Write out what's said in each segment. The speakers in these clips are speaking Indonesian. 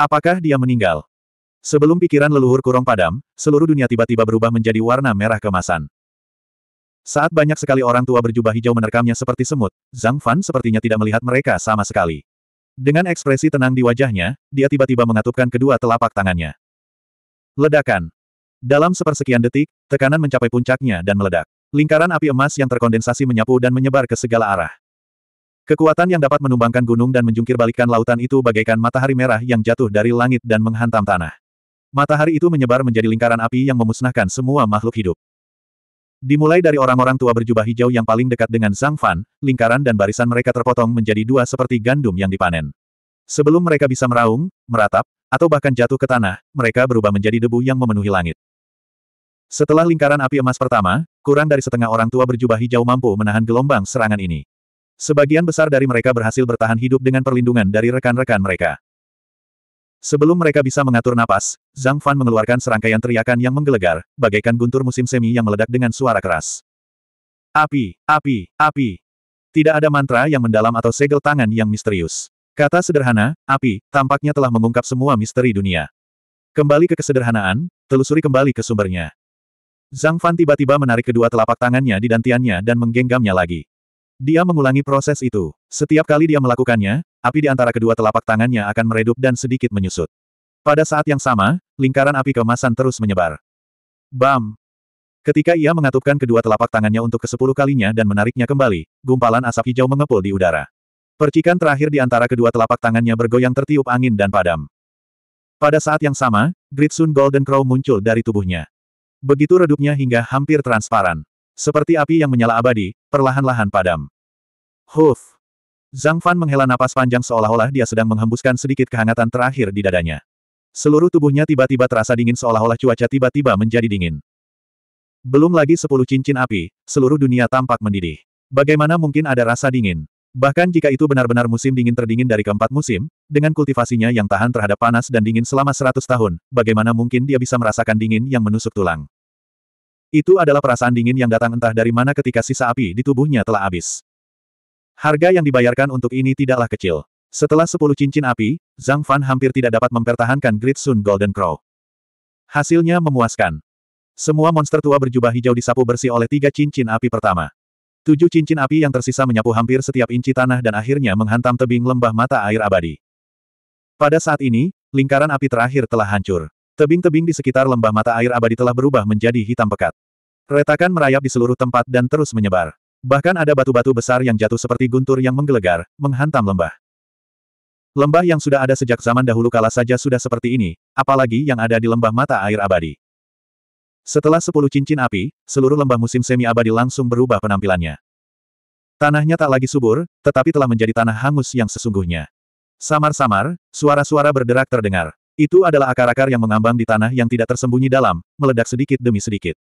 Apakah dia meninggal? Sebelum pikiran leluhur kurang padam, seluruh dunia tiba-tiba berubah menjadi warna merah kemasan. Saat banyak sekali orang tua berjubah hijau menerkamnya seperti semut, Zhang Fan sepertinya tidak melihat mereka sama sekali. Dengan ekspresi tenang di wajahnya, dia tiba-tiba mengatupkan kedua telapak tangannya. Ledakan. Dalam sepersekian detik, tekanan mencapai puncaknya dan meledak. Lingkaran api emas yang terkondensasi menyapu dan menyebar ke segala arah. Kekuatan yang dapat menumbangkan gunung dan menjungkirbalikkan lautan itu bagaikan matahari merah yang jatuh dari langit dan menghantam tanah. Matahari itu menyebar menjadi lingkaran api yang memusnahkan semua makhluk hidup. Dimulai dari orang-orang tua berjubah hijau yang paling dekat dengan Zhang Fan, lingkaran dan barisan mereka terpotong menjadi dua seperti gandum yang dipanen. Sebelum mereka bisa meraung, meratap, atau bahkan jatuh ke tanah, mereka berubah menjadi debu yang memenuhi langit. Setelah lingkaran api emas pertama, kurang dari setengah orang tua berjubah hijau mampu menahan gelombang serangan ini. Sebagian besar dari mereka berhasil bertahan hidup dengan perlindungan dari rekan-rekan mereka. Sebelum mereka bisa mengatur napas, Zhang Fan mengeluarkan serangkaian teriakan yang menggelegar, bagaikan guntur musim semi yang meledak dengan suara keras. Api, api, api. Tidak ada mantra yang mendalam atau segel tangan yang misterius. Kata sederhana, api, tampaknya telah mengungkap semua misteri dunia. Kembali ke kesederhanaan, telusuri kembali ke sumbernya. Zhang Fan tiba-tiba menarik kedua telapak tangannya di dantiannya dan menggenggamnya lagi. Dia mengulangi proses itu. Setiap kali dia melakukannya, api di antara kedua telapak tangannya akan meredup dan sedikit menyusut. Pada saat yang sama, lingkaran api kemasan terus menyebar. Bam! Ketika ia mengatupkan kedua telapak tangannya untuk ke sepuluh kalinya dan menariknya kembali, gumpalan asap hijau mengepul di udara. Percikan terakhir di antara kedua telapak tangannya bergoyang tertiup angin dan padam. Pada saat yang sama, Gritsun Golden Crow muncul dari tubuhnya. Begitu redupnya hingga hampir transparan. Seperti api yang menyala abadi, perlahan-lahan padam. Huf! Zhang Fan menghela napas panjang seolah-olah dia sedang menghembuskan sedikit kehangatan terakhir di dadanya. Seluruh tubuhnya tiba-tiba terasa dingin seolah-olah cuaca tiba-tiba menjadi dingin. Belum lagi sepuluh cincin api, seluruh dunia tampak mendidih. Bagaimana mungkin ada rasa dingin? Bahkan jika itu benar-benar musim dingin terdingin dari keempat musim, dengan kultivasinya yang tahan terhadap panas dan dingin selama seratus tahun, bagaimana mungkin dia bisa merasakan dingin yang menusuk tulang? Itu adalah perasaan dingin yang datang entah dari mana ketika sisa api di tubuhnya telah habis. Harga yang dibayarkan untuk ini tidaklah kecil. Setelah sepuluh cincin api, Zhang Fan hampir tidak dapat mempertahankan Great Sun Golden Crow. Hasilnya memuaskan. Semua monster tua berjubah hijau disapu bersih oleh tiga cincin api pertama. Tujuh cincin api yang tersisa menyapu hampir setiap inci tanah dan akhirnya menghantam tebing lembah mata air abadi. Pada saat ini, lingkaran api terakhir telah hancur. Tebing-tebing di sekitar lembah mata air abadi telah berubah menjadi hitam pekat. Retakan merayap di seluruh tempat dan terus menyebar. Bahkan ada batu-batu besar yang jatuh seperti guntur yang menggelegar, menghantam lembah. Lembah yang sudah ada sejak zaman dahulu kala saja sudah seperti ini, apalagi yang ada di lembah mata air abadi. Setelah sepuluh cincin api, seluruh lembah musim semi abadi langsung berubah penampilannya. Tanahnya tak lagi subur, tetapi telah menjadi tanah hangus yang sesungguhnya. Samar-samar, suara-suara berderak terdengar. Itu adalah akar-akar yang mengambang di tanah yang tidak tersembunyi dalam, meledak sedikit demi sedikit.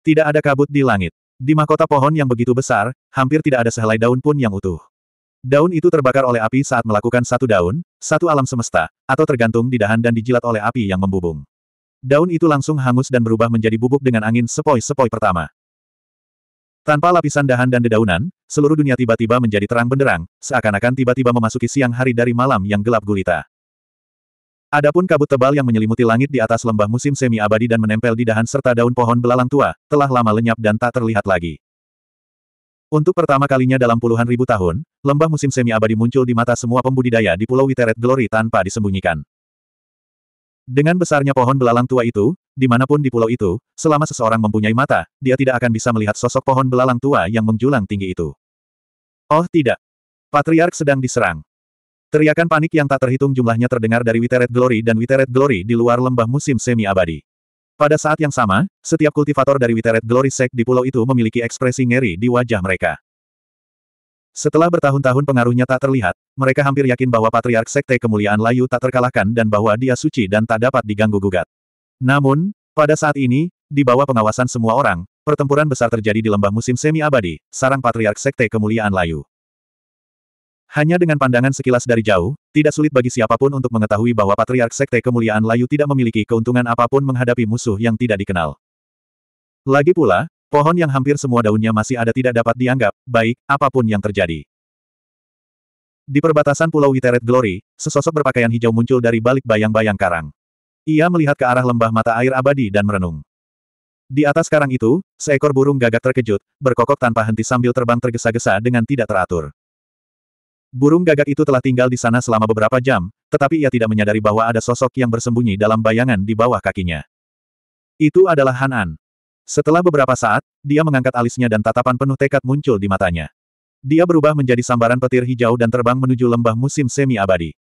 Tidak ada kabut di langit. Di mahkota pohon yang begitu besar, hampir tidak ada sehelai daun pun yang utuh. Daun itu terbakar oleh api saat melakukan satu daun, satu alam semesta, atau tergantung di dahan dan dijilat oleh api yang membubung. Daun itu langsung hangus dan berubah menjadi bubuk dengan angin sepoi-sepoi pertama. Tanpa lapisan dahan dan dedaunan, seluruh dunia tiba-tiba menjadi terang benderang, seakan-akan tiba-tiba memasuki siang hari dari malam yang gelap gulita. Adapun kabut tebal yang menyelimuti langit di atas lembah musim semi-abadi dan menempel di dahan serta daun pohon belalang tua, telah lama lenyap dan tak terlihat lagi. Untuk pertama kalinya dalam puluhan ribu tahun, lembah musim semi-abadi muncul di mata semua pembudidaya di Pulau Witeret Glory tanpa disembunyikan. Dengan besarnya pohon belalang tua itu, dimanapun di pulau itu, selama seseorang mempunyai mata, dia tidak akan bisa melihat sosok pohon belalang tua yang menjulang tinggi itu. Oh tidak! Patriark sedang diserang. Teriakan panik yang tak terhitung jumlahnya terdengar dari Witeret Glory dan Witeret Glory di luar lembah musim semi-abadi. Pada saat yang sama, setiap kultivator dari Witeret Glory Sek di pulau itu memiliki ekspresi ngeri di wajah mereka. Setelah bertahun-tahun pengaruhnya tak terlihat, mereka hampir yakin bahwa Patriark Sekte Kemuliaan Layu tak terkalahkan dan bahwa dia suci dan tak dapat diganggu-gugat. Namun, pada saat ini, di bawah pengawasan semua orang, pertempuran besar terjadi di lembah musim semi-abadi, sarang Patriark Sekte Kemuliaan Layu. Hanya dengan pandangan sekilas dari jauh, tidak sulit bagi siapapun untuk mengetahui bahwa Patriark Sekte Kemuliaan Layu tidak memiliki keuntungan apapun menghadapi musuh yang tidak dikenal. Lagi pula, pohon yang hampir semua daunnya masih ada tidak dapat dianggap, baik, apapun yang terjadi. Di perbatasan Pulau Witeret Glory, sesosok berpakaian hijau muncul dari balik bayang-bayang karang. Ia melihat ke arah lembah mata air abadi dan merenung. Di atas karang itu, seekor burung gagak terkejut, berkokok tanpa henti sambil terbang tergesa-gesa dengan tidak teratur. Burung gagak itu telah tinggal di sana selama beberapa jam, tetapi ia tidak menyadari bahwa ada sosok yang bersembunyi dalam bayangan di bawah kakinya. Itu adalah Hanan. Setelah beberapa saat, dia mengangkat alisnya dan tatapan penuh tekad muncul di matanya. Dia berubah menjadi sambaran petir hijau dan terbang menuju lembah musim semi abadi.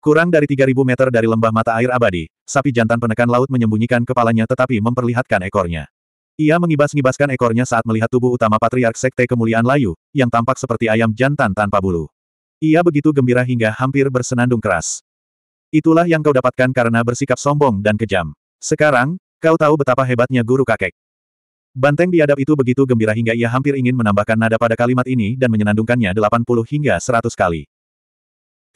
Kurang dari 3.000 meter dari lembah mata air abadi, sapi jantan penekan laut menyembunyikan kepalanya tetapi memperlihatkan ekornya. Ia mengibas-ngibaskan ekornya saat melihat tubuh utama Patriark Sekte Kemuliaan Layu, yang tampak seperti ayam jantan tanpa bulu. Ia begitu gembira hingga hampir bersenandung keras. Itulah yang kau dapatkan karena bersikap sombong dan kejam. Sekarang, kau tahu betapa hebatnya guru kakek. Banteng biadab itu begitu gembira hingga ia hampir ingin menambahkan nada pada kalimat ini dan menyenandungkannya 80 hingga 100 kali.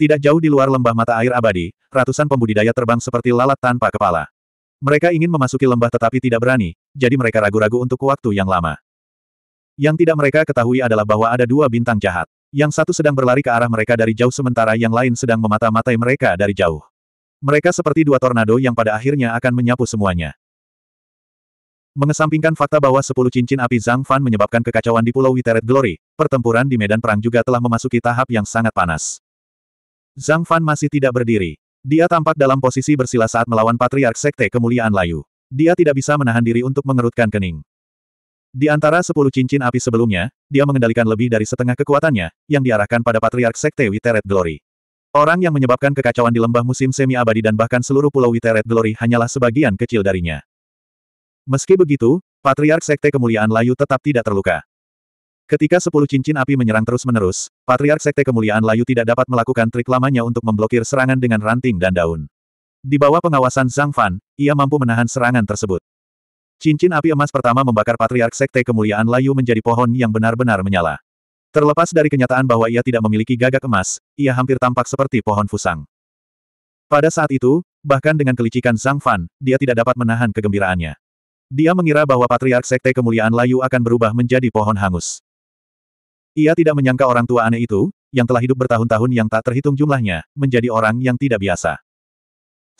Tidak jauh di luar lembah mata air abadi, ratusan pembudidaya terbang seperti lalat tanpa kepala. Mereka ingin memasuki lembah tetapi tidak berani, jadi mereka ragu-ragu untuk waktu yang lama. Yang tidak mereka ketahui adalah bahwa ada dua bintang jahat. Yang satu sedang berlari ke arah mereka dari jauh sementara yang lain sedang memata-matai mereka dari jauh. Mereka seperti dua tornado yang pada akhirnya akan menyapu semuanya. Mengesampingkan fakta bahwa sepuluh cincin api Zhang Fan menyebabkan kekacauan di Pulau Witeret Glory, pertempuran di medan perang juga telah memasuki tahap yang sangat panas. Zhang Fan masih tidak berdiri. Dia tampak dalam posisi bersila saat melawan Patriark Sekte Kemuliaan Layu. Dia tidak bisa menahan diri untuk mengerutkan kening. Di antara sepuluh cincin api sebelumnya, dia mengendalikan lebih dari setengah kekuatannya, yang diarahkan pada Patriark Sekte Witeret Glory. Orang yang menyebabkan kekacauan di lembah musim semi-abadi dan bahkan seluruh pulau Witeret Glory hanyalah sebagian kecil darinya. Meski begitu, Patriark Sekte Kemuliaan Layu tetap tidak terluka. Ketika sepuluh cincin api menyerang terus-menerus, Patriark Sekte Kemuliaan Layu tidak dapat melakukan trik lamanya untuk memblokir serangan dengan ranting dan daun. Di bawah pengawasan Zhang Fan, ia mampu menahan serangan tersebut. Cincin api emas pertama membakar Patriark Sekte Kemuliaan Layu menjadi pohon yang benar-benar menyala. Terlepas dari kenyataan bahwa ia tidak memiliki gagak emas, ia hampir tampak seperti pohon fusang. Pada saat itu, bahkan dengan kelicikan Zhang Fan, dia tidak dapat menahan kegembiraannya. Dia mengira bahwa Patriark Sekte Kemuliaan Layu akan berubah menjadi pohon hangus. Ia tidak menyangka orang tua aneh itu, yang telah hidup bertahun-tahun yang tak terhitung jumlahnya, menjadi orang yang tidak biasa.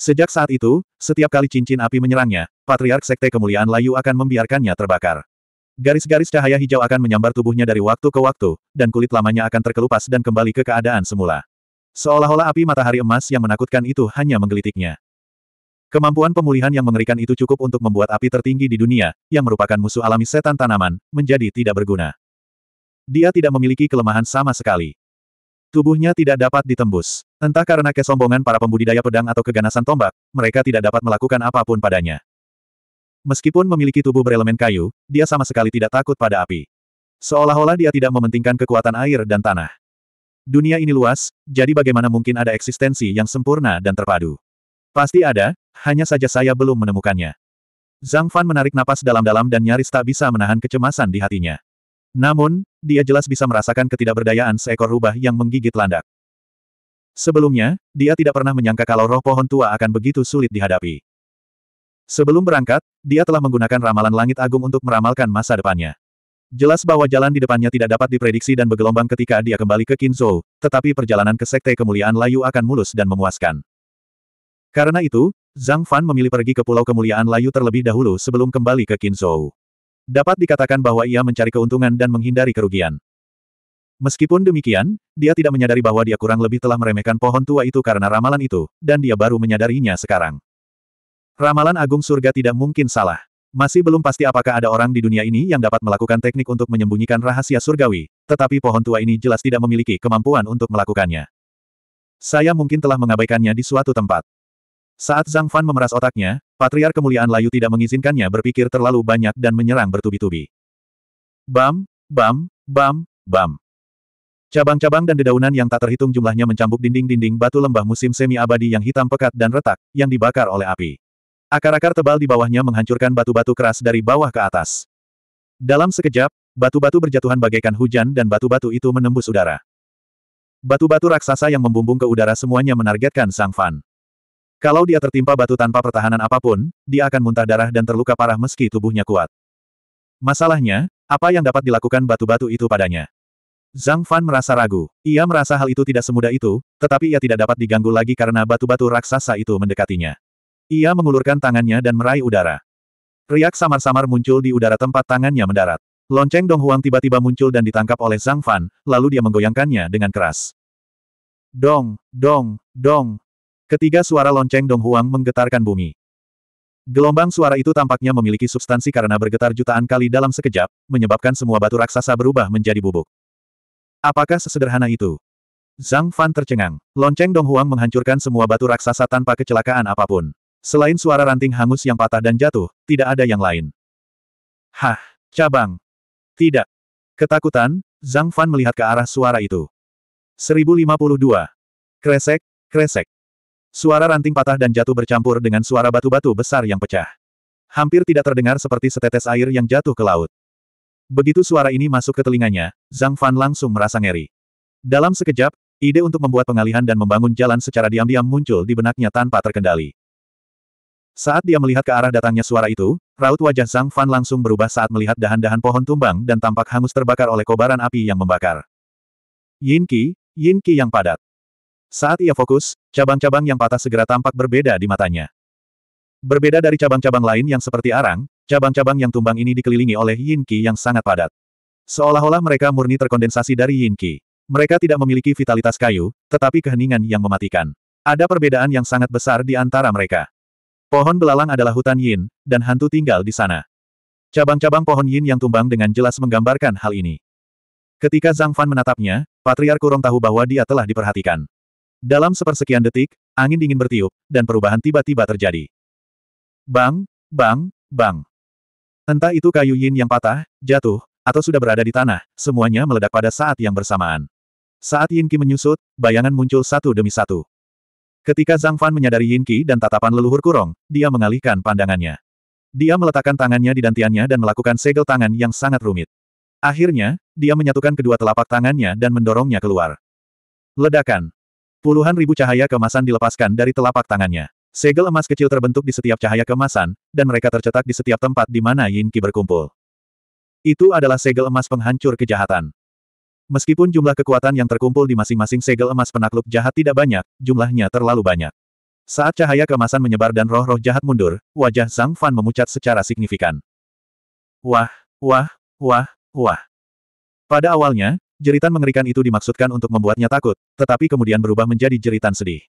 Sejak saat itu, setiap kali cincin api menyerangnya, Patriark Sekte Kemuliaan Layu akan membiarkannya terbakar. Garis-garis cahaya hijau akan menyambar tubuhnya dari waktu ke waktu, dan kulit lamanya akan terkelupas dan kembali ke keadaan semula. Seolah-olah api matahari emas yang menakutkan itu hanya menggelitiknya. Kemampuan pemulihan yang mengerikan itu cukup untuk membuat api tertinggi di dunia, yang merupakan musuh alami setan tanaman, menjadi tidak berguna. Dia tidak memiliki kelemahan sama sekali. Tubuhnya tidak dapat ditembus. Entah karena kesombongan para pembudidaya pedang atau keganasan tombak, mereka tidak dapat melakukan apapun padanya. Meskipun memiliki tubuh berelemen kayu, dia sama sekali tidak takut pada api. Seolah-olah dia tidak mementingkan kekuatan air dan tanah. Dunia ini luas, jadi bagaimana mungkin ada eksistensi yang sempurna dan terpadu? Pasti ada, hanya saja saya belum menemukannya. Zhang Fan menarik napas dalam-dalam dan nyaris tak bisa menahan kecemasan di hatinya. Namun, dia jelas bisa merasakan ketidakberdayaan seekor rubah yang menggigit landak. Sebelumnya, dia tidak pernah menyangka kalau roh pohon tua akan begitu sulit dihadapi. Sebelum berangkat, dia telah menggunakan ramalan langit agung untuk meramalkan masa depannya. Jelas bahwa jalan di depannya tidak dapat diprediksi dan bergelombang ketika dia kembali ke Kinzo, tetapi perjalanan ke Sekte Kemuliaan Layu akan mulus dan memuaskan. Karena itu, Zhang Fan memilih pergi ke Pulau Kemuliaan Layu terlebih dahulu sebelum kembali ke Kinzhou. Dapat dikatakan bahwa ia mencari keuntungan dan menghindari kerugian. Meskipun demikian, dia tidak menyadari bahwa dia kurang lebih telah meremehkan pohon tua itu karena ramalan itu, dan dia baru menyadarinya sekarang. Ramalan agung surga tidak mungkin salah. Masih belum pasti apakah ada orang di dunia ini yang dapat melakukan teknik untuk menyembunyikan rahasia surgawi, tetapi pohon tua ini jelas tidak memiliki kemampuan untuk melakukannya. Saya mungkin telah mengabaikannya di suatu tempat. Saat Zhang Fan memeras otaknya, Patriar Kemuliaan Layu tidak mengizinkannya berpikir terlalu banyak dan menyerang bertubi-tubi. Bam, bam, bam, bam. Cabang-cabang dan dedaunan yang tak terhitung jumlahnya mencambuk dinding-dinding batu lembah musim semi abadi yang hitam pekat dan retak, yang dibakar oleh api. Akar-akar tebal di bawahnya menghancurkan batu-batu keras dari bawah ke atas. Dalam sekejap, batu-batu berjatuhan bagaikan hujan dan batu-batu itu menembus udara. Batu-batu raksasa yang membumbung ke udara semuanya menargetkan Sang Fan. Kalau dia tertimpa batu tanpa pertahanan apapun, dia akan muntah darah dan terluka parah meski tubuhnya kuat. Masalahnya, apa yang dapat dilakukan batu-batu itu padanya? Zhang Fan merasa ragu. Ia merasa hal itu tidak semudah itu, tetapi ia tidak dapat diganggu lagi karena batu-batu raksasa itu mendekatinya. Ia mengulurkan tangannya dan meraih udara. Riak samar-samar muncul di udara tempat tangannya mendarat. Lonceng Dong Huang tiba-tiba muncul dan ditangkap oleh Zhang Fan, lalu dia menggoyangkannya dengan keras. Dong, dong, dong, Ketiga suara lonceng Dong Huang menggetarkan bumi. Gelombang suara itu tampaknya memiliki substansi karena bergetar jutaan kali dalam sekejap, menyebabkan semua batu raksasa berubah menjadi bubuk. Apakah sesederhana itu? Zhang Fan tercengang. Lonceng Dong Huang menghancurkan semua batu raksasa tanpa kecelakaan apapun. Selain suara ranting hangus yang patah dan jatuh, tidak ada yang lain. Hah, cabang. Tidak. Ketakutan, Zhang Fan melihat ke arah suara itu. 1052. Kresek, kresek. Suara ranting patah dan jatuh bercampur dengan suara batu-batu besar yang pecah. Hampir tidak terdengar seperti setetes air yang jatuh ke laut. Begitu suara ini masuk ke telinganya, Zhang Fan langsung merasa ngeri. Dalam sekejap, ide untuk membuat pengalihan dan membangun jalan secara diam-diam muncul di benaknya tanpa terkendali. Saat dia melihat ke arah datangnya suara itu, raut wajah Zhang Fan langsung berubah saat melihat dahan-dahan pohon tumbang dan tampak hangus terbakar oleh kobaran api yang membakar. Yin Qi, Yin Qi yang padat. Saat ia fokus, cabang-cabang yang patah segera tampak berbeda di matanya. Berbeda dari cabang-cabang lain yang seperti arang, cabang-cabang yang tumbang ini dikelilingi oleh yin qi yang sangat padat. Seolah-olah mereka murni terkondensasi dari yin qi. Mereka tidak memiliki vitalitas kayu, tetapi keheningan yang mematikan. Ada perbedaan yang sangat besar di antara mereka. Pohon belalang adalah hutan yin, dan hantu tinggal di sana. Cabang-cabang pohon yin yang tumbang dengan jelas menggambarkan hal ini. Ketika Zhang Fan menatapnya, Patriark Kurong tahu bahwa dia telah diperhatikan. Dalam sepersekian detik, angin dingin bertiup, dan perubahan tiba-tiba terjadi. Bang, bang, bang. Entah itu kayu yin yang patah, jatuh, atau sudah berada di tanah, semuanya meledak pada saat yang bersamaan. Saat Yin Qi menyusut, bayangan muncul satu demi satu. Ketika Zhang Fan menyadari Yin Qi dan tatapan leluhur kurong, dia mengalihkan pandangannya. Dia meletakkan tangannya di dantiannya dan melakukan segel tangan yang sangat rumit. Akhirnya, dia menyatukan kedua telapak tangannya dan mendorongnya keluar. Ledakan. Puluhan ribu cahaya kemasan dilepaskan dari telapak tangannya. Segel emas kecil terbentuk di setiap cahaya kemasan, dan mereka tercetak di setiap tempat di mana Yin Qi berkumpul. Itu adalah segel emas penghancur kejahatan. Meskipun jumlah kekuatan yang terkumpul di masing-masing segel emas penakluk jahat tidak banyak, jumlahnya terlalu banyak. Saat cahaya kemasan menyebar dan roh-roh jahat mundur, wajah Zhang Fan memucat secara signifikan. Wah, wah, wah, wah. Pada awalnya, Jeritan mengerikan itu dimaksudkan untuk membuatnya takut, tetapi kemudian berubah menjadi jeritan sedih.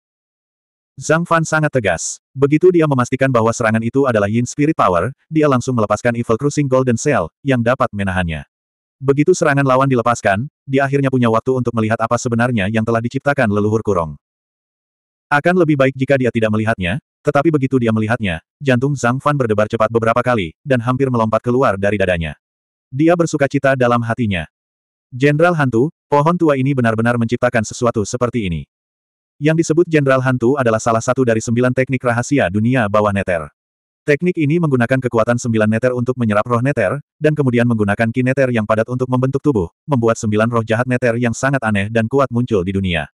Zhang Fan sangat tegas. Begitu dia memastikan bahwa serangan itu adalah Yin Spirit Power, dia langsung melepaskan Evil Cruising Golden Cell, yang dapat menahannya. Begitu serangan lawan dilepaskan, dia akhirnya punya waktu untuk melihat apa sebenarnya yang telah diciptakan leluhur kurung. Akan lebih baik jika dia tidak melihatnya, tetapi begitu dia melihatnya, jantung Zhang Fan berdebar cepat beberapa kali, dan hampir melompat keluar dari dadanya. Dia bersuka cita dalam hatinya. Jenderal Hantu, pohon tua ini benar-benar menciptakan sesuatu seperti ini. Yang disebut Jenderal Hantu adalah salah satu dari sembilan teknik rahasia dunia bawah neter. Teknik ini menggunakan kekuatan sembilan neter untuk menyerap roh neter, dan kemudian menggunakan Neter yang padat untuk membentuk tubuh, membuat sembilan roh jahat neter yang sangat aneh dan kuat muncul di dunia.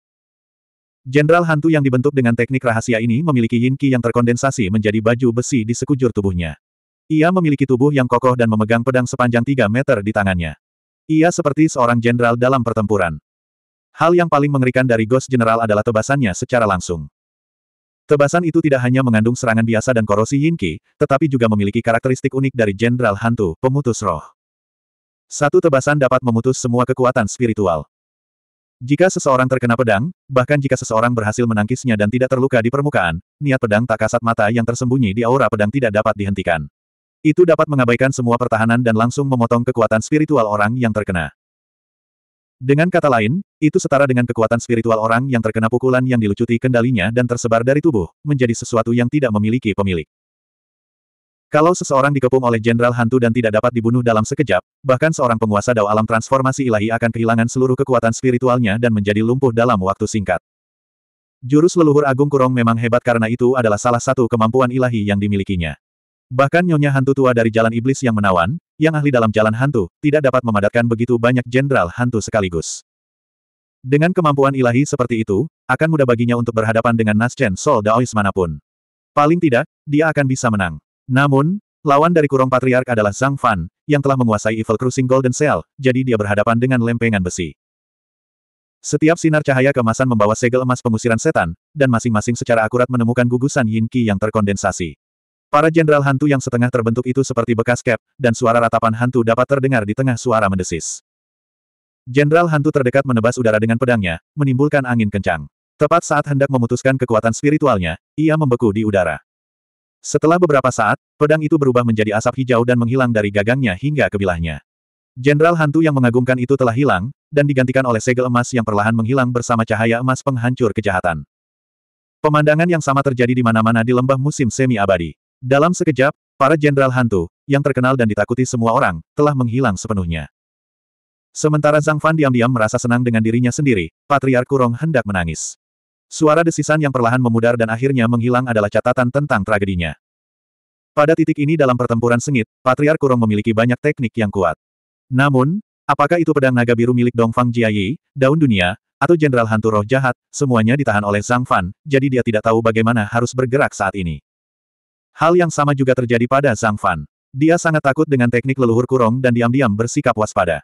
Jenderal Hantu yang dibentuk dengan teknik rahasia ini memiliki yin yang terkondensasi menjadi baju besi di sekujur tubuhnya. Ia memiliki tubuh yang kokoh dan memegang pedang sepanjang 3 meter di tangannya. Ia seperti seorang jenderal dalam pertempuran. Hal yang paling mengerikan dari Ghost General adalah tebasannya secara langsung. Tebasan itu tidak hanya mengandung serangan biasa dan korosi Yinki, tetapi juga memiliki karakteristik unik dari Jenderal Hantu, pemutus roh. Satu tebasan dapat memutus semua kekuatan spiritual. Jika seseorang terkena pedang, bahkan jika seseorang berhasil menangkisnya dan tidak terluka di permukaan, niat pedang tak kasat mata yang tersembunyi di aura pedang tidak dapat dihentikan. Itu dapat mengabaikan semua pertahanan dan langsung memotong kekuatan spiritual orang yang terkena. Dengan kata lain, itu setara dengan kekuatan spiritual orang yang terkena pukulan yang dilucuti kendalinya dan tersebar dari tubuh, menjadi sesuatu yang tidak memiliki pemilik. Kalau seseorang dikepung oleh jenderal hantu dan tidak dapat dibunuh dalam sekejap, bahkan seorang penguasa dao alam transformasi ilahi akan kehilangan seluruh kekuatan spiritualnya dan menjadi lumpuh dalam waktu singkat. Jurus leluhur agung kurong memang hebat karena itu adalah salah satu kemampuan ilahi yang dimilikinya. Bahkan nyonya hantu tua dari jalan iblis yang menawan, yang ahli dalam jalan hantu, tidak dapat memadatkan begitu banyak jenderal hantu sekaligus. Dengan kemampuan ilahi seperti itu, akan mudah baginya untuk berhadapan dengan Nasjen Sol Daois manapun. Paling tidak, dia akan bisa menang. Namun, lawan dari Kurung patriark adalah Zhang Fan, yang telah menguasai Evil Cruising Golden Cell, jadi dia berhadapan dengan lempengan besi. Setiap sinar cahaya kemasan membawa segel emas pengusiran setan, dan masing-masing secara akurat menemukan gugusan Yin Qi yang terkondensasi. Para jenderal hantu yang setengah terbentuk itu seperti bekas cap, dan suara ratapan hantu dapat terdengar di tengah suara mendesis. Jenderal hantu terdekat menebas udara dengan pedangnya, menimbulkan angin kencang. Tepat saat hendak memutuskan kekuatan spiritualnya, ia membeku di udara. Setelah beberapa saat, pedang itu berubah menjadi asap hijau dan menghilang dari gagangnya hingga ke bilahnya. Jenderal hantu yang mengagumkan itu telah hilang, dan digantikan oleh segel emas yang perlahan menghilang bersama cahaya emas penghancur kejahatan. Pemandangan yang sama terjadi di mana-mana di lembah musim semi abadi. Dalam sekejap, para jenderal hantu, yang terkenal dan ditakuti semua orang, telah menghilang sepenuhnya. Sementara Zhang Fan diam-diam merasa senang dengan dirinya sendiri, Patriark Kurong hendak menangis. Suara desisan yang perlahan memudar dan akhirnya menghilang adalah catatan tentang tragedinya. Pada titik ini dalam pertempuran sengit, Patriark Kurong memiliki banyak teknik yang kuat. Namun, apakah itu pedang naga biru milik Dongfang Jiayi, daun dunia, atau jenderal hantu roh jahat, semuanya ditahan oleh Zhang Fan, jadi dia tidak tahu bagaimana harus bergerak saat ini. Hal yang sama juga terjadi pada Zhang Fan. Dia sangat takut dengan teknik leluhur kurong dan diam-diam bersikap waspada.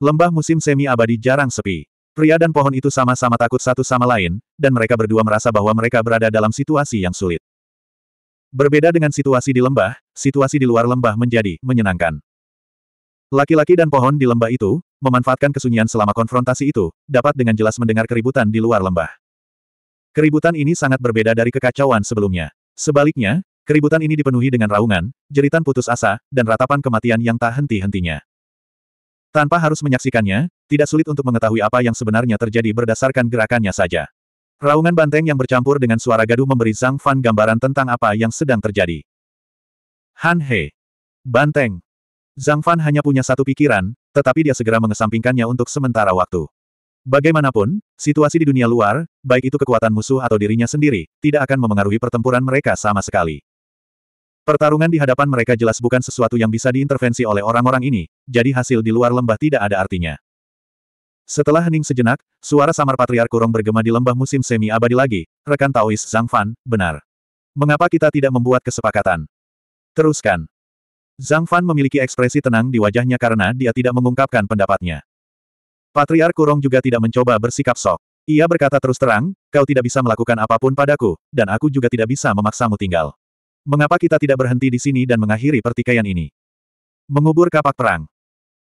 Lembah musim semi abadi jarang sepi. Pria dan pohon itu sama-sama takut satu sama lain, dan mereka berdua merasa bahwa mereka berada dalam situasi yang sulit. Berbeda dengan situasi di lembah, situasi di luar lembah menjadi menyenangkan. Laki-laki dan pohon di lembah itu, memanfaatkan kesunyian selama konfrontasi itu, dapat dengan jelas mendengar keributan di luar lembah. Keributan ini sangat berbeda dari kekacauan sebelumnya. Sebaliknya, Keributan ini dipenuhi dengan raungan, jeritan putus asa, dan ratapan kematian yang tak henti-hentinya. Tanpa harus menyaksikannya, tidak sulit untuk mengetahui apa yang sebenarnya terjadi berdasarkan gerakannya saja. Raungan banteng yang bercampur dengan suara gaduh memberi Zhang Fan gambaran tentang apa yang sedang terjadi. Han He. Banteng. Zhang Fan hanya punya satu pikiran, tetapi dia segera mengesampingkannya untuk sementara waktu. Bagaimanapun, situasi di dunia luar, baik itu kekuatan musuh atau dirinya sendiri, tidak akan memengaruhi pertempuran mereka sama sekali. Pertarungan di hadapan mereka jelas bukan sesuatu yang bisa diintervensi oleh orang-orang ini, jadi hasil di luar lembah tidak ada artinya. Setelah hening sejenak, suara samar patriark kurung bergema di lembah musim semi abadi lagi, rekan Taois Zhang Fan, benar. Mengapa kita tidak membuat kesepakatan? Teruskan. Zhang Fan memiliki ekspresi tenang di wajahnya karena dia tidak mengungkapkan pendapatnya. Patriark Kurong juga tidak mencoba bersikap sok. Ia berkata terus terang, kau tidak bisa melakukan apapun padaku, dan aku juga tidak bisa memaksamu tinggal. Mengapa kita tidak berhenti di sini dan mengakhiri pertikaian ini? Mengubur kapak perang.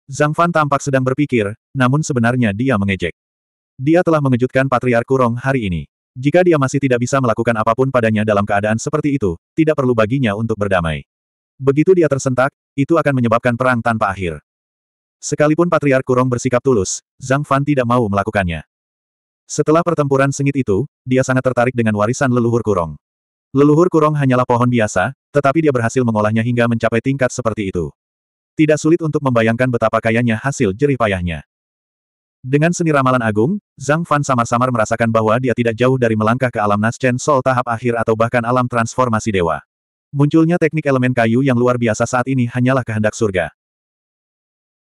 Zhang Fan tampak sedang berpikir, namun sebenarnya dia mengejek. Dia telah mengejutkan Patriark Kurong hari ini. Jika dia masih tidak bisa melakukan apapun padanya dalam keadaan seperti itu, tidak perlu baginya untuk berdamai. Begitu dia tersentak, itu akan menyebabkan perang tanpa akhir. Sekalipun Patriark Kurong bersikap tulus, Zhang Fan tidak mau melakukannya. Setelah pertempuran sengit itu, dia sangat tertarik dengan warisan leluhur Kurong. Leluhur kurong hanyalah pohon biasa, tetapi dia berhasil mengolahnya hingga mencapai tingkat seperti itu. Tidak sulit untuk membayangkan betapa kayanya hasil jerih payahnya. Dengan seni ramalan agung, Zhang Fan samar-samar merasakan bahwa dia tidak jauh dari melangkah ke alam Naschen Sol tahap akhir atau bahkan alam transformasi dewa. Munculnya teknik elemen kayu yang luar biasa saat ini hanyalah kehendak surga.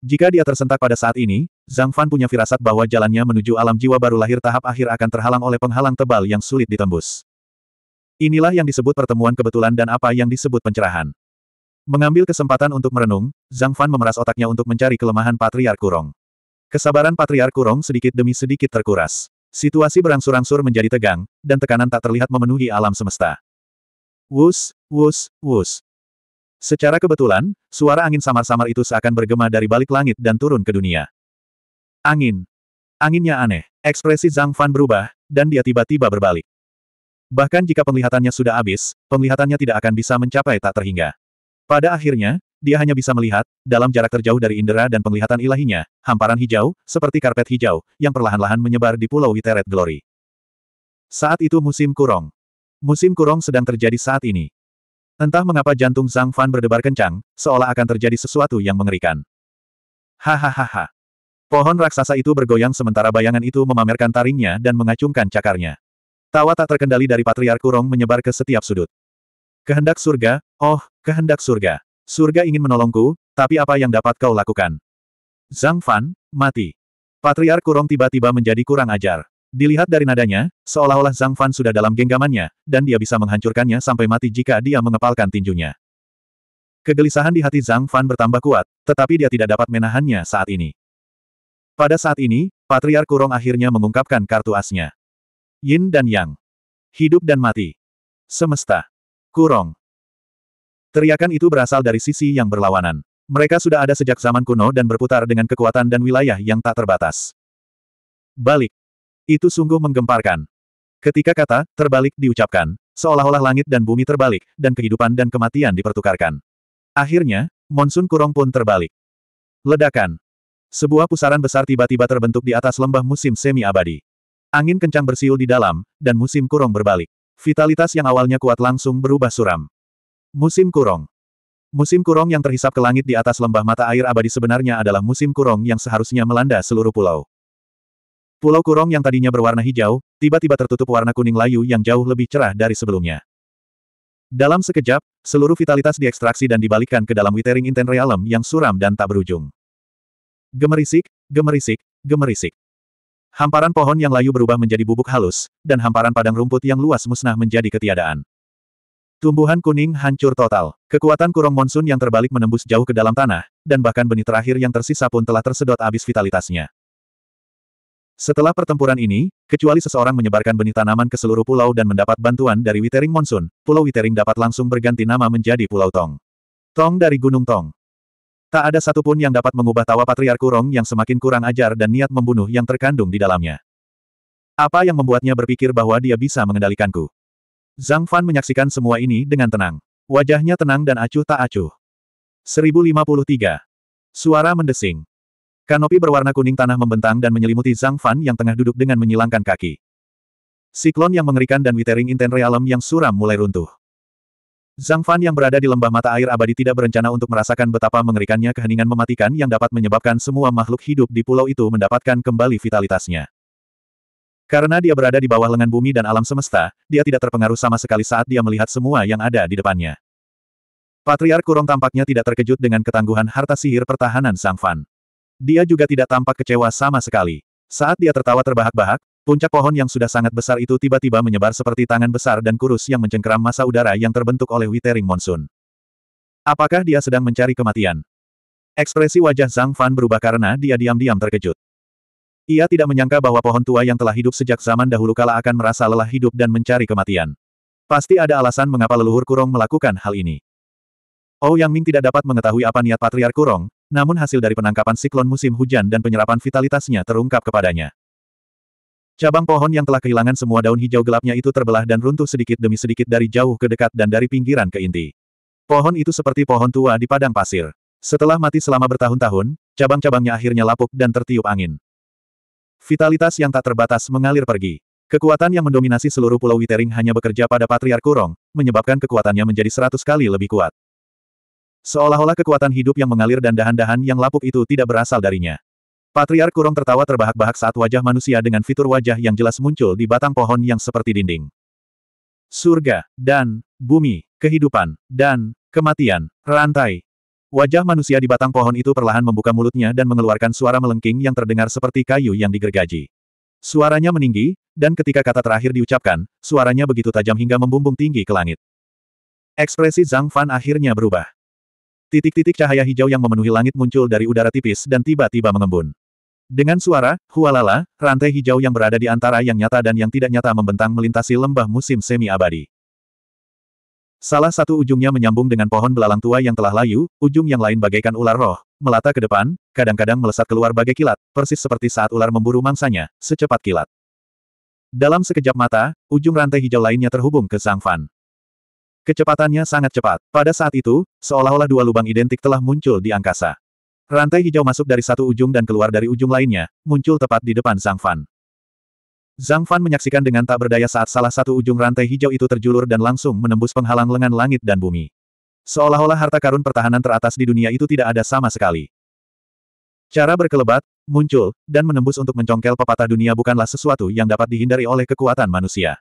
Jika dia tersentak pada saat ini, Zhang Fan punya firasat bahwa jalannya menuju alam jiwa baru lahir tahap akhir akan terhalang oleh penghalang tebal yang sulit ditembus. Inilah yang disebut pertemuan kebetulan dan apa yang disebut pencerahan. Mengambil kesempatan untuk merenung, Zhang Fan memeras otaknya untuk mencari kelemahan Patriark Kurong. Kesabaran Patriark Kurong sedikit demi sedikit terkuras. Situasi berangsur-angsur menjadi tegang, dan tekanan tak terlihat memenuhi alam semesta. Wus, wus, wus. Secara kebetulan, suara angin samar-samar itu seakan bergema dari balik langit dan turun ke dunia. Angin. Anginnya aneh. Ekspresi Zhang Fan berubah, dan dia tiba-tiba berbalik. Bahkan jika penglihatannya sudah habis, penglihatannya tidak akan bisa mencapai tak terhingga. Pada akhirnya, dia hanya bisa melihat, dalam jarak terjauh dari indera dan penglihatan ilahinya, hamparan hijau, seperti karpet hijau, yang perlahan-lahan menyebar di Pulau Witeret Glory. Saat itu musim kurong. Musim kurong sedang terjadi saat ini. Entah mengapa jantung Zhang Fan berdebar kencang, seolah akan terjadi sesuatu yang mengerikan. Hahaha. Pohon raksasa itu bergoyang sementara bayangan itu memamerkan taringnya dan mengacungkan cakarnya. Tawa tak terkendali dari Patriark Kurong menyebar ke setiap sudut. Kehendak surga, oh, kehendak surga. Surga ingin menolongku, tapi apa yang dapat kau lakukan? Zhang Fan, mati. Patriark Kurong tiba-tiba menjadi kurang ajar. Dilihat dari nadanya, seolah-olah Zhang Fan sudah dalam genggamannya, dan dia bisa menghancurkannya sampai mati jika dia mengepalkan tinjunya. Kegelisahan di hati Zhang Fan bertambah kuat, tetapi dia tidak dapat menahannya saat ini. Pada saat ini, Patriark Kurong akhirnya mengungkapkan kartu asnya. Yin dan Yang. Hidup dan mati. Semesta. Kurong. Teriakan itu berasal dari sisi yang berlawanan. Mereka sudah ada sejak zaman kuno dan berputar dengan kekuatan dan wilayah yang tak terbatas. Balik. Itu sungguh menggemparkan. Ketika kata, terbalik diucapkan, seolah-olah langit dan bumi terbalik, dan kehidupan dan kematian dipertukarkan. Akhirnya, monsun kurong pun terbalik. Ledakan. Sebuah pusaran besar tiba-tiba terbentuk di atas lembah musim semi-abadi. Angin kencang bersiul di dalam, dan musim kurung berbalik. Vitalitas yang awalnya kuat langsung berubah suram. Musim kurung, Musim kurong yang terhisap ke langit di atas lembah mata air abadi sebenarnya adalah musim kurung yang seharusnya melanda seluruh pulau. Pulau kurong yang tadinya berwarna hijau, tiba-tiba tertutup warna kuning layu yang jauh lebih cerah dari sebelumnya. Dalam sekejap, seluruh vitalitas diekstraksi dan dibalikkan ke dalam Withering Inten Realm yang suram dan tak berujung. Gemerisik, gemerisik, gemerisik. Hamparan pohon yang layu berubah menjadi bubuk halus, dan hamparan padang rumput yang luas musnah menjadi ketiadaan. Tumbuhan kuning hancur total. Kekuatan kurung monsun yang terbalik menembus jauh ke dalam tanah, dan bahkan benih terakhir yang tersisa pun telah tersedot habis vitalitasnya. Setelah pertempuran ini, kecuali seseorang menyebarkan benih tanaman ke seluruh pulau dan mendapat bantuan dari Witering Monsun, Pulau Witering dapat langsung berganti nama menjadi Pulau Tong. Tong dari Gunung Tong. Tak ada satupun yang dapat mengubah tawa Patriark Kurong yang semakin kurang ajar dan niat membunuh yang terkandung di dalamnya. Apa yang membuatnya berpikir bahwa dia bisa mengendalikanku? Zhang Fan menyaksikan semua ini dengan tenang. Wajahnya tenang dan acuh tak acuh. 1053. Suara mendesing. Kanopi berwarna kuning tanah membentang dan menyelimuti Zhang Fan yang tengah duduk dengan menyilangkan kaki. Siklon yang mengerikan dan withering inten realem yang suram mulai runtuh. Zhang Fan yang berada di lembah mata air abadi tidak berencana untuk merasakan betapa mengerikannya keheningan mematikan yang dapat menyebabkan semua makhluk hidup di pulau itu mendapatkan kembali vitalitasnya. Karena dia berada di bawah lengan bumi dan alam semesta, dia tidak terpengaruh sama sekali saat dia melihat semua yang ada di depannya. Patriark Kurong tampaknya tidak terkejut dengan ketangguhan harta sihir pertahanan Zhang Fan. Dia juga tidak tampak kecewa sama sekali. Saat dia tertawa terbahak-bahak, Puncak pohon yang sudah sangat besar itu tiba-tiba menyebar seperti tangan besar dan kurus yang mencengkeram masa udara yang terbentuk oleh Withering Monsoon. Apakah dia sedang mencari kematian? Ekspresi wajah Zhang Fan berubah karena dia diam-diam terkejut. Ia tidak menyangka bahwa pohon tua yang telah hidup sejak zaman dahulu kala akan merasa lelah hidup dan mencari kematian. Pasti ada alasan mengapa leluhur Kurong melakukan hal ini. Oh Yang Ming tidak dapat mengetahui apa niat patriar Kurong, namun hasil dari penangkapan siklon musim hujan dan penyerapan vitalitasnya terungkap kepadanya. Cabang pohon yang telah kehilangan semua daun hijau gelapnya itu terbelah dan runtuh sedikit demi sedikit dari jauh ke dekat dan dari pinggiran ke inti. Pohon itu seperti pohon tua di padang pasir. Setelah mati selama bertahun-tahun, cabang-cabangnya akhirnya lapuk dan tertiup angin. Vitalitas yang tak terbatas mengalir pergi. Kekuatan yang mendominasi seluruh Pulau Witering hanya bekerja pada Patriark Kurong, menyebabkan kekuatannya menjadi seratus kali lebih kuat. Seolah-olah kekuatan hidup yang mengalir dan dahan-dahan yang lapuk itu tidak berasal darinya. Patriark Kurong tertawa terbahak-bahak saat wajah manusia dengan fitur wajah yang jelas muncul di batang pohon yang seperti dinding. Surga, dan, bumi, kehidupan, dan, kematian, rantai. Wajah manusia di batang pohon itu perlahan membuka mulutnya dan mengeluarkan suara melengking yang terdengar seperti kayu yang digergaji. Suaranya meninggi, dan ketika kata terakhir diucapkan, suaranya begitu tajam hingga membumbung tinggi ke langit. Ekspresi Zhang Fan akhirnya berubah. Titik-titik cahaya hijau yang memenuhi langit muncul dari udara tipis dan tiba-tiba mengembun. Dengan suara, hualala, rantai hijau yang berada di antara yang nyata dan yang tidak nyata membentang melintasi lembah musim semi-abadi. Salah satu ujungnya menyambung dengan pohon belalang tua yang telah layu, ujung yang lain bagaikan ular roh, melata ke depan, kadang-kadang melesat keluar bagai kilat, persis seperti saat ular memburu mangsanya, secepat kilat. Dalam sekejap mata, ujung rantai hijau lainnya terhubung ke sang Fan. Kecepatannya sangat cepat. Pada saat itu, seolah-olah dua lubang identik telah muncul di angkasa. Rantai hijau masuk dari satu ujung dan keluar dari ujung lainnya, muncul tepat di depan Zhang Fan. Zhang Fan menyaksikan dengan tak berdaya saat salah satu ujung rantai hijau itu terjulur dan langsung menembus penghalang lengan langit dan bumi. Seolah-olah harta karun pertahanan teratas di dunia itu tidak ada sama sekali. Cara berkelebat, muncul, dan menembus untuk mencongkel pepatah dunia bukanlah sesuatu yang dapat dihindari oleh kekuatan manusia.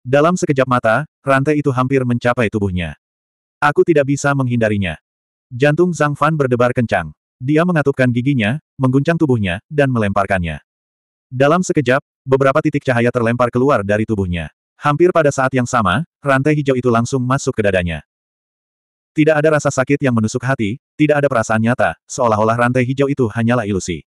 Dalam sekejap mata, rantai itu hampir mencapai tubuhnya. Aku tidak bisa menghindarinya. Jantung Zhang Fan berdebar kencang. Dia mengatupkan giginya, mengguncang tubuhnya, dan melemparkannya. Dalam sekejap, beberapa titik cahaya terlempar keluar dari tubuhnya. Hampir pada saat yang sama, rantai hijau itu langsung masuk ke dadanya. Tidak ada rasa sakit yang menusuk hati, tidak ada perasaan nyata, seolah-olah rantai hijau itu hanyalah ilusi.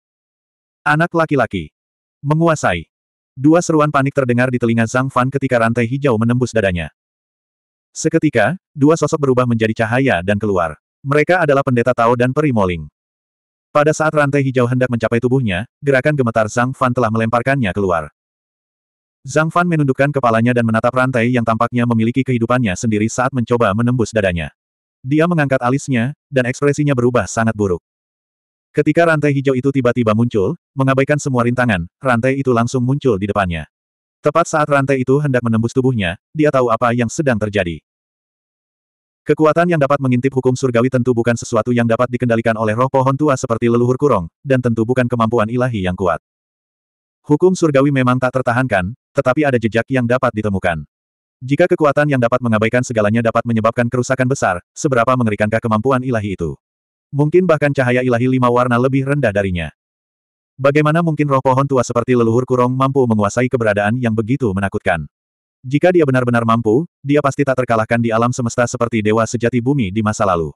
Anak laki-laki. Menguasai. Dua seruan panik terdengar di telinga Zhang Fan ketika rantai hijau menembus dadanya. Seketika, dua sosok berubah menjadi cahaya dan keluar. Mereka adalah pendeta Tao dan peri Perimoling. Pada saat rantai hijau hendak mencapai tubuhnya, gerakan gemetar Zhang Fan telah melemparkannya keluar. Zhang Fan menundukkan kepalanya dan menatap rantai yang tampaknya memiliki kehidupannya sendiri saat mencoba menembus dadanya. Dia mengangkat alisnya, dan ekspresinya berubah sangat buruk. Ketika rantai hijau itu tiba-tiba muncul, mengabaikan semua rintangan, rantai itu langsung muncul di depannya. Tepat saat rantai itu hendak menembus tubuhnya, dia tahu apa yang sedang terjadi. Kekuatan yang dapat mengintip hukum surgawi tentu bukan sesuatu yang dapat dikendalikan oleh roh pohon tua seperti leluhur kurong, dan tentu bukan kemampuan ilahi yang kuat. Hukum surgawi memang tak tertahankan, tetapi ada jejak yang dapat ditemukan. Jika kekuatan yang dapat mengabaikan segalanya dapat menyebabkan kerusakan besar, seberapa mengerikankah kemampuan ilahi itu? Mungkin bahkan cahaya ilahi lima warna lebih rendah darinya. Bagaimana mungkin roh pohon tua seperti leluhur kurong mampu menguasai keberadaan yang begitu menakutkan? Jika dia benar-benar mampu, dia pasti tak terkalahkan di alam semesta seperti dewa sejati bumi di masa lalu.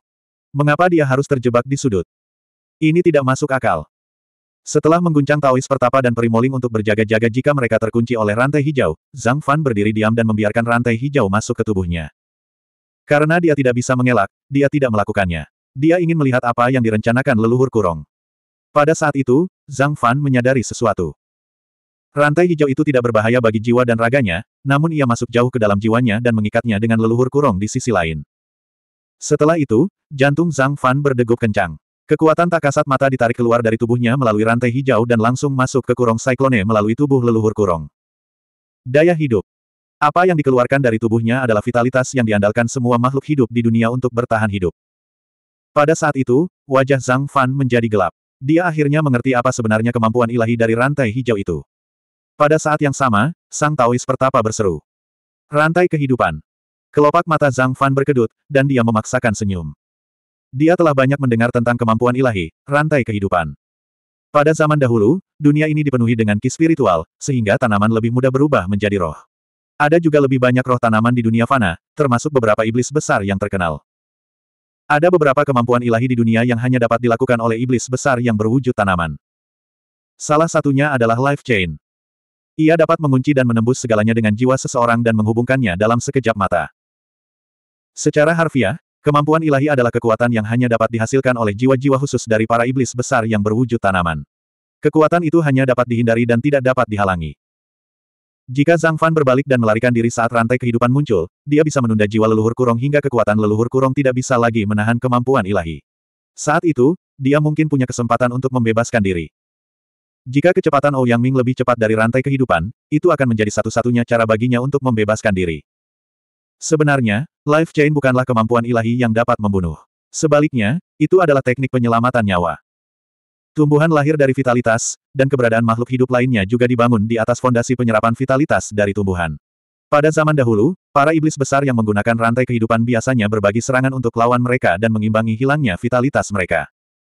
Mengapa dia harus terjebak di sudut? Ini tidak masuk akal. Setelah mengguncang Taois Pertapa dan Perimoling untuk berjaga-jaga jika mereka terkunci oleh rantai hijau, Zhang Fan berdiri diam dan membiarkan rantai hijau masuk ke tubuhnya. Karena dia tidak bisa mengelak, dia tidak melakukannya. Dia ingin melihat apa yang direncanakan leluhur kurung. Pada saat itu, Zhang Fan menyadari sesuatu. Rantai hijau itu tidak berbahaya bagi jiwa dan raganya, namun ia masuk jauh ke dalam jiwanya dan mengikatnya dengan leluhur kurung di sisi lain. Setelah itu, jantung Zhang Fan berdegup kencang. Kekuatan tak kasat mata ditarik keluar dari tubuhnya melalui rantai hijau dan langsung masuk ke kurung Cyclone melalui tubuh leluhur kurung. Daya hidup. Apa yang dikeluarkan dari tubuhnya adalah vitalitas yang diandalkan semua makhluk hidup di dunia untuk bertahan hidup. Pada saat itu, wajah Zhang Fan menjadi gelap. Dia akhirnya mengerti apa sebenarnya kemampuan ilahi dari rantai hijau itu. Pada saat yang sama, Sang Taois pertapa berseru. Rantai kehidupan. Kelopak mata Zhang Fan berkedut, dan dia memaksakan senyum. Dia telah banyak mendengar tentang kemampuan ilahi, rantai kehidupan. Pada zaman dahulu, dunia ini dipenuhi dengan ki spiritual, sehingga tanaman lebih mudah berubah menjadi roh. Ada juga lebih banyak roh tanaman di dunia fana, termasuk beberapa iblis besar yang terkenal. Ada beberapa kemampuan ilahi di dunia yang hanya dapat dilakukan oleh iblis besar yang berwujud tanaman. Salah satunya adalah life chain. Ia dapat mengunci dan menembus segalanya dengan jiwa seseorang dan menghubungkannya dalam sekejap mata. Secara harfiah, kemampuan ilahi adalah kekuatan yang hanya dapat dihasilkan oleh jiwa-jiwa khusus dari para iblis besar yang berwujud tanaman. Kekuatan itu hanya dapat dihindari dan tidak dapat dihalangi. Jika Zhang Fan berbalik dan melarikan diri saat rantai kehidupan muncul, dia bisa menunda jiwa leluhur kurung hingga kekuatan leluhur kurung tidak bisa lagi menahan kemampuan ilahi. Saat itu, dia mungkin punya kesempatan untuk membebaskan diri. Jika kecepatan Ou Yang Ming lebih cepat dari rantai kehidupan, itu akan menjadi satu-satunya cara baginya untuk membebaskan diri. Sebenarnya, life chain bukanlah kemampuan ilahi yang dapat membunuh. Sebaliknya, itu adalah teknik penyelamatan nyawa. Tumbuhan lahir dari vitalitas, dan keberadaan makhluk hidup lainnya juga dibangun di atas fondasi penyerapan vitalitas dari tumbuhan. Pada zaman dahulu, para iblis besar yang menggunakan rantai kehidupan biasanya berbagi serangan untuk lawan mereka dan mengimbangi hilangnya vitalitas mereka.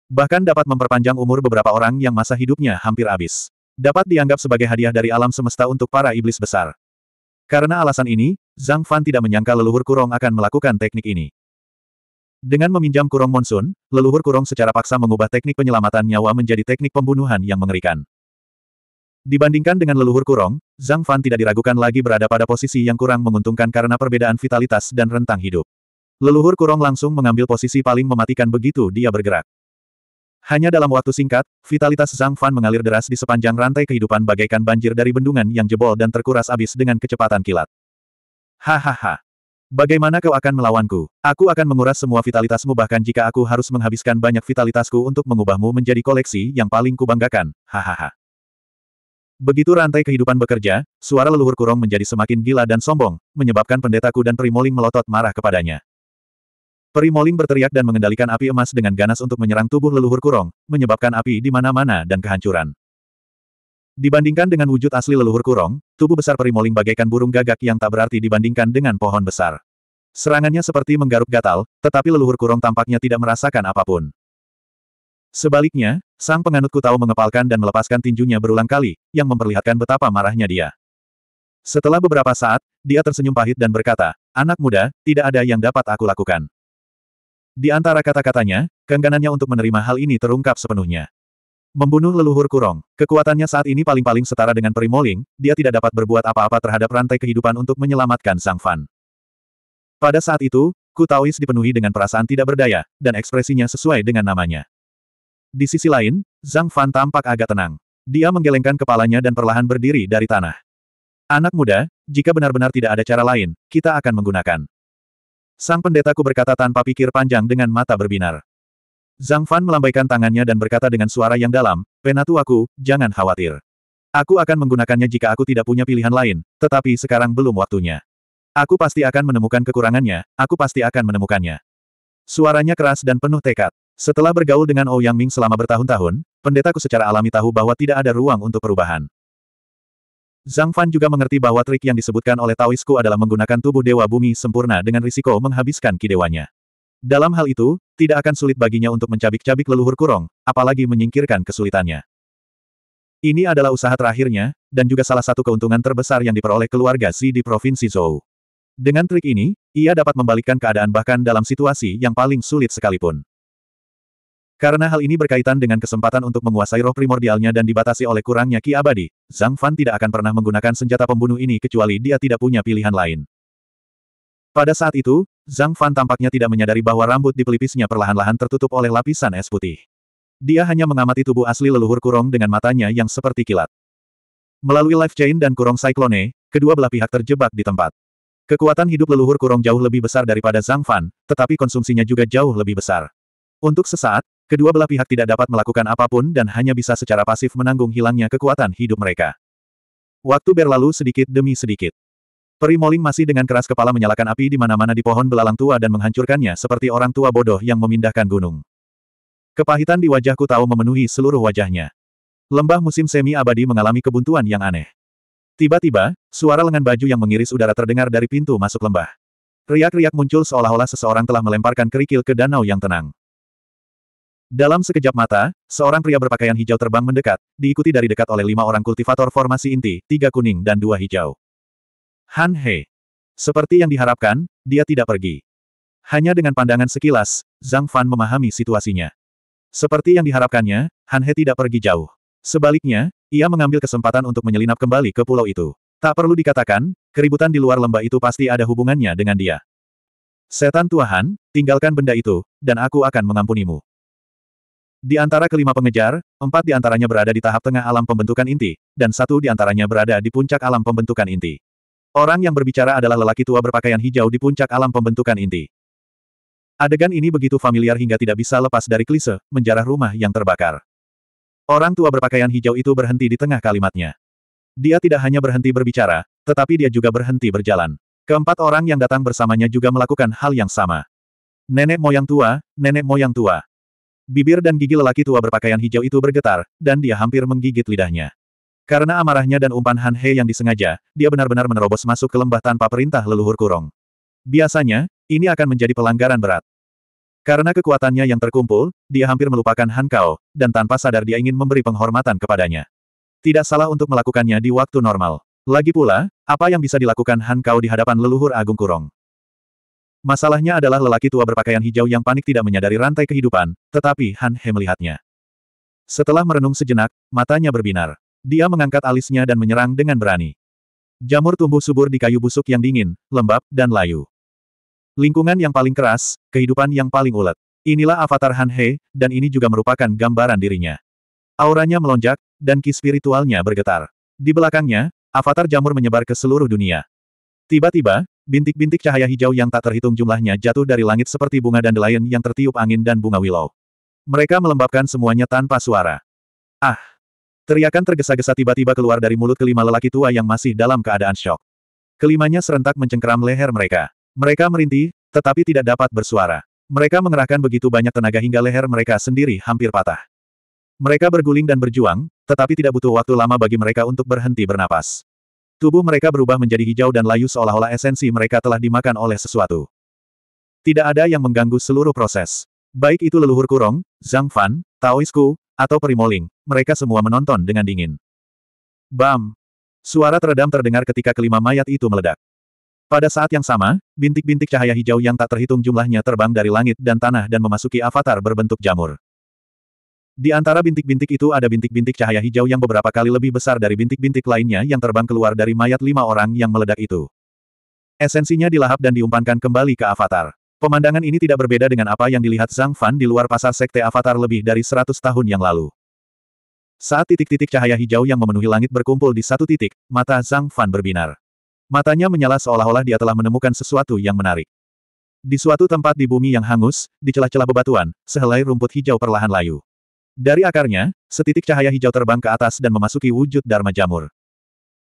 Bahkan dapat memperpanjang umur beberapa orang yang masa hidupnya hampir habis. Dapat dianggap sebagai hadiah dari alam semesta untuk para iblis besar. Karena alasan ini, Zhang Fan tidak menyangka leluhur kurong akan melakukan teknik ini. Dengan meminjam kurong monsun, leluhur kurong secara paksa mengubah teknik penyelamatan nyawa menjadi teknik pembunuhan yang mengerikan. Dibandingkan dengan leluhur kurong, Zhang Fan tidak diragukan lagi berada pada posisi yang kurang menguntungkan karena perbedaan vitalitas dan rentang hidup. Leluhur kurong langsung mengambil posisi paling mematikan begitu dia bergerak. Hanya dalam waktu singkat, vitalitas Zhang Fan mengalir deras di sepanjang rantai kehidupan bagaikan banjir dari bendungan yang jebol dan terkuras abis dengan kecepatan kilat. Hahaha. Bagaimana kau akan melawanku? Aku akan menguras semua vitalitasmu bahkan jika aku harus menghabiskan banyak vitalitasku untuk mengubahmu menjadi koleksi yang paling kubanggakan. Hahaha. Begitu rantai kehidupan bekerja, suara leluhur kurung menjadi semakin gila dan sombong, menyebabkan pendetaku dan Primoling melotot marah kepadanya. Peri Moling berteriak dan mengendalikan api emas dengan ganas untuk menyerang tubuh leluhur kurong, menyebabkan api di mana-mana dan kehancuran. Dibandingkan dengan wujud asli leluhur kurong, tubuh besar Peri Moling bagaikan burung gagak yang tak berarti dibandingkan dengan pohon besar. Serangannya seperti menggaruk gatal, tetapi leluhur kurong tampaknya tidak merasakan apapun. Sebaliknya, sang penganut Kutau mengepalkan dan melepaskan tinjunya berulang kali, yang memperlihatkan betapa marahnya dia. Setelah beberapa saat, dia tersenyum pahit dan berkata, Anak muda, tidak ada yang dapat aku lakukan. Di antara kata-katanya, keengganannya untuk menerima hal ini terungkap sepenuhnya. Membunuh leluhur kurong, kekuatannya saat ini paling-paling setara dengan Primoling, dia tidak dapat berbuat apa-apa terhadap rantai kehidupan untuk menyelamatkan Sang Fan. Pada saat itu, Ku Taois dipenuhi dengan perasaan tidak berdaya, dan ekspresinya sesuai dengan namanya. Di sisi lain, Zhang Fan tampak agak tenang. Dia menggelengkan kepalanya dan perlahan berdiri dari tanah. Anak muda, jika benar-benar tidak ada cara lain, kita akan menggunakan Sang pendetaku berkata tanpa pikir panjang dengan mata berbinar. Zhang Fan melambaikan tangannya dan berkata dengan suara yang dalam, "Penatuaku, jangan khawatir. Aku akan menggunakannya jika aku tidak punya pilihan lain, tetapi sekarang belum waktunya. Aku pasti akan menemukan kekurangannya, aku pasti akan menemukannya. Suaranya keras dan penuh tekad. Setelah bergaul dengan Ouyang oh Ming selama bertahun-tahun, pendetaku secara alami tahu bahwa tidak ada ruang untuk perubahan. Zhang Fan juga mengerti bahwa trik yang disebutkan oleh Taoisku adalah menggunakan tubuh Dewa Bumi sempurna dengan risiko menghabiskan kidewanya. Dalam hal itu, tidak akan sulit baginya untuk mencabik-cabik leluhur kurong, apalagi menyingkirkan kesulitannya. Ini adalah usaha terakhirnya, dan juga salah satu keuntungan terbesar yang diperoleh keluarga Xi di Provinsi Zhou. Dengan trik ini, ia dapat membalikkan keadaan bahkan dalam situasi yang paling sulit sekalipun. Karena hal ini berkaitan dengan kesempatan untuk menguasai roh primordialnya dan dibatasi oleh kurangnya Ki Abadi, Zhang Fan tidak akan pernah menggunakan senjata pembunuh ini kecuali dia tidak punya pilihan lain. Pada saat itu, Zhang Fan tampaknya tidak menyadari bahwa rambut di pelipisnya perlahan-lahan tertutup oleh lapisan es putih. Dia hanya mengamati tubuh asli leluhur kurong dengan matanya yang seperti kilat. Melalui life chain dan kurong cyclone, kedua belah pihak terjebak di tempat. Kekuatan hidup leluhur kurong jauh lebih besar daripada Zhang Fan, tetapi konsumsinya juga jauh lebih besar. Untuk sesaat, Kedua belah pihak tidak dapat melakukan apapun dan hanya bisa secara pasif menanggung hilangnya kekuatan hidup mereka. Waktu berlalu sedikit demi sedikit. Peri Moling masih dengan keras kepala menyalakan api di mana-mana di pohon belalang tua dan menghancurkannya seperti orang tua bodoh yang memindahkan gunung. Kepahitan di wajahku tahu memenuhi seluruh wajahnya. Lembah musim semi abadi mengalami kebuntuan yang aneh. Tiba-tiba, suara lengan baju yang mengiris udara terdengar dari pintu masuk lembah. Riak-riak muncul seolah-olah seseorang telah melemparkan kerikil ke danau yang tenang. Dalam sekejap mata, seorang pria berpakaian hijau terbang mendekat, diikuti dari dekat oleh lima orang kultivator formasi inti, tiga kuning dan dua hijau. Han He. Seperti yang diharapkan, dia tidak pergi. Hanya dengan pandangan sekilas, Zhang Fan memahami situasinya. Seperti yang diharapkannya, Han He tidak pergi jauh. Sebaliknya, ia mengambil kesempatan untuk menyelinap kembali ke pulau itu. Tak perlu dikatakan, keributan di luar lembah itu pasti ada hubungannya dengan dia. Setan tua Han, tinggalkan benda itu, dan aku akan mengampunimu. Di antara kelima pengejar, empat di antaranya berada di tahap tengah alam pembentukan inti, dan satu di antaranya berada di puncak alam pembentukan inti. Orang yang berbicara adalah lelaki tua berpakaian hijau di puncak alam pembentukan inti. Adegan ini begitu familiar hingga tidak bisa lepas dari klise, menjarah rumah yang terbakar. Orang tua berpakaian hijau itu berhenti di tengah kalimatnya. Dia tidak hanya berhenti berbicara, tetapi dia juga berhenti berjalan. Keempat orang yang datang bersamanya juga melakukan hal yang sama. Nenek moyang tua, nenek moyang tua. Bibir dan gigi lelaki tua berpakaian hijau itu bergetar, dan dia hampir menggigit lidahnya. Karena amarahnya dan umpan Han He yang disengaja, dia benar-benar menerobos masuk ke lembah tanpa perintah leluhur kurung. Biasanya, ini akan menjadi pelanggaran berat. Karena kekuatannya yang terkumpul, dia hampir melupakan Han Kao, dan tanpa sadar dia ingin memberi penghormatan kepadanya. Tidak salah untuk melakukannya di waktu normal. Lagi pula, apa yang bisa dilakukan Han Kao di hadapan leluhur agung kurung? Masalahnya adalah lelaki tua berpakaian hijau yang panik tidak menyadari rantai kehidupan, tetapi Han He melihatnya. Setelah merenung sejenak, matanya berbinar. Dia mengangkat alisnya dan menyerang dengan berani. Jamur tumbuh subur di kayu busuk yang dingin, lembab, dan layu. Lingkungan yang paling keras, kehidupan yang paling ulet. Inilah avatar Han He, dan ini juga merupakan gambaran dirinya. Auranya melonjak, dan ki spiritualnya bergetar. Di belakangnya, avatar jamur menyebar ke seluruh dunia. Tiba-tiba, Bintik-bintik cahaya hijau yang tak terhitung jumlahnya jatuh dari langit seperti bunga dandelion yang tertiup angin dan bunga willow. Mereka melembabkan semuanya tanpa suara. Ah! Teriakan tergesa-gesa tiba-tiba keluar dari mulut kelima lelaki tua yang masih dalam keadaan shock. Kelimanya serentak mencengkeram leher mereka. Mereka merintih, tetapi tidak dapat bersuara. Mereka mengerahkan begitu banyak tenaga hingga leher mereka sendiri hampir patah. Mereka berguling dan berjuang, tetapi tidak butuh waktu lama bagi mereka untuk berhenti bernapas. Tubuh mereka berubah menjadi hijau dan layu seolah-olah esensi mereka telah dimakan oleh sesuatu. Tidak ada yang mengganggu seluruh proses. Baik itu leluhur kurong, Zhang Fan, Taoisku, atau Primoling, mereka semua menonton dengan dingin. Bam! Suara teredam terdengar ketika kelima mayat itu meledak. Pada saat yang sama, bintik-bintik cahaya hijau yang tak terhitung jumlahnya terbang dari langit dan tanah dan memasuki avatar berbentuk jamur. Di antara bintik-bintik itu ada bintik-bintik cahaya hijau yang beberapa kali lebih besar dari bintik-bintik lainnya yang terbang keluar dari mayat lima orang yang meledak itu. Esensinya dilahap dan diumpankan kembali ke avatar. Pemandangan ini tidak berbeda dengan apa yang dilihat Zhang Fan di luar pasar sekte avatar lebih dari seratus tahun yang lalu. Saat titik-titik cahaya hijau yang memenuhi langit berkumpul di satu titik, mata Zhang Fan berbinar. Matanya menyala seolah-olah dia telah menemukan sesuatu yang menarik. Di suatu tempat di bumi yang hangus, di celah-celah bebatuan, sehelai rumput hijau perlahan layu. Dari akarnya, setitik cahaya hijau terbang ke atas dan memasuki wujud Dharma Jamur.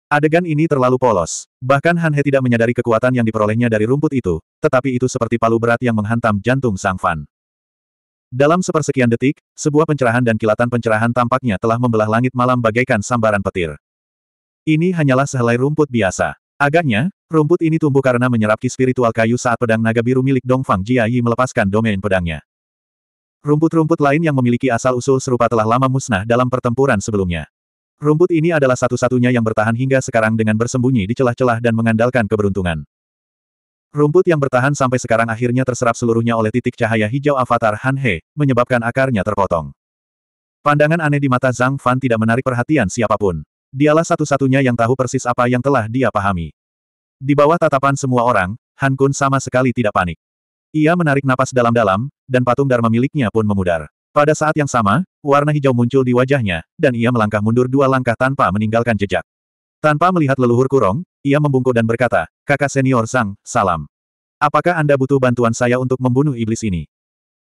Adegan ini terlalu polos. Bahkan Han He tidak menyadari kekuatan yang diperolehnya dari rumput itu, tetapi itu seperti palu berat yang menghantam jantung Sang Fan. Dalam sepersekian detik, sebuah pencerahan dan kilatan pencerahan tampaknya telah membelah langit malam bagaikan sambaran petir. Ini hanyalah sehelai rumput biasa. Agaknya, rumput ini tumbuh karena menyerap ki spiritual kayu saat pedang naga biru milik Dongfang Jia Yi melepaskan domain pedangnya. Rumput-rumput lain yang memiliki asal-usul serupa telah lama musnah dalam pertempuran sebelumnya. Rumput ini adalah satu-satunya yang bertahan hingga sekarang dengan bersembunyi di celah-celah dan mengandalkan keberuntungan. Rumput yang bertahan sampai sekarang akhirnya terserap seluruhnya oleh titik cahaya hijau avatar Han He, menyebabkan akarnya terpotong. Pandangan aneh di mata Zhang Fan tidak menarik perhatian siapapun. Dialah satu-satunya yang tahu persis apa yang telah dia pahami. Di bawah tatapan semua orang, Han Kun sama sekali tidak panik. Ia menarik napas dalam-dalam, dan patung Dharma miliknya pun memudar. Pada saat yang sama, warna hijau muncul di wajahnya, dan ia melangkah mundur dua langkah tanpa meninggalkan jejak. Tanpa melihat leluhur kurong, ia membungkuk dan berkata, kakak senior Zhang, salam. Apakah Anda butuh bantuan saya untuk membunuh iblis ini?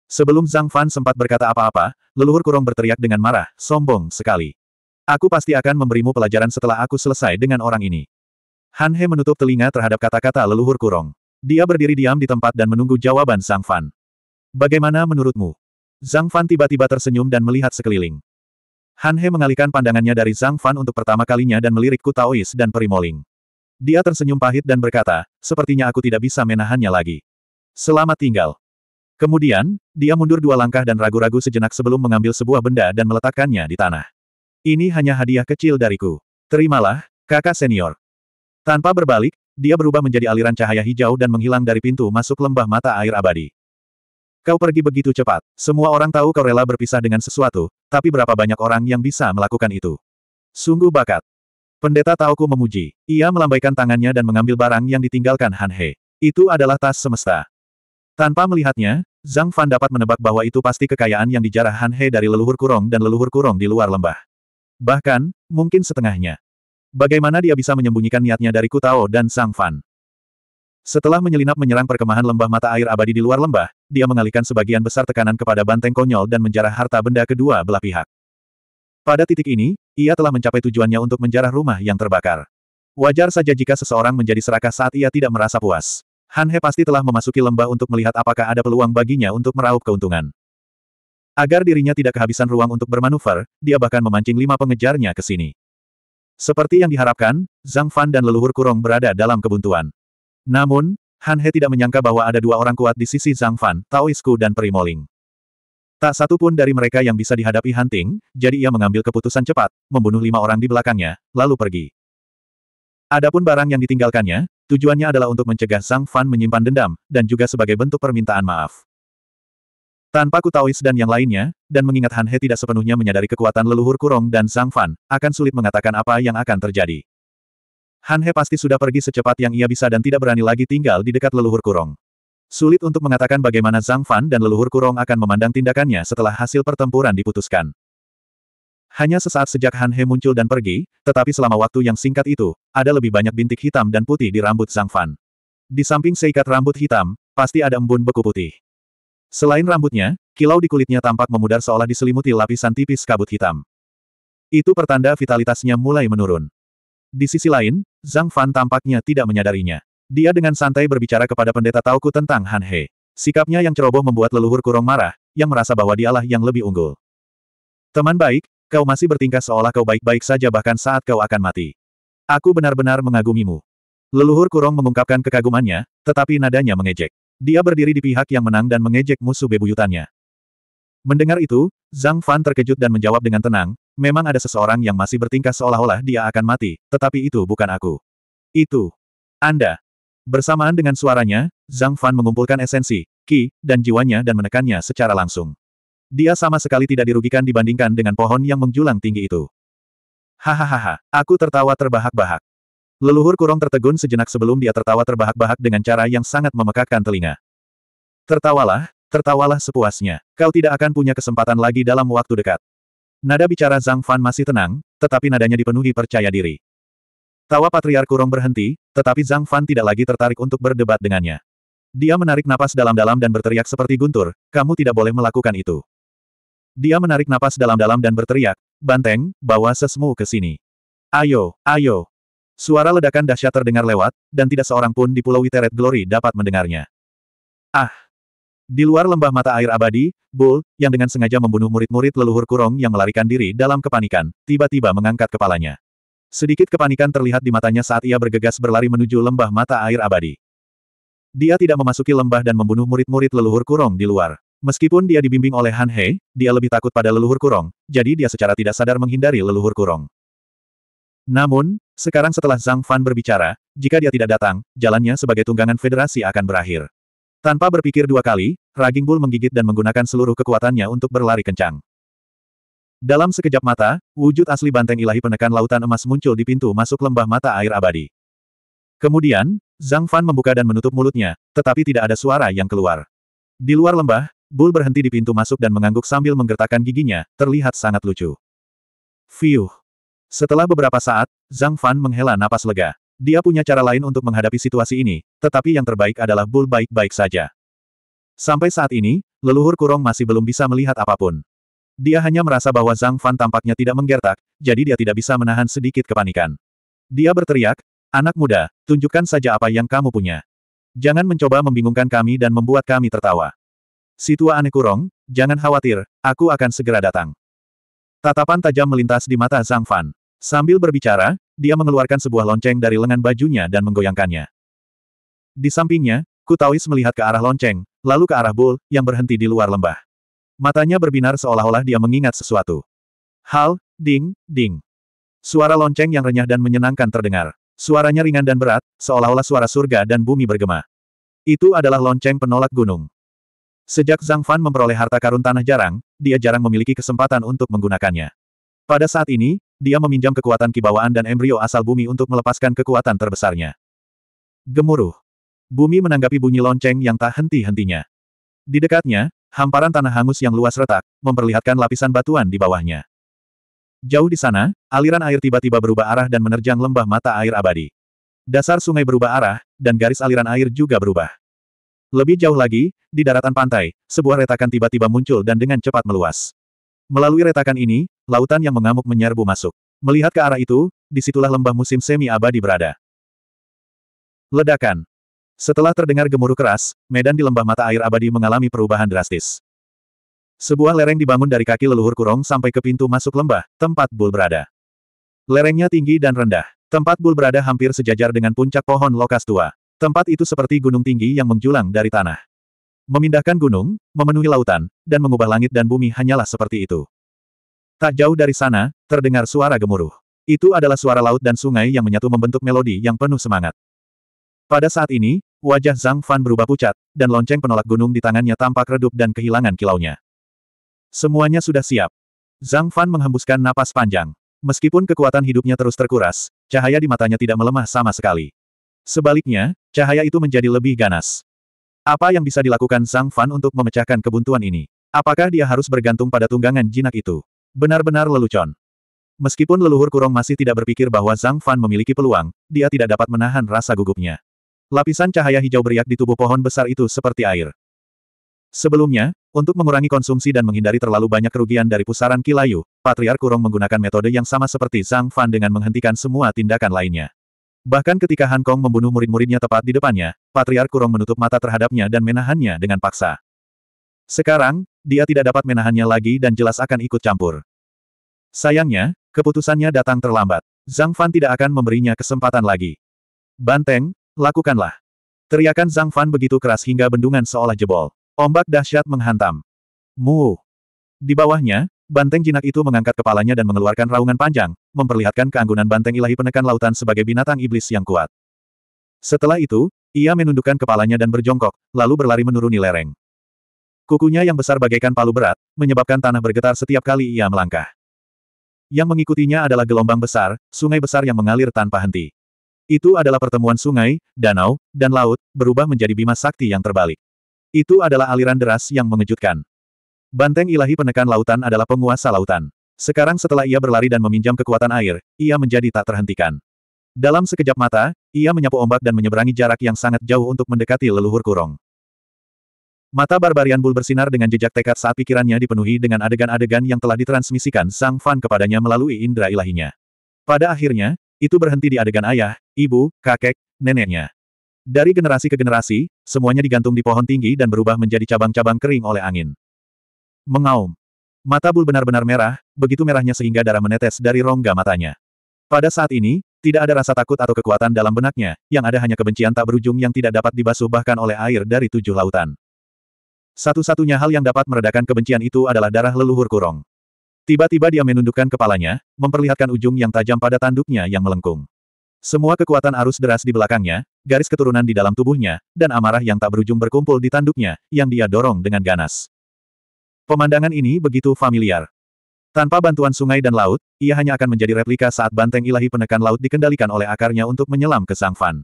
Sebelum Zhang Fan sempat berkata apa-apa, leluhur kurong berteriak dengan marah, sombong sekali. Aku pasti akan memberimu pelajaran setelah aku selesai dengan orang ini. Han He menutup telinga terhadap kata-kata leluhur kurong. Dia berdiri diam di tempat dan menunggu jawaban Zhang Fan. Bagaimana menurutmu? Zhang Fan tiba-tiba tersenyum dan melihat sekeliling. Han He mengalihkan pandangannya dari Zhang Fan untuk pertama kalinya dan melirik Ku Taois dan Perimoling. Dia tersenyum pahit dan berkata, sepertinya aku tidak bisa menahannya lagi. Selamat tinggal. Kemudian, dia mundur dua langkah dan ragu-ragu sejenak sebelum mengambil sebuah benda dan meletakkannya di tanah. Ini hanya hadiah kecil dariku. Terimalah, kakak senior. Tanpa berbalik, dia berubah menjadi aliran cahaya hijau dan menghilang dari pintu masuk lembah mata air abadi. Kau pergi begitu cepat. Semua orang tahu kau rela berpisah dengan sesuatu, tapi berapa banyak orang yang bisa melakukan itu? Sungguh bakat. Pendeta Taoku memuji. Ia melambaikan tangannya dan mengambil barang yang ditinggalkan Han He. Itu adalah tas semesta. Tanpa melihatnya, Zhang Fan dapat menebak bahwa itu pasti kekayaan yang dijarah Han He dari leluhur kurong dan leluhur kurong di luar lembah. Bahkan, mungkin setengahnya. Bagaimana dia bisa menyembunyikan niatnya dari Kutao dan Sang Fan? Setelah menyelinap menyerang perkemahan lembah mata air abadi di luar lembah, dia mengalihkan sebagian besar tekanan kepada banteng konyol dan menjarah harta benda kedua belah pihak. Pada titik ini, ia telah mencapai tujuannya untuk menjarah rumah yang terbakar. Wajar saja jika seseorang menjadi serakah saat ia tidak merasa puas. Han He pasti telah memasuki lembah untuk melihat apakah ada peluang baginya untuk meraup keuntungan. Agar dirinya tidak kehabisan ruang untuk bermanuver, dia bahkan memancing lima pengejarnya ke sini. Seperti yang diharapkan, Zhang Fan dan leluhur kurung berada dalam kebuntuan. Namun, Han He tidak menyangka bahwa ada dua orang kuat di sisi Zhang Fan, Taoisku dan Primoling. Tak satu pun dari mereka yang bisa dihadapi hunting, jadi ia mengambil keputusan cepat, membunuh lima orang di belakangnya, lalu pergi. Adapun barang yang ditinggalkannya, tujuannya adalah untuk mencegah Zhang Fan menyimpan dendam, dan juga sebagai bentuk permintaan maaf. Tanpa Kutawis dan yang lainnya, dan mengingat Han He tidak sepenuhnya menyadari kekuatan leluhur kurung dan Zhang Fan, akan sulit mengatakan apa yang akan terjadi. Han He pasti sudah pergi secepat yang ia bisa dan tidak berani lagi tinggal di dekat leluhur kurong. Sulit untuk mengatakan bagaimana Zhang Fan dan leluhur kurong akan memandang tindakannya setelah hasil pertempuran diputuskan. Hanya sesaat sejak Han He muncul dan pergi, tetapi selama waktu yang singkat itu, ada lebih banyak bintik hitam dan putih di rambut Zhang Fan. Di samping seikat rambut hitam, pasti ada embun beku putih. Selain rambutnya, kilau di kulitnya tampak memudar seolah diselimuti lapisan tipis kabut hitam. Itu pertanda vitalitasnya mulai menurun. Di sisi lain, Zhang Fan tampaknya tidak menyadarinya. Dia dengan santai berbicara kepada pendeta Tauku tentang Han He. Sikapnya yang ceroboh membuat leluhur kurung marah, yang merasa bahwa dialah yang lebih unggul. Teman baik, kau masih bertingkah seolah kau baik-baik saja bahkan saat kau akan mati. Aku benar-benar mengagumimu. Leluhur kurung mengungkapkan kekagumannya, tetapi nadanya mengejek. Dia berdiri di pihak yang menang dan mengejek musuh bebuyutannya. Mendengar itu, Zhang Fan terkejut dan menjawab dengan tenang, memang ada seseorang yang masih bertingkah seolah-olah dia akan mati, tetapi itu bukan aku. Itu. Anda. Bersamaan dengan suaranya, Zhang Fan mengumpulkan esensi, ki, dan jiwanya dan menekannya secara langsung. Dia sama sekali tidak dirugikan dibandingkan dengan pohon yang menjulang tinggi itu. Hahaha, aku tertawa terbahak-bahak. Leluhur kurung tertegun sejenak sebelum dia tertawa terbahak-bahak dengan cara yang sangat memekakkan telinga. Tertawalah, Tertawalah sepuasnya. Kau tidak akan punya kesempatan lagi dalam waktu dekat. Nada bicara Zhang Fan masih tenang, tetapi nadanya dipenuhi percaya diri. Tawa Patriark Kurong berhenti, tetapi Zhang Fan tidak lagi tertarik untuk berdebat dengannya. Dia menarik napas dalam-dalam dan berteriak seperti guntur, kamu tidak boleh melakukan itu. Dia menarik napas dalam-dalam dan berteriak, banteng, bawa sesmu ke sini. Ayo, ayo. Suara ledakan dahsyat terdengar lewat, dan tidak seorang pun di Pulau Witeret Glory dapat mendengarnya. Ah! Di luar lembah mata air abadi, Bull, yang dengan sengaja membunuh murid-murid leluhur kurong yang melarikan diri dalam kepanikan, tiba-tiba mengangkat kepalanya. Sedikit kepanikan terlihat di matanya saat ia bergegas berlari menuju lembah mata air abadi. Dia tidak memasuki lembah dan membunuh murid-murid leluhur kurong di luar. Meskipun dia dibimbing oleh Han He, dia lebih takut pada leluhur kurong, jadi dia secara tidak sadar menghindari leluhur kurong. Namun, sekarang setelah Zhang Fan berbicara, jika dia tidak datang, jalannya sebagai tunggangan federasi akan berakhir. Tanpa berpikir dua kali, Raging Bull menggigit dan menggunakan seluruh kekuatannya untuk berlari kencang. Dalam sekejap mata, wujud asli banteng ilahi penekan lautan emas muncul di pintu masuk lembah mata air abadi. Kemudian, Zhang Fan membuka dan menutup mulutnya, tetapi tidak ada suara yang keluar. Di luar lembah, Bull berhenti di pintu masuk dan mengangguk sambil menggertakkan giginya, terlihat sangat lucu. Fiuh! Setelah beberapa saat, Zhang Fan menghela napas lega. Dia punya cara lain untuk menghadapi situasi ini, tetapi yang terbaik adalah Bull baik-baik saja. Sampai saat ini, leluhur kurong masih belum bisa melihat apapun. Dia hanya merasa bahwa Zhang Fan tampaknya tidak menggertak, jadi dia tidak bisa menahan sedikit kepanikan. Dia berteriak, Anak muda, tunjukkan saja apa yang kamu punya. Jangan mencoba membingungkan kami dan membuat kami tertawa. Si tua aneh kurong, jangan khawatir, aku akan segera datang. Tatapan tajam melintas di mata Zhang Fan. Sambil berbicara, dia mengeluarkan sebuah lonceng dari lengan bajunya dan menggoyangkannya. Di sampingnya, Kutawis melihat ke arah lonceng, lalu ke arah Bul yang berhenti di luar lembah. Matanya berbinar seolah-olah dia mengingat sesuatu. Hal, ding, ding. Suara lonceng yang renyah dan menyenangkan terdengar. Suaranya ringan dan berat, seolah-olah suara surga dan bumi bergema. Itu adalah lonceng penolak gunung. Sejak Zhang Fan memperoleh harta karun tanah jarang, dia jarang memiliki kesempatan untuk menggunakannya. Pada saat ini, dia meminjam kekuatan kibawaan dan embrio asal bumi untuk melepaskan kekuatan terbesarnya. Gemuruh. Bumi menanggapi bunyi lonceng yang tak henti-hentinya. Di dekatnya, hamparan tanah hangus yang luas retak, memperlihatkan lapisan batuan di bawahnya. Jauh di sana, aliran air tiba-tiba berubah arah dan menerjang lembah mata air abadi. Dasar sungai berubah arah, dan garis aliran air juga berubah. Lebih jauh lagi, di daratan pantai, sebuah retakan tiba-tiba muncul dan dengan cepat meluas. Melalui retakan ini, lautan yang mengamuk menyerbu masuk. Melihat ke arah itu, disitulah lembah musim semi abadi berada. Ledakan. Setelah terdengar gemuruh keras, medan di lembah mata air abadi mengalami perubahan drastis. Sebuah lereng dibangun dari kaki leluhur kurung sampai ke pintu masuk lembah, tempat Bul berada. Lerengnya tinggi dan rendah. Tempat Bul berada hampir sejajar dengan puncak pohon lokas tua. Tempat itu seperti gunung tinggi yang menjulang dari tanah. Memindahkan gunung, memenuhi lautan, dan mengubah langit dan bumi hanyalah seperti itu. Tak jauh dari sana, terdengar suara gemuruh. Itu adalah suara laut dan sungai yang menyatu membentuk melodi yang penuh semangat. Pada saat ini, wajah Zhang Fan berubah pucat, dan lonceng penolak gunung di tangannya tampak redup dan kehilangan kilaunya. Semuanya sudah siap. Zhang Fan menghembuskan napas panjang. Meskipun kekuatan hidupnya terus terkuras, cahaya di matanya tidak melemah sama sekali. Sebaliknya, cahaya itu menjadi lebih ganas. Apa yang bisa dilakukan Zhang Fan untuk memecahkan kebuntuan ini? Apakah dia harus bergantung pada tunggangan jinak itu? Benar-benar lelucon. Meskipun leluhur kurong masih tidak berpikir bahwa Zhang Fan memiliki peluang, dia tidak dapat menahan rasa gugupnya. Lapisan cahaya hijau beriak di tubuh pohon besar itu seperti air. Sebelumnya, untuk mengurangi konsumsi dan menghindari terlalu banyak kerugian dari pusaran kilayu, patriar Kurong menggunakan metode yang sama seperti Zhang Fan dengan menghentikan semua tindakan lainnya. Bahkan ketika Han Kong membunuh murid-muridnya tepat di depannya, Patriark Kurong menutup mata terhadapnya dan menahannya dengan paksa. Sekarang, dia tidak dapat menahannya lagi dan jelas akan ikut campur. Sayangnya, keputusannya datang terlambat. Zhang Fan tidak akan memberinya kesempatan lagi. Banteng, lakukanlah. Teriakan Zhang Fan begitu keras hingga bendungan seolah jebol. Ombak dahsyat menghantam. Mu. Di bawahnya, Banteng jinak itu mengangkat kepalanya dan mengeluarkan raungan panjang, memperlihatkan keanggunan banteng ilahi penekan lautan sebagai binatang iblis yang kuat. Setelah itu, ia menundukkan kepalanya dan berjongkok, lalu berlari menuruni lereng. Kukunya yang besar bagaikan palu berat, menyebabkan tanah bergetar setiap kali ia melangkah. Yang mengikutinya adalah gelombang besar, sungai besar yang mengalir tanpa henti. Itu adalah pertemuan sungai, danau, dan laut, berubah menjadi bima sakti yang terbalik. Itu adalah aliran deras yang mengejutkan. Banteng ilahi penekan lautan adalah penguasa lautan. Sekarang setelah ia berlari dan meminjam kekuatan air, ia menjadi tak terhentikan. Dalam sekejap mata, ia menyapu ombak dan menyeberangi jarak yang sangat jauh untuk mendekati leluhur kurung. Mata Barbarian bul bersinar dengan jejak tekad saat pikirannya dipenuhi dengan adegan-adegan yang telah ditransmisikan Sang Fan kepadanya melalui indera ilahinya. Pada akhirnya, itu berhenti di adegan ayah, ibu, kakek, neneknya. Dari generasi ke generasi, semuanya digantung di pohon tinggi dan berubah menjadi cabang-cabang kering oleh angin. Mengaum. Mata Bul benar-benar merah, begitu merahnya sehingga darah menetes dari rongga matanya. Pada saat ini, tidak ada rasa takut atau kekuatan dalam benaknya, yang ada hanya kebencian tak berujung yang tidak dapat dibasuh bahkan oleh air dari tujuh lautan. Satu-satunya hal yang dapat meredakan kebencian itu adalah darah leluhur kurong. Tiba-tiba dia menundukkan kepalanya, memperlihatkan ujung yang tajam pada tanduknya yang melengkung. Semua kekuatan arus deras di belakangnya, garis keturunan di dalam tubuhnya, dan amarah yang tak berujung berkumpul di tanduknya, yang dia dorong dengan ganas. Pemandangan ini begitu familiar. Tanpa bantuan sungai dan laut, ia hanya akan menjadi replika saat banteng ilahi penekan laut dikendalikan oleh akarnya untuk menyelam ke Sang Fan.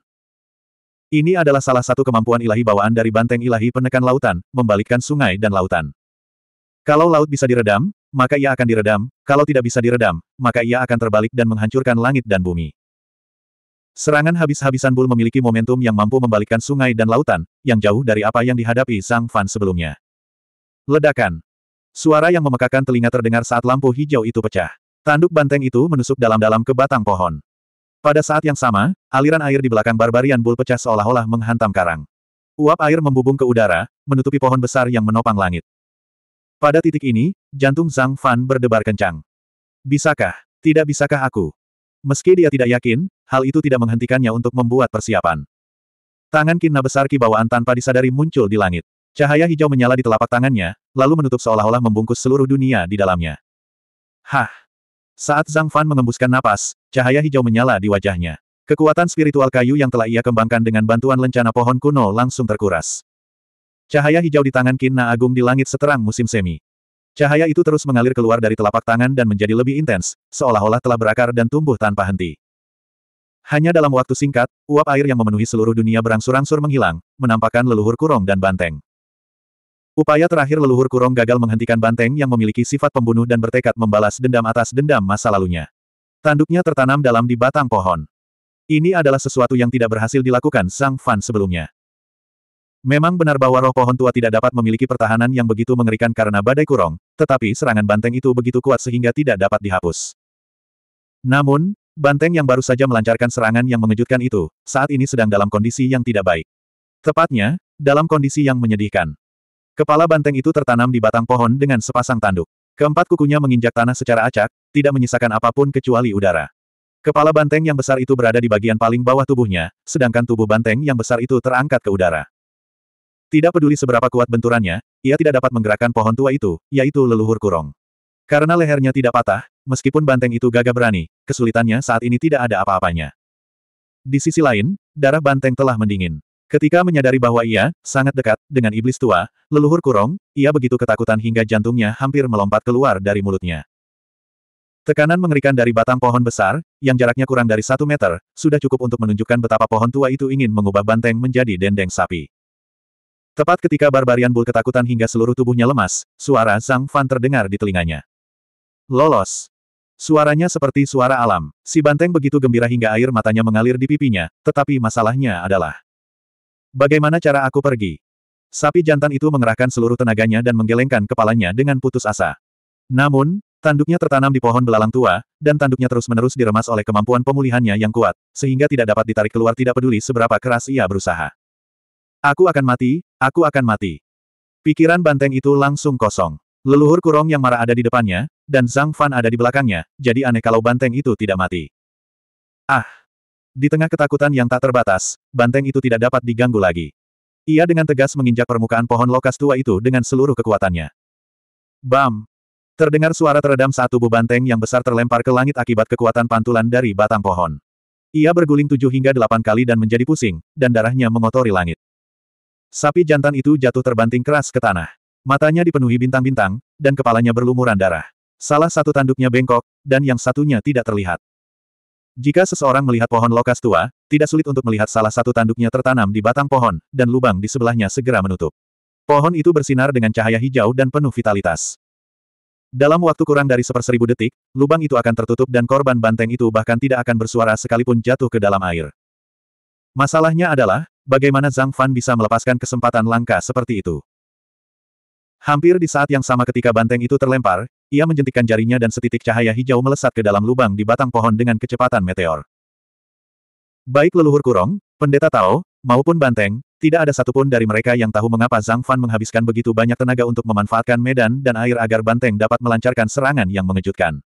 Ini adalah salah satu kemampuan ilahi bawaan dari banteng ilahi penekan lautan, membalikkan sungai dan lautan. Kalau laut bisa diredam, maka ia akan diredam, kalau tidak bisa diredam, maka ia akan terbalik dan menghancurkan langit dan bumi. Serangan habis-habisan Bul memiliki momentum yang mampu membalikkan sungai dan lautan, yang jauh dari apa yang dihadapi Sang Fan sebelumnya. Ledakan Suara yang memekakan telinga terdengar saat lampu hijau itu pecah. Tanduk banteng itu menusuk dalam-dalam ke batang pohon. Pada saat yang sama, aliran air di belakang barbarian bul pecah seolah-olah menghantam karang. Uap air membubung ke udara, menutupi pohon besar yang menopang langit. Pada titik ini, jantung Zhang Fan berdebar kencang. Bisakah? Tidak bisakah aku? Meski dia tidak yakin, hal itu tidak menghentikannya untuk membuat persiapan. Tangan kinna besar kibawaan tanpa disadari muncul di langit. Cahaya hijau menyala di telapak tangannya, lalu menutup seolah-olah membungkus seluruh dunia di dalamnya. Hah! Saat Zhang Fan mengembuskan napas, cahaya hijau menyala di wajahnya. Kekuatan spiritual kayu yang telah ia kembangkan dengan bantuan lencana pohon kuno langsung terkuras. Cahaya hijau di tangan Qin Agung di langit seterang musim semi. Cahaya itu terus mengalir keluar dari telapak tangan dan menjadi lebih intens, seolah-olah telah berakar dan tumbuh tanpa henti. Hanya dalam waktu singkat, uap air yang memenuhi seluruh dunia berangsur-angsur menghilang, menampakkan leluhur kurung dan banteng. Upaya terakhir leluhur Kurong gagal menghentikan banteng yang memiliki sifat pembunuh dan bertekad membalas dendam atas dendam masa lalunya. Tanduknya tertanam dalam di batang pohon. Ini adalah sesuatu yang tidak berhasil dilakukan Sang Fan sebelumnya. Memang benar bahwa roh pohon tua tidak dapat memiliki pertahanan yang begitu mengerikan karena badai kurong, tetapi serangan banteng itu begitu kuat sehingga tidak dapat dihapus. Namun, banteng yang baru saja melancarkan serangan yang mengejutkan itu, saat ini sedang dalam kondisi yang tidak baik. Tepatnya, dalam kondisi yang menyedihkan. Kepala banteng itu tertanam di batang pohon dengan sepasang tanduk. Keempat kukunya menginjak tanah secara acak, tidak menyisakan apapun kecuali udara. Kepala banteng yang besar itu berada di bagian paling bawah tubuhnya, sedangkan tubuh banteng yang besar itu terangkat ke udara. Tidak peduli seberapa kuat benturannya, ia tidak dapat menggerakkan pohon tua itu, yaitu leluhur kurong. Karena lehernya tidak patah, meskipun banteng itu gagah berani, kesulitannya saat ini tidak ada apa-apanya. Di sisi lain, darah banteng telah mendingin. Ketika menyadari bahwa ia sangat dekat dengan iblis tua, leluhur kurong, ia begitu ketakutan hingga jantungnya hampir melompat keluar dari mulutnya. Tekanan mengerikan dari batang pohon besar, yang jaraknya kurang dari satu meter, sudah cukup untuk menunjukkan betapa pohon tua itu ingin mengubah banteng menjadi dendeng sapi. Tepat ketika Barbarian bul ketakutan hingga seluruh tubuhnya lemas, suara Zhang Fan terdengar di telinganya. Lolos. Suaranya seperti suara alam. Si banteng begitu gembira hingga air matanya mengalir di pipinya, tetapi masalahnya adalah Bagaimana cara aku pergi? Sapi jantan itu mengerahkan seluruh tenaganya dan menggelengkan kepalanya dengan putus asa. Namun, tanduknya tertanam di pohon belalang tua, dan tanduknya terus-menerus diremas oleh kemampuan pemulihannya yang kuat, sehingga tidak dapat ditarik keluar tidak peduli seberapa keras ia berusaha. Aku akan mati, aku akan mati. Pikiran banteng itu langsung kosong. Leluhur kurong yang marah ada di depannya, dan Zhang Fan ada di belakangnya, jadi aneh kalau banteng itu tidak mati. Ah! Di tengah ketakutan yang tak terbatas, banteng itu tidak dapat diganggu lagi. Ia dengan tegas menginjak permukaan pohon lokas tua itu dengan seluruh kekuatannya. Bam! Terdengar suara teredam saat tubuh banteng yang besar terlempar ke langit akibat kekuatan pantulan dari batang pohon. Ia berguling tujuh hingga delapan kali dan menjadi pusing, dan darahnya mengotori langit. Sapi jantan itu jatuh terbanting keras ke tanah. Matanya dipenuhi bintang-bintang, dan kepalanya berlumuran darah. Salah satu tanduknya bengkok, dan yang satunya tidak terlihat. Jika seseorang melihat pohon lokas tua, tidak sulit untuk melihat salah satu tanduknya tertanam di batang pohon, dan lubang di sebelahnya segera menutup. Pohon itu bersinar dengan cahaya hijau dan penuh vitalitas. Dalam waktu kurang dari seperseribu detik, lubang itu akan tertutup dan korban banteng itu bahkan tidak akan bersuara sekalipun jatuh ke dalam air. Masalahnya adalah, bagaimana Zhang Fan bisa melepaskan kesempatan langka seperti itu. Hampir di saat yang sama ketika banteng itu terlempar, ia menjentikkan jarinya dan setitik cahaya hijau melesat ke dalam lubang di batang pohon dengan kecepatan meteor. Baik leluhur kurong, pendeta Tao, maupun banteng, tidak ada satupun dari mereka yang tahu mengapa Zhang Fan menghabiskan begitu banyak tenaga untuk memanfaatkan medan dan air agar banteng dapat melancarkan serangan yang mengejutkan.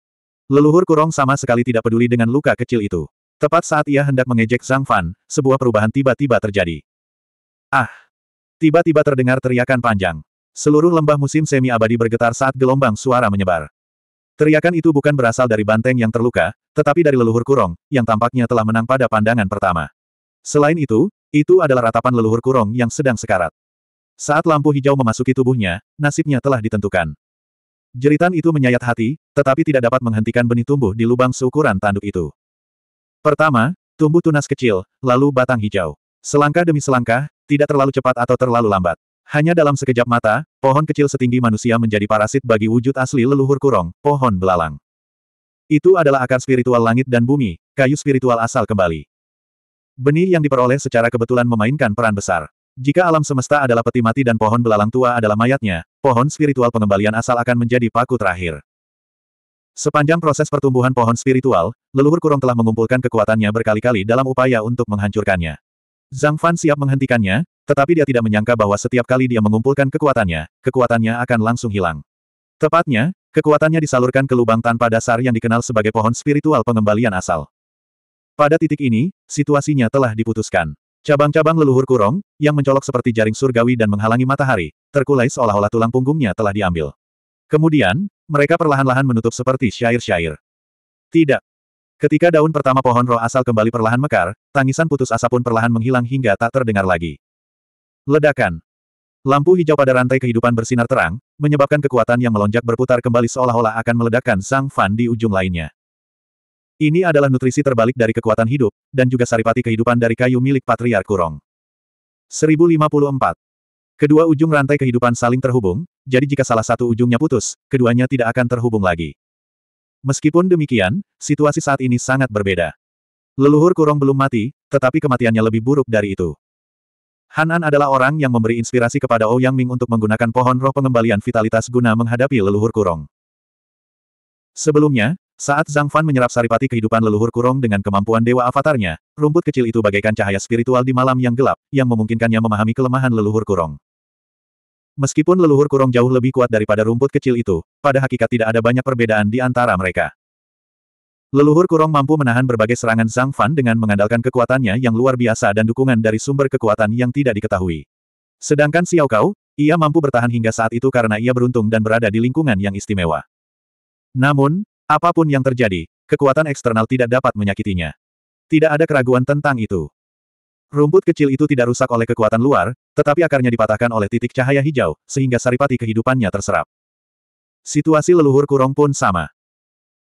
Leluhur kurong sama sekali tidak peduli dengan luka kecil itu. Tepat saat ia hendak mengejek Zhang Fan, sebuah perubahan tiba-tiba terjadi. Ah! Tiba-tiba terdengar teriakan panjang. Seluruh lembah musim semi abadi bergetar saat gelombang suara menyebar. Teriakan itu bukan berasal dari banteng yang terluka, tetapi dari leluhur kurong, yang tampaknya telah menang pada pandangan pertama. Selain itu, itu adalah ratapan leluhur kurong yang sedang sekarat. Saat lampu hijau memasuki tubuhnya, nasibnya telah ditentukan. Jeritan itu menyayat hati, tetapi tidak dapat menghentikan benih tumbuh di lubang seukuran tanduk itu. Pertama, tumbuh tunas kecil, lalu batang hijau. Selangkah demi selangkah, tidak terlalu cepat atau terlalu lambat. Hanya dalam sekejap mata, pohon kecil setinggi manusia menjadi parasit bagi wujud asli leluhur kurong, pohon belalang. Itu adalah akar spiritual langit dan bumi, kayu spiritual asal kembali. Benih yang diperoleh secara kebetulan memainkan peran besar. Jika alam semesta adalah peti mati dan pohon belalang tua adalah mayatnya, pohon spiritual pengembalian asal akan menjadi paku terakhir. Sepanjang proses pertumbuhan pohon spiritual, leluhur kurong telah mengumpulkan kekuatannya berkali-kali dalam upaya untuk menghancurkannya. Zhang Fan siap menghentikannya, tetapi dia tidak menyangka bahwa setiap kali dia mengumpulkan kekuatannya, kekuatannya akan langsung hilang. Tepatnya, kekuatannya disalurkan ke lubang tanpa dasar yang dikenal sebagai pohon spiritual pengembalian asal. Pada titik ini, situasinya telah diputuskan. Cabang-cabang leluhur kurong, yang mencolok seperti jaring surgawi dan menghalangi matahari, terkulai seolah-olah tulang punggungnya telah diambil. Kemudian, mereka perlahan-lahan menutup seperti syair-syair. Tidak. Ketika daun pertama pohon roh asal kembali perlahan mekar, tangisan putus asa pun perlahan menghilang hingga tak terdengar lagi. Ledakan. Lampu hijau pada rantai kehidupan bersinar terang, menyebabkan kekuatan yang melonjak berputar kembali seolah-olah akan meledakkan sang Fan di ujung lainnya. Ini adalah nutrisi terbalik dari kekuatan hidup, dan juga saripati kehidupan dari kayu milik Patriark Kurong. 1054. Kedua ujung rantai kehidupan saling terhubung, jadi jika salah satu ujungnya putus, keduanya tidak akan terhubung lagi. Meskipun demikian, situasi saat ini sangat berbeda. Leluhur Kurong belum mati, tetapi kematiannya lebih buruk dari itu. Hanan adalah orang yang memberi inspirasi kepada Ouyang oh Ming untuk menggunakan pohon roh pengembalian vitalitas guna menghadapi leluhur kurung. Sebelumnya, saat Zhang Fan menyerap saripati kehidupan leluhur kurung dengan kemampuan dewa avatarnya, rumput kecil itu bagaikan cahaya spiritual di malam yang gelap, yang memungkinkannya memahami kelemahan leluhur kurung. Meskipun leluhur kurung jauh lebih kuat daripada rumput kecil itu, pada hakikat tidak ada banyak perbedaan di antara mereka. Leluhur Kurong mampu menahan berbagai serangan Zhang Fan dengan mengandalkan kekuatannya yang luar biasa dan dukungan dari sumber kekuatan yang tidak diketahui. Sedangkan Xiao Kao, ia mampu bertahan hingga saat itu karena ia beruntung dan berada di lingkungan yang istimewa. Namun, apapun yang terjadi, kekuatan eksternal tidak dapat menyakitinya. Tidak ada keraguan tentang itu. Rumput kecil itu tidak rusak oleh kekuatan luar, tetapi akarnya dipatahkan oleh titik cahaya hijau, sehingga saripati kehidupannya terserap. Situasi leluhur kurong pun sama.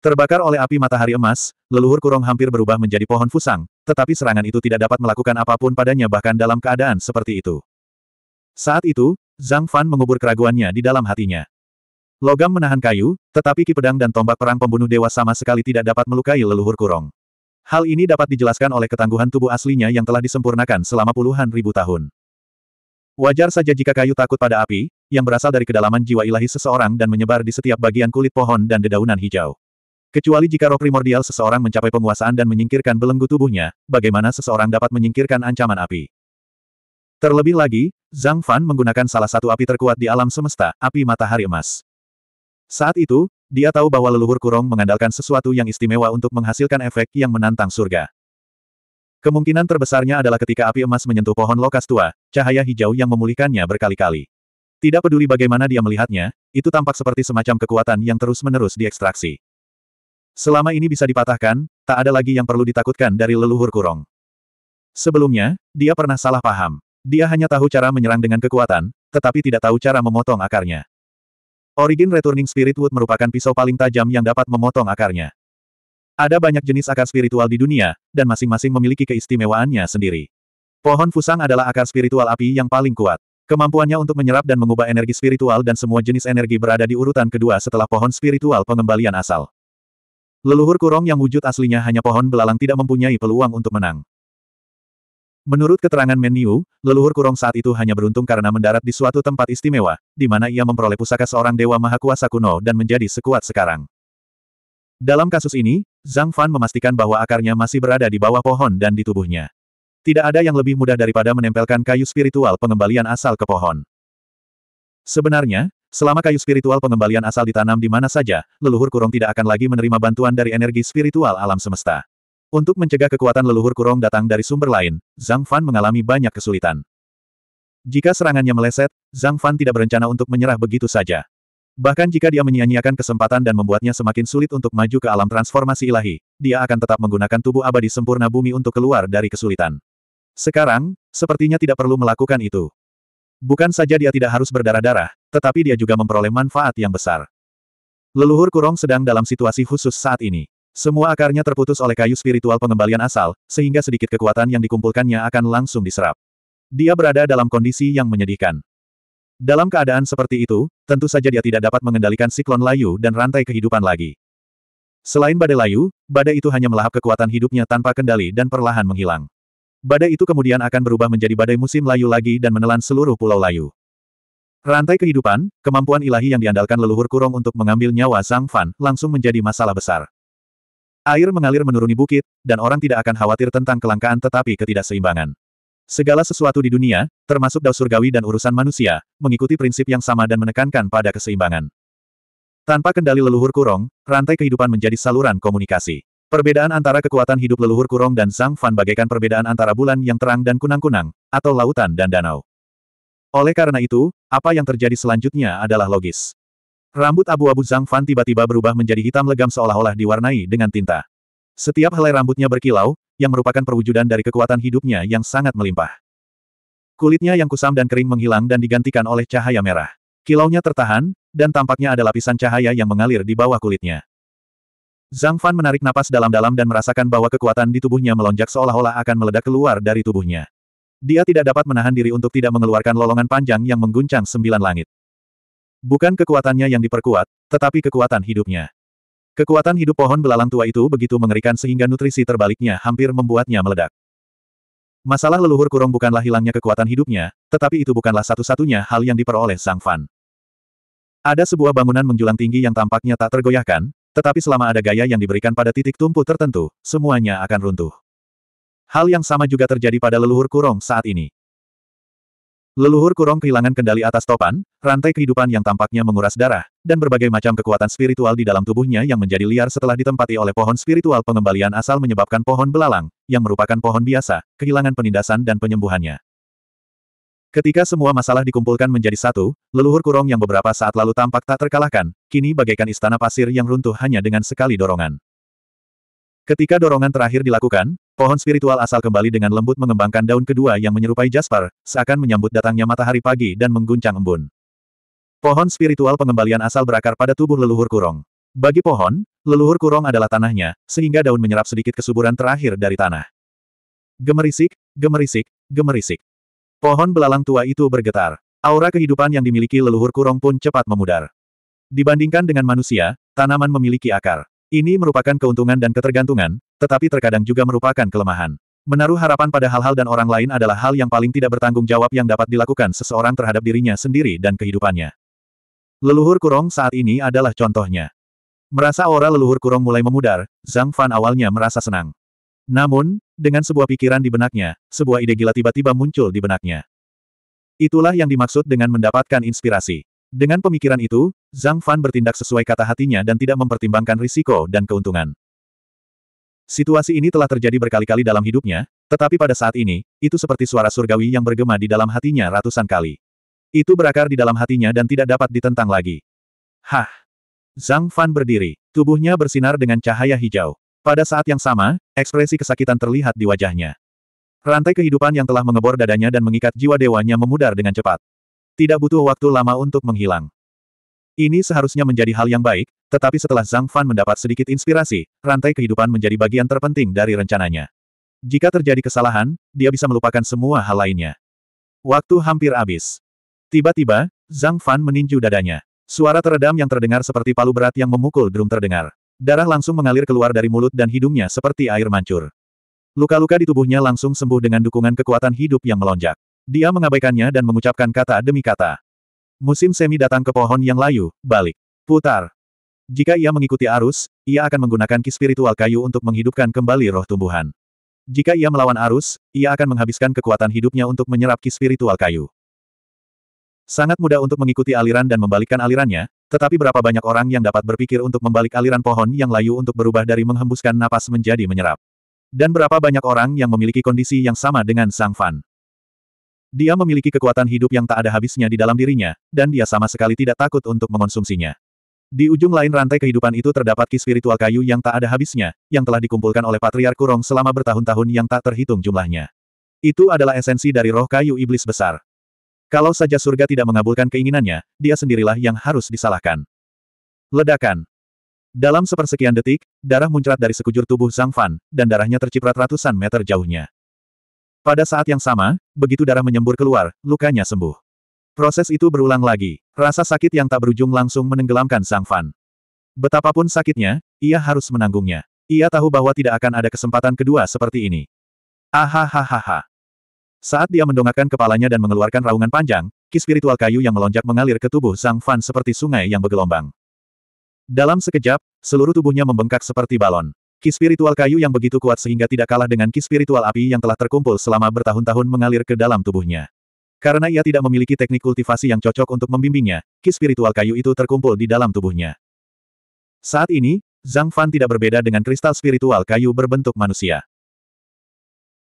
Terbakar oleh api matahari emas, leluhur kurong hampir berubah menjadi pohon fusang, tetapi serangan itu tidak dapat melakukan apapun padanya bahkan dalam keadaan seperti itu. Saat itu, Zhang Fan mengubur keraguannya di dalam hatinya. Logam menahan kayu, tetapi ki pedang dan tombak perang pembunuh dewa sama sekali tidak dapat melukai leluhur kurong. Hal ini dapat dijelaskan oleh ketangguhan tubuh aslinya yang telah disempurnakan selama puluhan ribu tahun. Wajar saja jika kayu takut pada api, yang berasal dari kedalaman jiwa ilahi seseorang dan menyebar di setiap bagian kulit pohon dan dedaunan hijau. Kecuali jika roh primordial seseorang mencapai penguasaan dan menyingkirkan belenggu tubuhnya, bagaimana seseorang dapat menyingkirkan ancaman api? Terlebih lagi, Zhang Fan menggunakan salah satu api terkuat di alam semesta, api matahari emas. Saat itu, dia tahu bahwa leluhur kurong mengandalkan sesuatu yang istimewa untuk menghasilkan efek yang menantang surga. Kemungkinan terbesarnya adalah ketika api emas menyentuh pohon lokas tua, cahaya hijau yang memulihkannya berkali-kali. Tidak peduli bagaimana dia melihatnya, itu tampak seperti semacam kekuatan yang terus-menerus diekstraksi. Selama ini bisa dipatahkan, tak ada lagi yang perlu ditakutkan dari leluhur kurong. Sebelumnya, dia pernah salah paham. Dia hanya tahu cara menyerang dengan kekuatan, tetapi tidak tahu cara memotong akarnya. Origin Returning Spirit Wood merupakan pisau paling tajam yang dapat memotong akarnya. Ada banyak jenis akar spiritual di dunia, dan masing-masing memiliki keistimewaannya sendiri. Pohon fusang adalah akar spiritual api yang paling kuat. Kemampuannya untuk menyerap dan mengubah energi spiritual dan semua jenis energi berada di urutan kedua setelah pohon spiritual pengembalian asal. Leluhur kurong yang wujud aslinya hanya pohon belalang tidak mempunyai peluang untuk menang. Menurut keterangan Meniu, leluhur kurong saat itu hanya beruntung karena mendarat di suatu tempat istimewa, di mana ia memperoleh pusaka seorang dewa maha kuasa kuno dan menjadi sekuat sekarang. Dalam kasus ini, Zhang Fan memastikan bahwa akarnya masih berada di bawah pohon dan di tubuhnya. Tidak ada yang lebih mudah daripada menempelkan kayu spiritual pengembalian asal ke pohon. Sebenarnya, Selama kayu spiritual pengembalian asal ditanam di mana saja, leluhur kurung tidak akan lagi menerima bantuan dari energi spiritual alam semesta. Untuk mencegah kekuatan leluhur kurung datang dari sumber lain, Zhang Fan mengalami banyak kesulitan. Jika serangannya meleset, Zhang Fan tidak berencana untuk menyerah begitu saja. Bahkan jika dia menyia-nyiakan kesempatan dan membuatnya semakin sulit untuk maju ke alam transformasi ilahi, dia akan tetap menggunakan tubuh abadi sempurna bumi untuk keluar dari kesulitan. Sekarang, sepertinya tidak perlu melakukan itu. Bukan saja dia tidak harus berdarah-darah, tetapi dia juga memperoleh manfaat yang besar. Leluhur Kurong sedang dalam situasi khusus saat ini. Semua akarnya terputus oleh kayu spiritual pengembalian asal, sehingga sedikit kekuatan yang dikumpulkannya akan langsung diserap. Dia berada dalam kondisi yang menyedihkan. Dalam keadaan seperti itu, tentu saja dia tidak dapat mengendalikan siklon layu dan rantai kehidupan lagi. Selain badai layu, badai itu hanya melahap kekuatan hidupnya tanpa kendali dan perlahan menghilang. Badai itu kemudian akan berubah menjadi badai musim layu lagi dan menelan seluruh pulau layu. Rantai kehidupan, kemampuan ilahi yang diandalkan leluhur kurung untuk mengambil nyawa Zhang Fan, langsung menjadi masalah besar. Air mengalir menuruni bukit, dan orang tidak akan khawatir tentang kelangkaan tetapi ketidakseimbangan. Segala sesuatu di dunia, termasuk dao surgawi dan urusan manusia, mengikuti prinsip yang sama dan menekankan pada keseimbangan. Tanpa kendali leluhur kurong, rantai kehidupan menjadi saluran komunikasi. Perbedaan antara kekuatan hidup leluhur kurong dan sang Fan bagaikan perbedaan antara bulan yang terang dan kunang-kunang, atau lautan dan danau. Oleh karena itu, apa yang terjadi selanjutnya adalah logis. Rambut abu-abu Zhang Fan tiba-tiba berubah menjadi hitam legam seolah-olah diwarnai dengan tinta. Setiap helai rambutnya berkilau, yang merupakan perwujudan dari kekuatan hidupnya yang sangat melimpah. Kulitnya yang kusam dan kering menghilang dan digantikan oleh cahaya merah. Kilaunya tertahan, dan tampaknya ada lapisan cahaya yang mengalir di bawah kulitnya. Zhang Fan menarik napas dalam-dalam dan merasakan bahwa kekuatan di tubuhnya melonjak seolah-olah akan meledak keluar dari tubuhnya. Dia tidak dapat menahan diri untuk tidak mengeluarkan lolongan panjang yang mengguncang sembilan langit. Bukan kekuatannya yang diperkuat, tetapi kekuatan hidupnya. Kekuatan hidup pohon belalang tua itu begitu mengerikan sehingga nutrisi terbaliknya hampir membuatnya meledak. Masalah leluhur kurung bukanlah hilangnya kekuatan hidupnya, tetapi itu bukanlah satu-satunya hal yang diperoleh Sang Fan. Ada sebuah bangunan menjulang tinggi yang tampaknya tak tergoyahkan, tetapi selama ada gaya yang diberikan pada titik tumpu tertentu, semuanya akan runtuh. Hal yang sama juga terjadi pada leluhur kurong saat ini. Leluhur kurong kehilangan kendali atas topan, rantai kehidupan yang tampaknya menguras darah, dan berbagai macam kekuatan spiritual di dalam tubuhnya yang menjadi liar setelah ditempati oleh pohon spiritual pengembalian asal menyebabkan pohon belalang, yang merupakan pohon biasa, kehilangan penindasan dan penyembuhannya. Ketika semua masalah dikumpulkan menjadi satu, leluhur kurong yang beberapa saat lalu tampak tak terkalahkan, kini bagaikan istana pasir yang runtuh hanya dengan sekali dorongan. Ketika dorongan terakhir dilakukan, Pohon spiritual asal kembali dengan lembut mengembangkan daun kedua yang menyerupai Jasper, seakan menyambut datangnya matahari pagi dan mengguncang embun. Pohon spiritual pengembalian asal berakar pada tubuh leluhur kurong. Bagi pohon, leluhur kurong adalah tanahnya, sehingga daun menyerap sedikit kesuburan terakhir dari tanah. Gemerisik, gemerisik, gemerisik. Pohon belalang tua itu bergetar. Aura kehidupan yang dimiliki leluhur kurong pun cepat memudar. Dibandingkan dengan manusia, tanaman memiliki akar. Ini merupakan keuntungan dan ketergantungan, tetapi terkadang juga merupakan kelemahan. Menaruh harapan pada hal-hal dan orang lain adalah hal yang paling tidak bertanggung jawab yang dapat dilakukan seseorang terhadap dirinya sendiri dan kehidupannya. Leluhur kurong saat ini adalah contohnya. Merasa aura leluhur kurong mulai memudar, Zhang Fan awalnya merasa senang. Namun, dengan sebuah pikiran di benaknya, sebuah ide gila tiba-tiba muncul di benaknya. Itulah yang dimaksud dengan mendapatkan inspirasi. Dengan pemikiran itu, Zhang Fan bertindak sesuai kata hatinya dan tidak mempertimbangkan risiko dan keuntungan. Situasi ini telah terjadi berkali-kali dalam hidupnya, tetapi pada saat ini, itu seperti suara surgawi yang bergema di dalam hatinya ratusan kali. Itu berakar di dalam hatinya dan tidak dapat ditentang lagi. Hah! Zhang Fan berdiri, tubuhnya bersinar dengan cahaya hijau. Pada saat yang sama, ekspresi kesakitan terlihat di wajahnya. Rantai kehidupan yang telah mengebor dadanya dan mengikat jiwa dewanya memudar dengan cepat. Tidak butuh waktu lama untuk menghilang. Ini seharusnya menjadi hal yang baik, tetapi setelah Zhang Fan mendapat sedikit inspirasi, rantai kehidupan menjadi bagian terpenting dari rencananya. Jika terjadi kesalahan, dia bisa melupakan semua hal lainnya. Waktu hampir habis. Tiba-tiba, Zhang Fan meninju dadanya. Suara teredam yang terdengar seperti palu berat yang memukul drum terdengar. Darah langsung mengalir keluar dari mulut dan hidungnya seperti air mancur. Luka-luka di tubuhnya langsung sembuh dengan dukungan kekuatan hidup yang melonjak. Dia mengabaikannya dan mengucapkan kata demi kata. Musim semi datang ke pohon yang layu, balik. Putar. Jika ia mengikuti arus, ia akan menggunakan ki spiritual kayu untuk menghidupkan kembali roh tumbuhan. Jika ia melawan arus, ia akan menghabiskan kekuatan hidupnya untuk menyerap ki spiritual kayu. Sangat mudah untuk mengikuti aliran dan membalikkan alirannya, tetapi berapa banyak orang yang dapat berpikir untuk membalik aliran pohon yang layu untuk berubah dari menghembuskan napas menjadi menyerap. Dan berapa banyak orang yang memiliki kondisi yang sama dengan Sang Fan. Dia memiliki kekuatan hidup yang tak ada habisnya di dalam dirinya, dan dia sama sekali tidak takut untuk mengonsumsinya. Di ujung lain rantai kehidupan itu terdapat ki spiritual kayu yang tak ada habisnya, yang telah dikumpulkan oleh Patriark Kurong selama bertahun-tahun yang tak terhitung jumlahnya. Itu adalah esensi dari roh kayu iblis besar. Kalau saja surga tidak mengabulkan keinginannya, dia sendirilah yang harus disalahkan. Ledakan. Dalam sepersekian detik, darah muncrat dari sekujur tubuh Zhang Fan, dan darahnya terciprat ratusan meter jauhnya. Pada saat yang sama, begitu darah menyembur keluar, lukanya sembuh. Proses itu berulang lagi. Rasa sakit yang tak berujung langsung menenggelamkan Sang Fan. Betapapun sakitnya, ia harus menanggungnya. Ia tahu bahwa tidak akan ada kesempatan kedua seperti ini. Ahahaha. Saat dia mendongakkan kepalanya dan mengeluarkan raungan panjang, ki spiritual kayu yang melonjak mengalir ke tubuh Sang Fan seperti sungai yang bergelombang. Dalam sekejap, seluruh tubuhnya membengkak seperti balon. Ki spiritual kayu yang begitu kuat sehingga tidak kalah dengan ki spiritual api yang telah terkumpul selama bertahun-tahun mengalir ke dalam tubuhnya. Karena ia tidak memiliki teknik kultivasi yang cocok untuk membimbingnya, ki spiritual kayu itu terkumpul di dalam tubuhnya. Saat ini, Zhang Fan tidak berbeda dengan kristal spiritual kayu berbentuk manusia.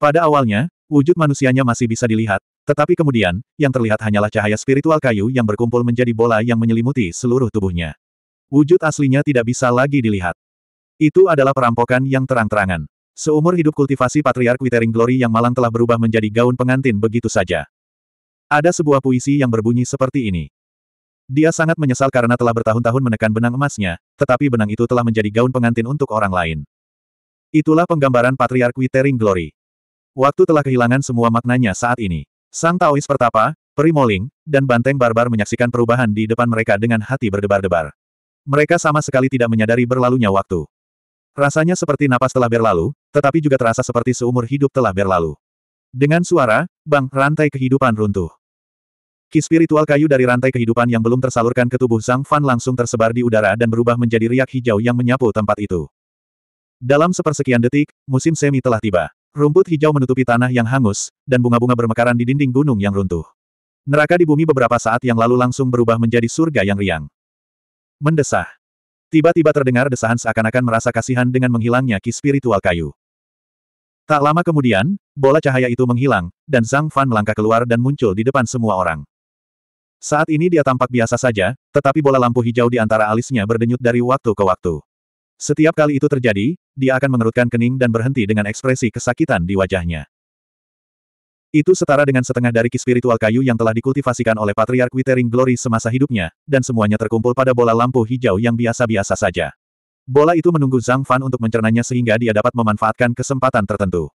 Pada awalnya, wujud manusianya masih bisa dilihat, tetapi kemudian, yang terlihat hanyalah cahaya spiritual kayu yang berkumpul menjadi bola yang menyelimuti seluruh tubuhnya. Wujud aslinya tidak bisa lagi dilihat. Itu adalah perampokan yang terang-terangan. Seumur hidup kultivasi Patriark Wittering Glory yang malang telah berubah menjadi gaun pengantin begitu saja. Ada sebuah puisi yang berbunyi seperti ini. Dia sangat menyesal karena telah bertahun-tahun menekan benang emasnya, tetapi benang itu telah menjadi gaun pengantin untuk orang lain. Itulah penggambaran Patriark Wittering Glory. Waktu telah kehilangan semua maknanya saat ini. Sang Taois Pertapa, Primoling, dan Banteng Barbar menyaksikan perubahan di depan mereka dengan hati berdebar-debar. Mereka sama sekali tidak menyadari berlalunya waktu. Rasanya seperti napas telah berlalu, tetapi juga terasa seperti seumur hidup telah berlalu. Dengan suara, bang, rantai kehidupan runtuh. Ki spiritual kayu dari rantai kehidupan yang belum tersalurkan ke tubuh Zhang Fan langsung tersebar di udara dan berubah menjadi riak hijau yang menyapu tempat itu. Dalam sepersekian detik, musim semi telah tiba. Rumput hijau menutupi tanah yang hangus, dan bunga-bunga bermekaran di dinding gunung yang runtuh. Neraka di bumi beberapa saat yang lalu langsung berubah menjadi surga yang riang. Mendesah. Tiba-tiba terdengar desahan seakan-akan merasa kasihan dengan menghilangnya ki spiritual kayu. Tak lama kemudian, bola cahaya itu menghilang, dan Zhang Fan melangkah keluar dan muncul di depan semua orang. Saat ini dia tampak biasa saja, tetapi bola lampu hijau di antara alisnya berdenyut dari waktu ke waktu. Setiap kali itu terjadi, dia akan mengerutkan kening dan berhenti dengan ekspresi kesakitan di wajahnya. Itu setara dengan setengah dari ki spiritual kayu yang telah dikultivasikan oleh Patriark Withering Glory semasa hidupnya, dan semuanya terkumpul pada bola lampu hijau yang biasa-biasa saja. Bola itu menunggu Zhang Fan untuk mencernanya sehingga dia dapat memanfaatkan kesempatan tertentu.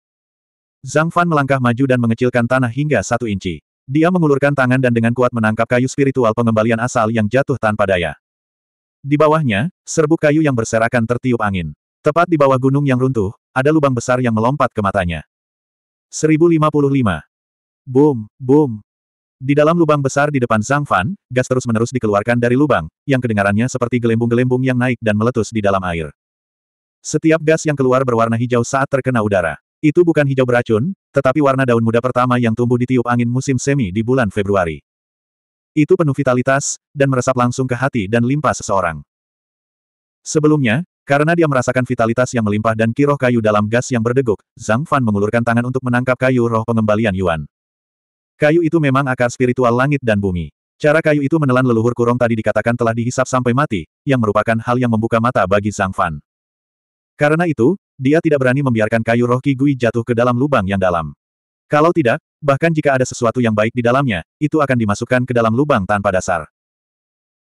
Zhang Fan melangkah maju dan mengecilkan tanah hingga satu inci. Dia mengulurkan tangan dan dengan kuat menangkap kayu spiritual pengembalian asal yang jatuh tanpa daya. Di bawahnya, serbuk kayu yang berserakan tertiup angin. Tepat di bawah gunung yang runtuh, ada lubang besar yang melompat ke matanya. 1055. Boom, boom. Di dalam lubang besar di depan Zhang Fan, gas terus-menerus dikeluarkan dari lubang, yang kedengarannya seperti gelembung-gelembung yang naik dan meletus di dalam air. Setiap gas yang keluar berwarna hijau saat terkena udara. Itu bukan hijau beracun, tetapi warna daun muda pertama yang tumbuh di tiup angin musim semi di bulan Februari. Itu penuh vitalitas, dan meresap langsung ke hati dan limpa seseorang. Sebelumnya, karena dia merasakan vitalitas yang melimpah dan kiroh kayu dalam gas yang berdeguk, Zhang Fan mengulurkan tangan untuk menangkap kayu roh pengembalian Yuan. Kayu itu memang akar spiritual langit dan bumi. Cara kayu itu menelan leluhur kurung tadi dikatakan telah dihisap sampai mati, yang merupakan hal yang membuka mata bagi Zhang Fan. Karena itu, dia tidak berani membiarkan kayu roh Gui jatuh ke dalam lubang yang dalam. Kalau tidak, bahkan jika ada sesuatu yang baik di dalamnya, itu akan dimasukkan ke dalam lubang tanpa dasar.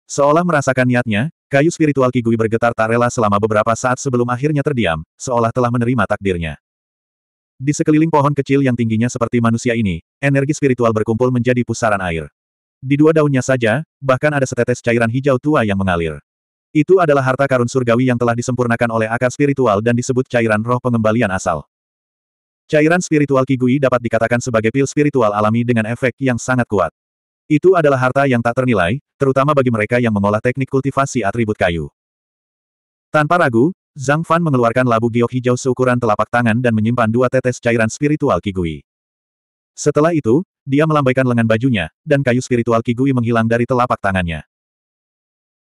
Seolah merasakan niatnya, Kayu spiritual Kigui bergetar tak rela selama beberapa saat sebelum akhirnya terdiam, seolah telah menerima takdirnya. Di sekeliling pohon kecil yang tingginya seperti manusia ini, energi spiritual berkumpul menjadi pusaran air. Di dua daunnya saja, bahkan ada setetes cairan hijau tua yang mengalir. Itu adalah harta karun surgawi yang telah disempurnakan oleh akar spiritual dan disebut cairan roh pengembalian asal. Cairan spiritual Kigui dapat dikatakan sebagai pil spiritual alami dengan efek yang sangat kuat. Itu adalah harta yang tak ternilai, terutama bagi mereka yang mengolah teknik kultivasi atribut kayu. Tanpa ragu, Zhang Fan mengeluarkan labu giok hijau seukuran telapak tangan dan menyimpan dua tetes cairan spiritual Kigui. Setelah itu, dia melambaikan lengan bajunya, dan kayu spiritual Kigui menghilang dari telapak tangannya.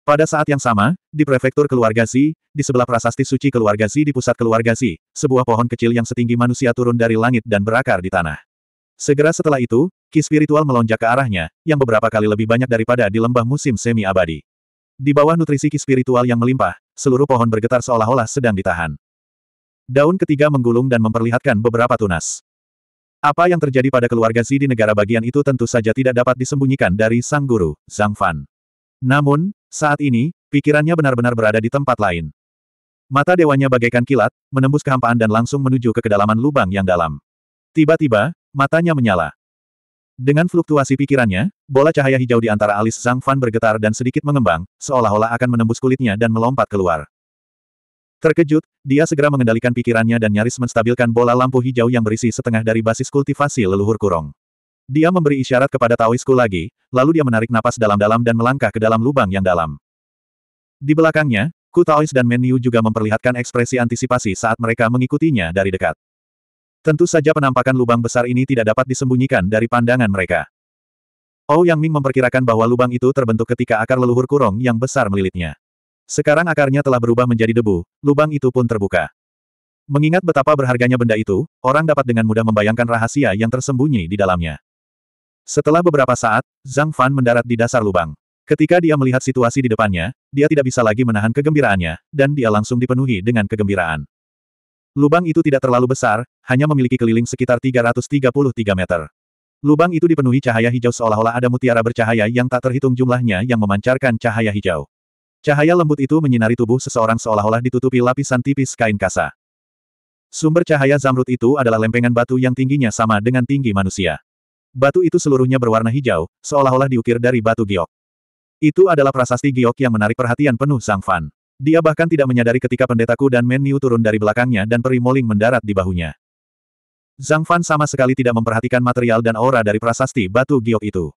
Pada saat yang sama, di prefektur keluarga Xi, di sebelah prasasti suci keluarga Xi di pusat keluarga Xi, sebuah pohon kecil yang setinggi manusia turun dari langit dan berakar di tanah. Segera setelah itu, Ki spiritual melonjak ke arahnya, yang beberapa kali lebih banyak daripada di lembah musim semi-abadi. Di bawah nutrisi ki spiritual yang melimpah, seluruh pohon bergetar seolah-olah sedang ditahan. Daun ketiga menggulung dan memperlihatkan beberapa tunas. Apa yang terjadi pada keluarga Zi di negara bagian itu tentu saja tidak dapat disembunyikan dari sang guru, Zhang Fan. Namun, saat ini, pikirannya benar-benar berada di tempat lain. Mata dewanya bagaikan kilat, menembus kehampaan dan langsung menuju ke kedalaman lubang yang dalam. Tiba-tiba, matanya menyala. Dengan fluktuasi pikirannya, bola cahaya hijau di antara alis Zhang Fan bergetar dan sedikit mengembang, seolah-olah akan menembus kulitnya dan melompat keluar. Terkejut, dia segera mengendalikan pikirannya dan nyaris menstabilkan bola lampu hijau yang berisi setengah dari basis kultivasi leluhur kurong. Dia memberi isyarat kepada Taoisku lagi, lalu dia menarik napas dalam-dalam dan melangkah ke dalam lubang yang dalam. Di belakangnya, Ku Taois dan Menyu juga memperlihatkan ekspresi antisipasi saat mereka mengikutinya dari dekat. Tentu saja penampakan lubang besar ini tidak dapat disembunyikan dari pandangan mereka. Ou oh, Yang Ming memperkirakan bahwa lubang itu terbentuk ketika akar leluhur kurong yang besar melilitnya. Sekarang akarnya telah berubah menjadi debu, lubang itu pun terbuka. Mengingat betapa berharganya benda itu, orang dapat dengan mudah membayangkan rahasia yang tersembunyi di dalamnya. Setelah beberapa saat, Zhang Fan mendarat di dasar lubang. Ketika dia melihat situasi di depannya, dia tidak bisa lagi menahan kegembiraannya, dan dia langsung dipenuhi dengan kegembiraan. Lubang itu tidak terlalu besar, hanya memiliki keliling sekitar 333 meter. Lubang itu dipenuhi cahaya hijau seolah-olah ada mutiara bercahaya yang tak terhitung jumlahnya yang memancarkan cahaya hijau. Cahaya lembut itu menyinari tubuh seseorang seolah-olah ditutupi lapisan tipis kain kasa. Sumber cahaya zamrud itu adalah lempengan batu yang tingginya sama dengan tinggi manusia. Batu itu seluruhnya berwarna hijau, seolah-olah diukir dari batu giok. Itu adalah prasasti giok yang menarik perhatian penuh sang Fan. Dia bahkan tidak menyadari ketika pendetaku dan Men Niu turun dari belakangnya dan peri moling mendarat di bahunya. Zhang Fan sama sekali tidak memperhatikan material dan aura dari prasasti batu giok itu.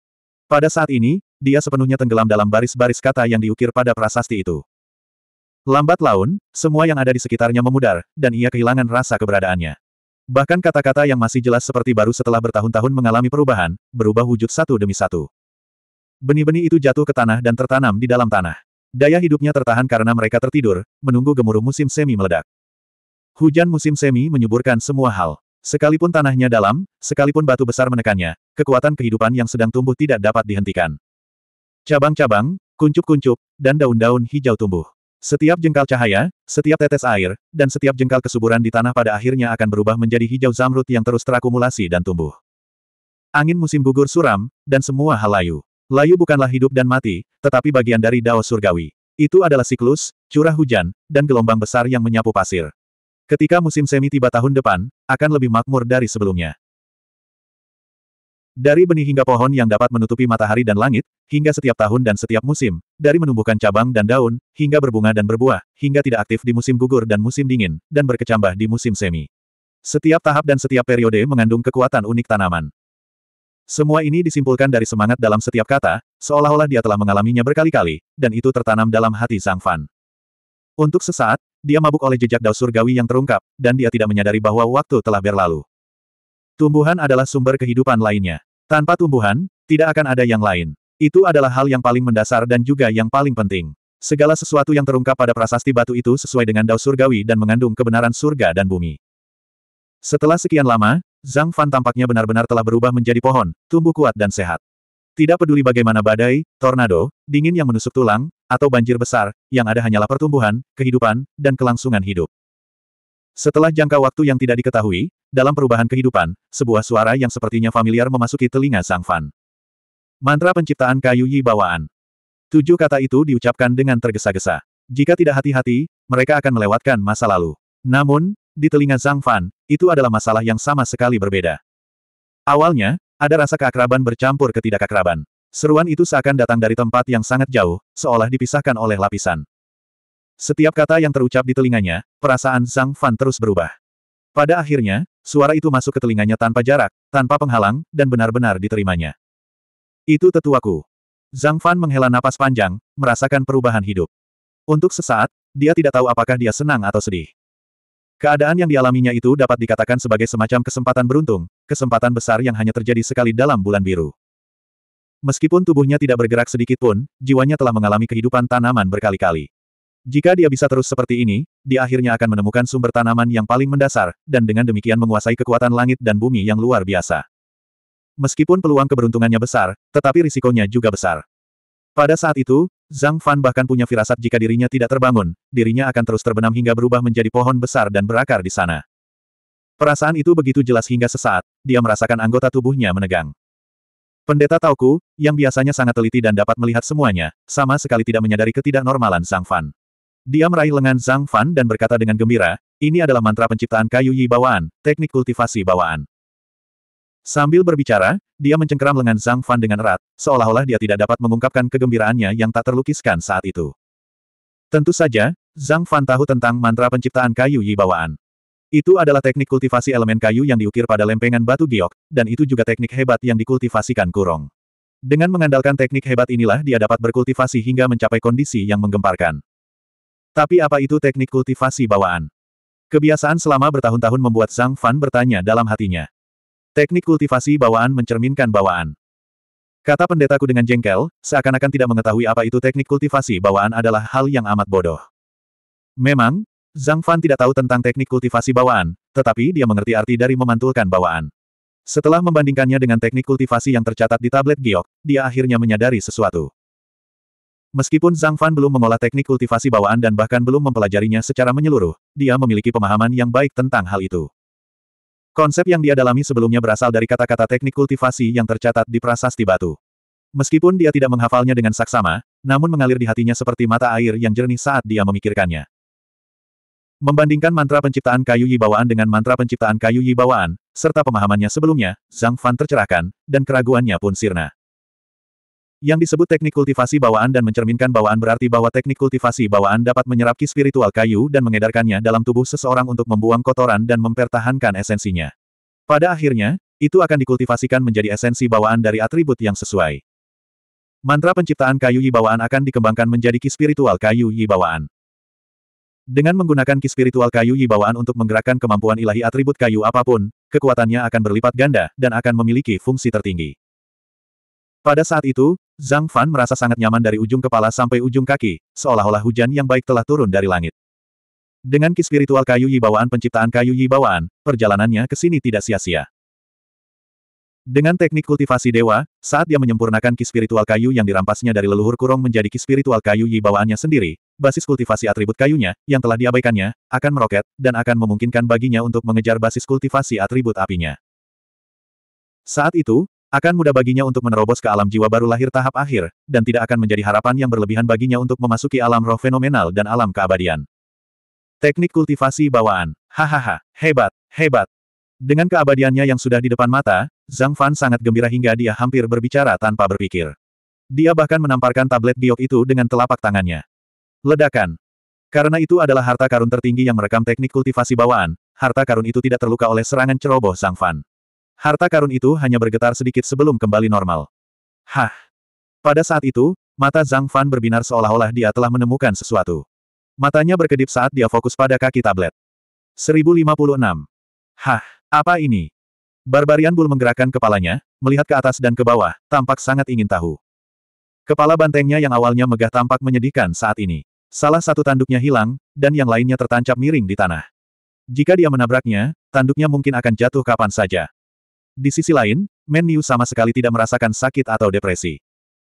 Pada saat ini, dia sepenuhnya tenggelam dalam baris-baris kata yang diukir pada prasasti itu. Lambat laun, semua yang ada di sekitarnya memudar, dan ia kehilangan rasa keberadaannya. Bahkan kata-kata yang masih jelas seperti baru setelah bertahun-tahun mengalami perubahan, berubah wujud satu demi satu. Benih-benih itu jatuh ke tanah dan tertanam di dalam tanah. Daya hidupnya tertahan karena mereka tertidur, menunggu gemuruh musim semi meledak. Hujan musim semi menyuburkan semua hal. Sekalipun tanahnya dalam, sekalipun batu besar menekannya, kekuatan kehidupan yang sedang tumbuh tidak dapat dihentikan. Cabang-cabang, kuncup-kuncup, dan daun-daun hijau tumbuh. Setiap jengkal cahaya, setiap tetes air, dan setiap jengkal kesuburan di tanah pada akhirnya akan berubah menjadi hijau zamrud yang terus terakumulasi dan tumbuh. Angin musim gugur suram, dan semua hal layu. Layu bukanlah hidup dan mati, tetapi bagian dari dao surgawi. Itu adalah siklus, curah hujan, dan gelombang besar yang menyapu pasir. Ketika musim semi tiba tahun depan, akan lebih makmur dari sebelumnya. Dari benih hingga pohon yang dapat menutupi matahari dan langit, hingga setiap tahun dan setiap musim, dari menumbuhkan cabang dan daun, hingga berbunga dan berbuah, hingga tidak aktif di musim gugur dan musim dingin, dan berkecambah di musim semi. Setiap tahap dan setiap periode mengandung kekuatan unik tanaman. Semua ini disimpulkan dari semangat dalam setiap kata, seolah-olah dia telah mengalaminya berkali-kali, dan itu tertanam dalam hati Zhang Fan. Untuk sesaat, dia mabuk oleh jejak dao surgawi yang terungkap, dan dia tidak menyadari bahwa waktu telah berlalu. Tumbuhan adalah sumber kehidupan lainnya. Tanpa tumbuhan, tidak akan ada yang lain. Itu adalah hal yang paling mendasar dan juga yang paling penting. Segala sesuatu yang terungkap pada prasasti batu itu sesuai dengan dao surgawi dan mengandung kebenaran surga dan bumi. Setelah sekian lama, Zhang Fan tampaknya benar-benar telah berubah menjadi pohon, tumbuh kuat dan sehat. Tidak peduli bagaimana badai, tornado, dingin yang menusuk tulang, atau banjir besar, yang ada hanyalah pertumbuhan, kehidupan, dan kelangsungan hidup. Setelah jangka waktu yang tidak diketahui, dalam perubahan kehidupan, sebuah suara yang sepertinya familiar memasuki telinga Zhang Fan. Mantra penciptaan kayu Yi bawaan. Tujuh kata itu diucapkan dengan tergesa-gesa. Jika tidak hati-hati, mereka akan melewatkan masa lalu. Namun, di telinga Zhang Fan, itu adalah masalah yang sama sekali berbeda. Awalnya, ada rasa keakraban bercampur ketidakakraban. Seruan itu seakan datang dari tempat yang sangat jauh, seolah dipisahkan oleh lapisan. Setiap kata yang terucap di telinganya, perasaan Zhang Fan terus berubah. Pada akhirnya, suara itu masuk ke telinganya tanpa jarak, tanpa penghalang, dan benar-benar diterimanya. Itu tetuaku. Zhang Fan menghela napas panjang, merasakan perubahan hidup. Untuk sesaat, dia tidak tahu apakah dia senang atau sedih. Keadaan yang dialaminya itu dapat dikatakan sebagai semacam kesempatan beruntung, kesempatan besar yang hanya terjadi sekali dalam bulan biru. Meskipun tubuhnya tidak bergerak sedikit pun, jiwanya telah mengalami kehidupan tanaman berkali-kali. Jika dia bisa terus seperti ini, dia akhirnya akan menemukan sumber tanaman yang paling mendasar, dan dengan demikian menguasai kekuatan langit dan bumi yang luar biasa. Meskipun peluang keberuntungannya besar, tetapi risikonya juga besar. Pada saat itu, Zhang Fan bahkan punya firasat jika dirinya tidak terbangun, dirinya akan terus terbenam hingga berubah menjadi pohon besar dan berakar di sana. Perasaan itu begitu jelas hingga sesaat, dia merasakan anggota tubuhnya menegang. Pendeta Tauku, yang biasanya sangat teliti dan dapat melihat semuanya, sama sekali tidak menyadari ketidaknormalan Zhang Fan. Dia meraih lengan Zhang Fan dan berkata dengan gembira, ini adalah mantra penciptaan kayu Yi bawaan, teknik kultivasi bawaan. Sambil berbicara, dia mencengkeram lengan Zhang Fan dengan erat, seolah-olah dia tidak dapat mengungkapkan kegembiraannya yang tak terlukiskan saat itu. Tentu saja, Zhang Fan tahu tentang mantra penciptaan kayu Yi bawaan. Itu adalah teknik kultivasi elemen kayu yang diukir pada lempengan batu giok, dan itu juga teknik hebat yang dikultivasikan kurong. Dengan mengandalkan teknik hebat inilah dia dapat berkultivasi hingga mencapai kondisi yang menggemparkan. Tapi apa itu teknik kultivasi bawaan? Kebiasaan selama bertahun-tahun membuat Zhang Fan bertanya dalam hatinya. Teknik kultivasi bawaan mencerminkan bawaan. Kata pendetaku dengan jengkel, seakan-akan tidak mengetahui apa itu teknik kultivasi bawaan adalah hal yang amat bodoh. Memang, Zhang Fan tidak tahu tentang teknik kultivasi bawaan, tetapi dia mengerti arti dari memantulkan bawaan. Setelah membandingkannya dengan teknik kultivasi yang tercatat di tablet giok, dia akhirnya menyadari sesuatu. Meskipun Zhang Fan belum mengolah teknik kultivasi bawaan dan bahkan belum mempelajarinya secara menyeluruh, dia memiliki pemahaman yang baik tentang hal itu. Konsep yang dia dalami sebelumnya berasal dari kata-kata teknik kultivasi yang tercatat di prasasti batu. Meskipun dia tidak menghafalnya dengan saksama, namun mengalir di hatinya seperti mata air yang jernih saat dia memikirkannya. Membandingkan mantra penciptaan kayu Yi bawaan dengan mantra penciptaan kayu Yi bawaan, serta pemahamannya sebelumnya, Zhang Fan tercerahkan, dan keraguannya pun sirna. Yang disebut teknik kultivasi bawaan dan mencerminkan bawaan berarti bahwa teknik kultivasi bawaan dapat menyerap ki spiritual kayu dan mengedarkannya dalam tubuh seseorang untuk membuang kotoran dan mempertahankan esensinya. Pada akhirnya, itu akan dikultivasikan menjadi esensi bawaan dari atribut yang sesuai. Mantra penciptaan kayu yi bawaan akan dikembangkan menjadi ki spiritual kayu yi bawaan. Dengan menggunakan ki spiritual kayu yi bawaan untuk menggerakkan kemampuan ilahi atribut kayu apapun, kekuatannya akan berlipat ganda dan akan memiliki fungsi tertinggi. Pada saat itu, Zhang Fan merasa sangat nyaman dari ujung kepala sampai ujung kaki, seolah-olah hujan yang baik telah turun dari langit. Dengan ki spiritual kayu Yi bawaan penciptaan kayu Yi bawaan, perjalanannya ke sini tidak sia-sia. Dengan teknik kultivasi dewa, saat dia menyempurnakan ki spiritual kayu yang dirampasnya dari leluhur kurung menjadi ki spiritual kayu Yi bawaannya sendiri, basis kultivasi atribut kayunya, yang telah diabaikannya, akan meroket, dan akan memungkinkan baginya untuk mengejar basis kultivasi atribut apinya. Saat itu, akan mudah baginya untuk menerobos ke alam jiwa baru lahir tahap akhir, dan tidak akan menjadi harapan yang berlebihan baginya untuk memasuki alam roh fenomenal dan alam keabadian. Teknik kultivasi bawaan. Hahaha, hebat, hebat. Dengan keabadiannya yang sudah di depan mata, Zhang Fan sangat gembira hingga dia hampir berbicara tanpa berpikir. Dia bahkan menamparkan tablet giok itu dengan telapak tangannya. Ledakan. Karena itu adalah harta karun tertinggi yang merekam teknik kultivasi bawaan, harta karun itu tidak terluka oleh serangan ceroboh Zhang Fan. Harta karun itu hanya bergetar sedikit sebelum kembali normal. Hah! Pada saat itu, mata Zhang Fan berbinar seolah-olah dia telah menemukan sesuatu. Matanya berkedip saat dia fokus pada kaki tablet. 1056. Hah, apa ini? Barbarian Bull menggerakkan kepalanya, melihat ke atas dan ke bawah, tampak sangat ingin tahu. Kepala bantengnya yang awalnya megah tampak menyedihkan saat ini. Salah satu tanduknya hilang, dan yang lainnya tertancap miring di tanah. Jika dia menabraknya, tanduknya mungkin akan jatuh kapan saja. Di sisi lain, Men Niu sama sekali tidak merasakan sakit atau depresi.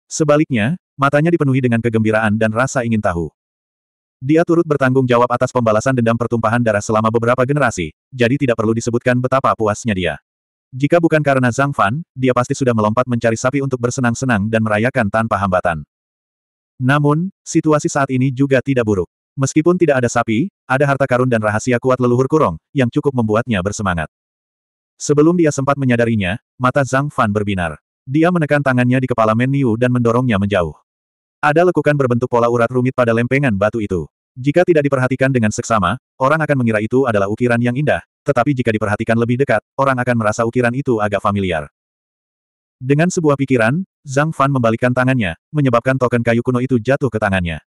Sebaliknya, matanya dipenuhi dengan kegembiraan dan rasa ingin tahu. Dia turut bertanggung jawab atas pembalasan dendam pertumpahan darah selama beberapa generasi, jadi tidak perlu disebutkan betapa puasnya dia. Jika bukan karena Zhang Fan, dia pasti sudah melompat mencari sapi untuk bersenang-senang dan merayakan tanpa hambatan. Namun, situasi saat ini juga tidak buruk. Meskipun tidak ada sapi, ada harta karun dan rahasia kuat leluhur kurong, yang cukup membuatnya bersemangat. Sebelum dia sempat menyadarinya, mata Zhang Fan berbinar. Dia menekan tangannya di kepala Men Niu dan mendorongnya menjauh. Ada lekukan berbentuk pola urat rumit pada lempengan batu itu. Jika tidak diperhatikan dengan seksama, orang akan mengira itu adalah ukiran yang indah, tetapi jika diperhatikan lebih dekat, orang akan merasa ukiran itu agak familiar. Dengan sebuah pikiran, Zhang Fan membalikkan tangannya, menyebabkan token kayu kuno itu jatuh ke tangannya.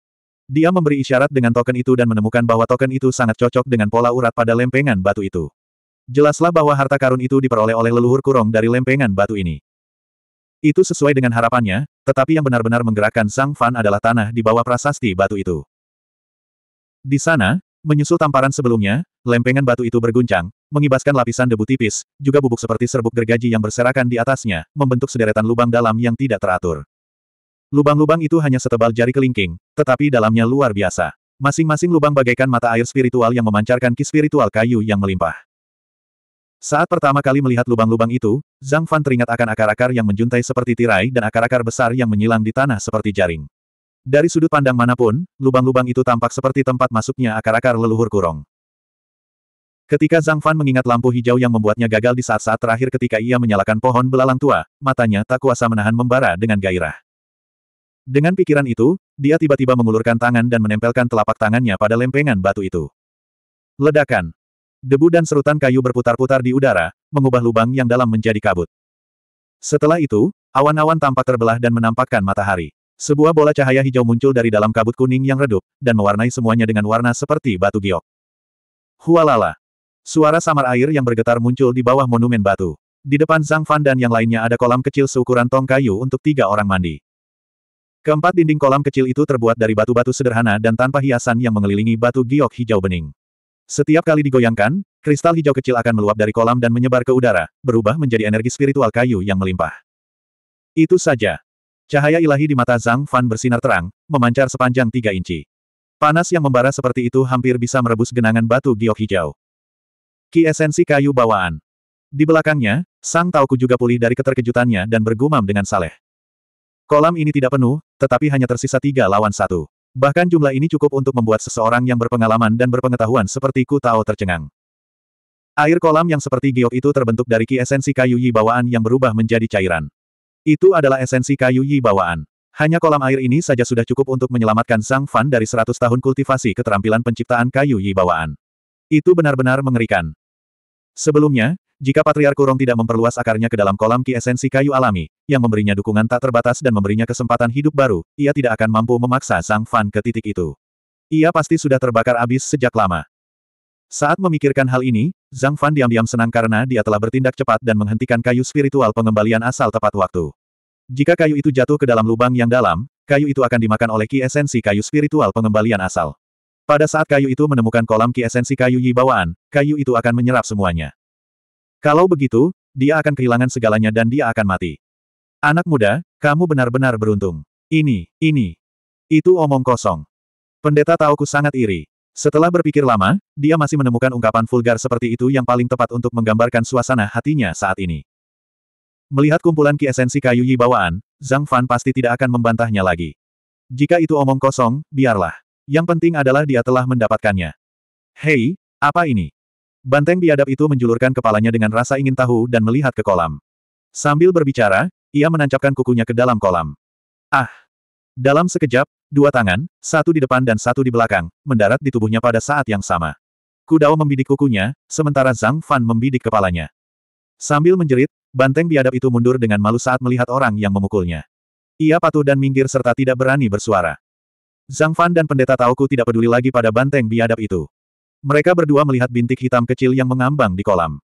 Dia memberi isyarat dengan token itu dan menemukan bahwa token itu sangat cocok dengan pola urat pada lempengan batu itu. Jelaslah bahwa harta karun itu diperoleh oleh leluhur kurong dari lempengan batu ini. Itu sesuai dengan harapannya, tetapi yang benar-benar menggerakkan Sang Fan adalah tanah di bawah prasasti batu itu. Di sana, menyusul tamparan sebelumnya, lempengan batu itu berguncang, mengibaskan lapisan debu tipis, juga bubuk seperti serbuk gergaji yang berserakan di atasnya, membentuk sederetan lubang dalam yang tidak teratur. Lubang-lubang itu hanya setebal jari kelingking, tetapi dalamnya luar biasa. Masing-masing lubang bagaikan mata air spiritual yang memancarkan ki spiritual kayu yang melimpah. Saat pertama kali melihat lubang-lubang itu, Zhang Fan teringat akan akar-akar yang menjuntai seperti tirai dan akar-akar besar yang menyilang di tanah seperti jaring. Dari sudut pandang manapun, lubang-lubang itu tampak seperti tempat masuknya akar-akar leluhur kurung. Ketika Zhang Fan mengingat lampu hijau yang membuatnya gagal di saat-saat terakhir ketika ia menyalakan pohon belalang tua, matanya tak kuasa menahan membara dengan gairah. Dengan pikiran itu, dia tiba-tiba mengulurkan tangan dan menempelkan telapak tangannya pada lempengan batu itu. Ledakan. Debu dan serutan kayu berputar-putar di udara, mengubah lubang yang dalam menjadi kabut. Setelah itu, awan-awan tampak terbelah dan menampakkan matahari. Sebuah bola cahaya hijau muncul dari dalam kabut kuning yang redup, dan mewarnai semuanya dengan warna seperti batu giok. Hualala. Suara samar air yang bergetar muncul di bawah monumen batu. Di depan Zhang Fan dan yang lainnya ada kolam kecil seukuran tong kayu untuk tiga orang mandi. Keempat dinding kolam kecil itu terbuat dari batu-batu sederhana dan tanpa hiasan yang mengelilingi batu giok hijau bening. Setiap kali digoyangkan, kristal hijau kecil akan meluap dari kolam dan menyebar ke udara, berubah menjadi energi spiritual kayu yang melimpah. Itu saja. Cahaya ilahi di mata Zhang Fan bersinar terang, memancar sepanjang tiga inci. Panas yang membara seperti itu hampir bisa merebus genangan batu giok hijau. Ki esensi kayu bawaan. Di belakangnya, Sang Tauku juga pulih dari keterkejutannya dan bergumam dengan Saleh. Kolam ini tidak penuh, tetapi hanya tersisa tiga lawan satu. Bahkan jumlah ini cukup untuk membuat seseorang yang berpengalaman dan berpengetahuan seperti Ku Tao tercengang. Air kolam yang seperti giok itu terbentuk dari ki esensi kayu yi bawaan yang berubah menjadi cairan. Itu adalah esensi kayu yi bawaan. Hanya kolam air ini saja sudah cukup untuk menyelamatkan Sang Fan dari 100 tahun kultivasi keterampilan penciptaan kayu yi bawaan. Itu benar-benar mengerikan. Sebelumnya, jika Patriark Kurong tidak memperluas akarnya ke dalam kolam ki esensi kayu alami, yang memberinya dukungan tak terbatas dan memberinya kesempatan hidup baru, ia tidak akan mampu memaksa Zhang Fan ke titik itu. Ia pasti sudah terbakar abis sejak lama. Saat memikirkan hal ini, Zhang Fan diam-diam senang karena dia telah bertindak cepat dan menghentikan kayu spiritual pengembalian asal tepat waktu. Jika kayu itu jatuh ke dalam lubang yang dalam, kayu itu akan dimakan oleh ki esensi kayu spiritual pengembalian asal. Pada saat kayu itu menemukan kolam ki esensi kayu Yi bawaan, kayu itu akan menyerap semuanya. Kalau begitu, dia akan kehilangan segalanya dan dia akan mati. Anak muda, kamu benar-benar beruntung. Ini, ini. Itu omong kosong. Pendeta Taoku sangat iri. Setelah berpikir lama, dia masih menemukan ungkapan vulgar seperti itu yang paling tepat untuk menggambarkan suasana hatinya saat ini. Melihat kumpulan ki esensi kayu Yi bawaan, Zhang Fan pasti tidak akan membantahnya lagi. Jika itu omong kosong, biarlah. Yang penting adalah dia telah mendapatkannya. Hei, apa ini? Banteng biadab itu menjulurkan kepalanya dengan rasa ingin tahu dan melihat ke kolam. Sambil berbicara, ia menancapkan kukunya ke dalam kolam. Ah! Dalam sekejap, dua tangan, satu di depan dan satu di belakang, mendarat di tubuhnya pada saat yang sama. Kudao membidik kukunya, sementara Zhang Fan membidik kepalanya. Sambil menjerit, banteng biadab itu mundur dengan malu saat melihat orang yang memukulnya. Ia patuh dan minggir serta tidak berani bersuara. Zhang Fan dan pendeta Tauku tidak peduli lagi pada banteng biadab itu. Mereka berdua melihat bintik hitam kecil yang mengambang di kolam.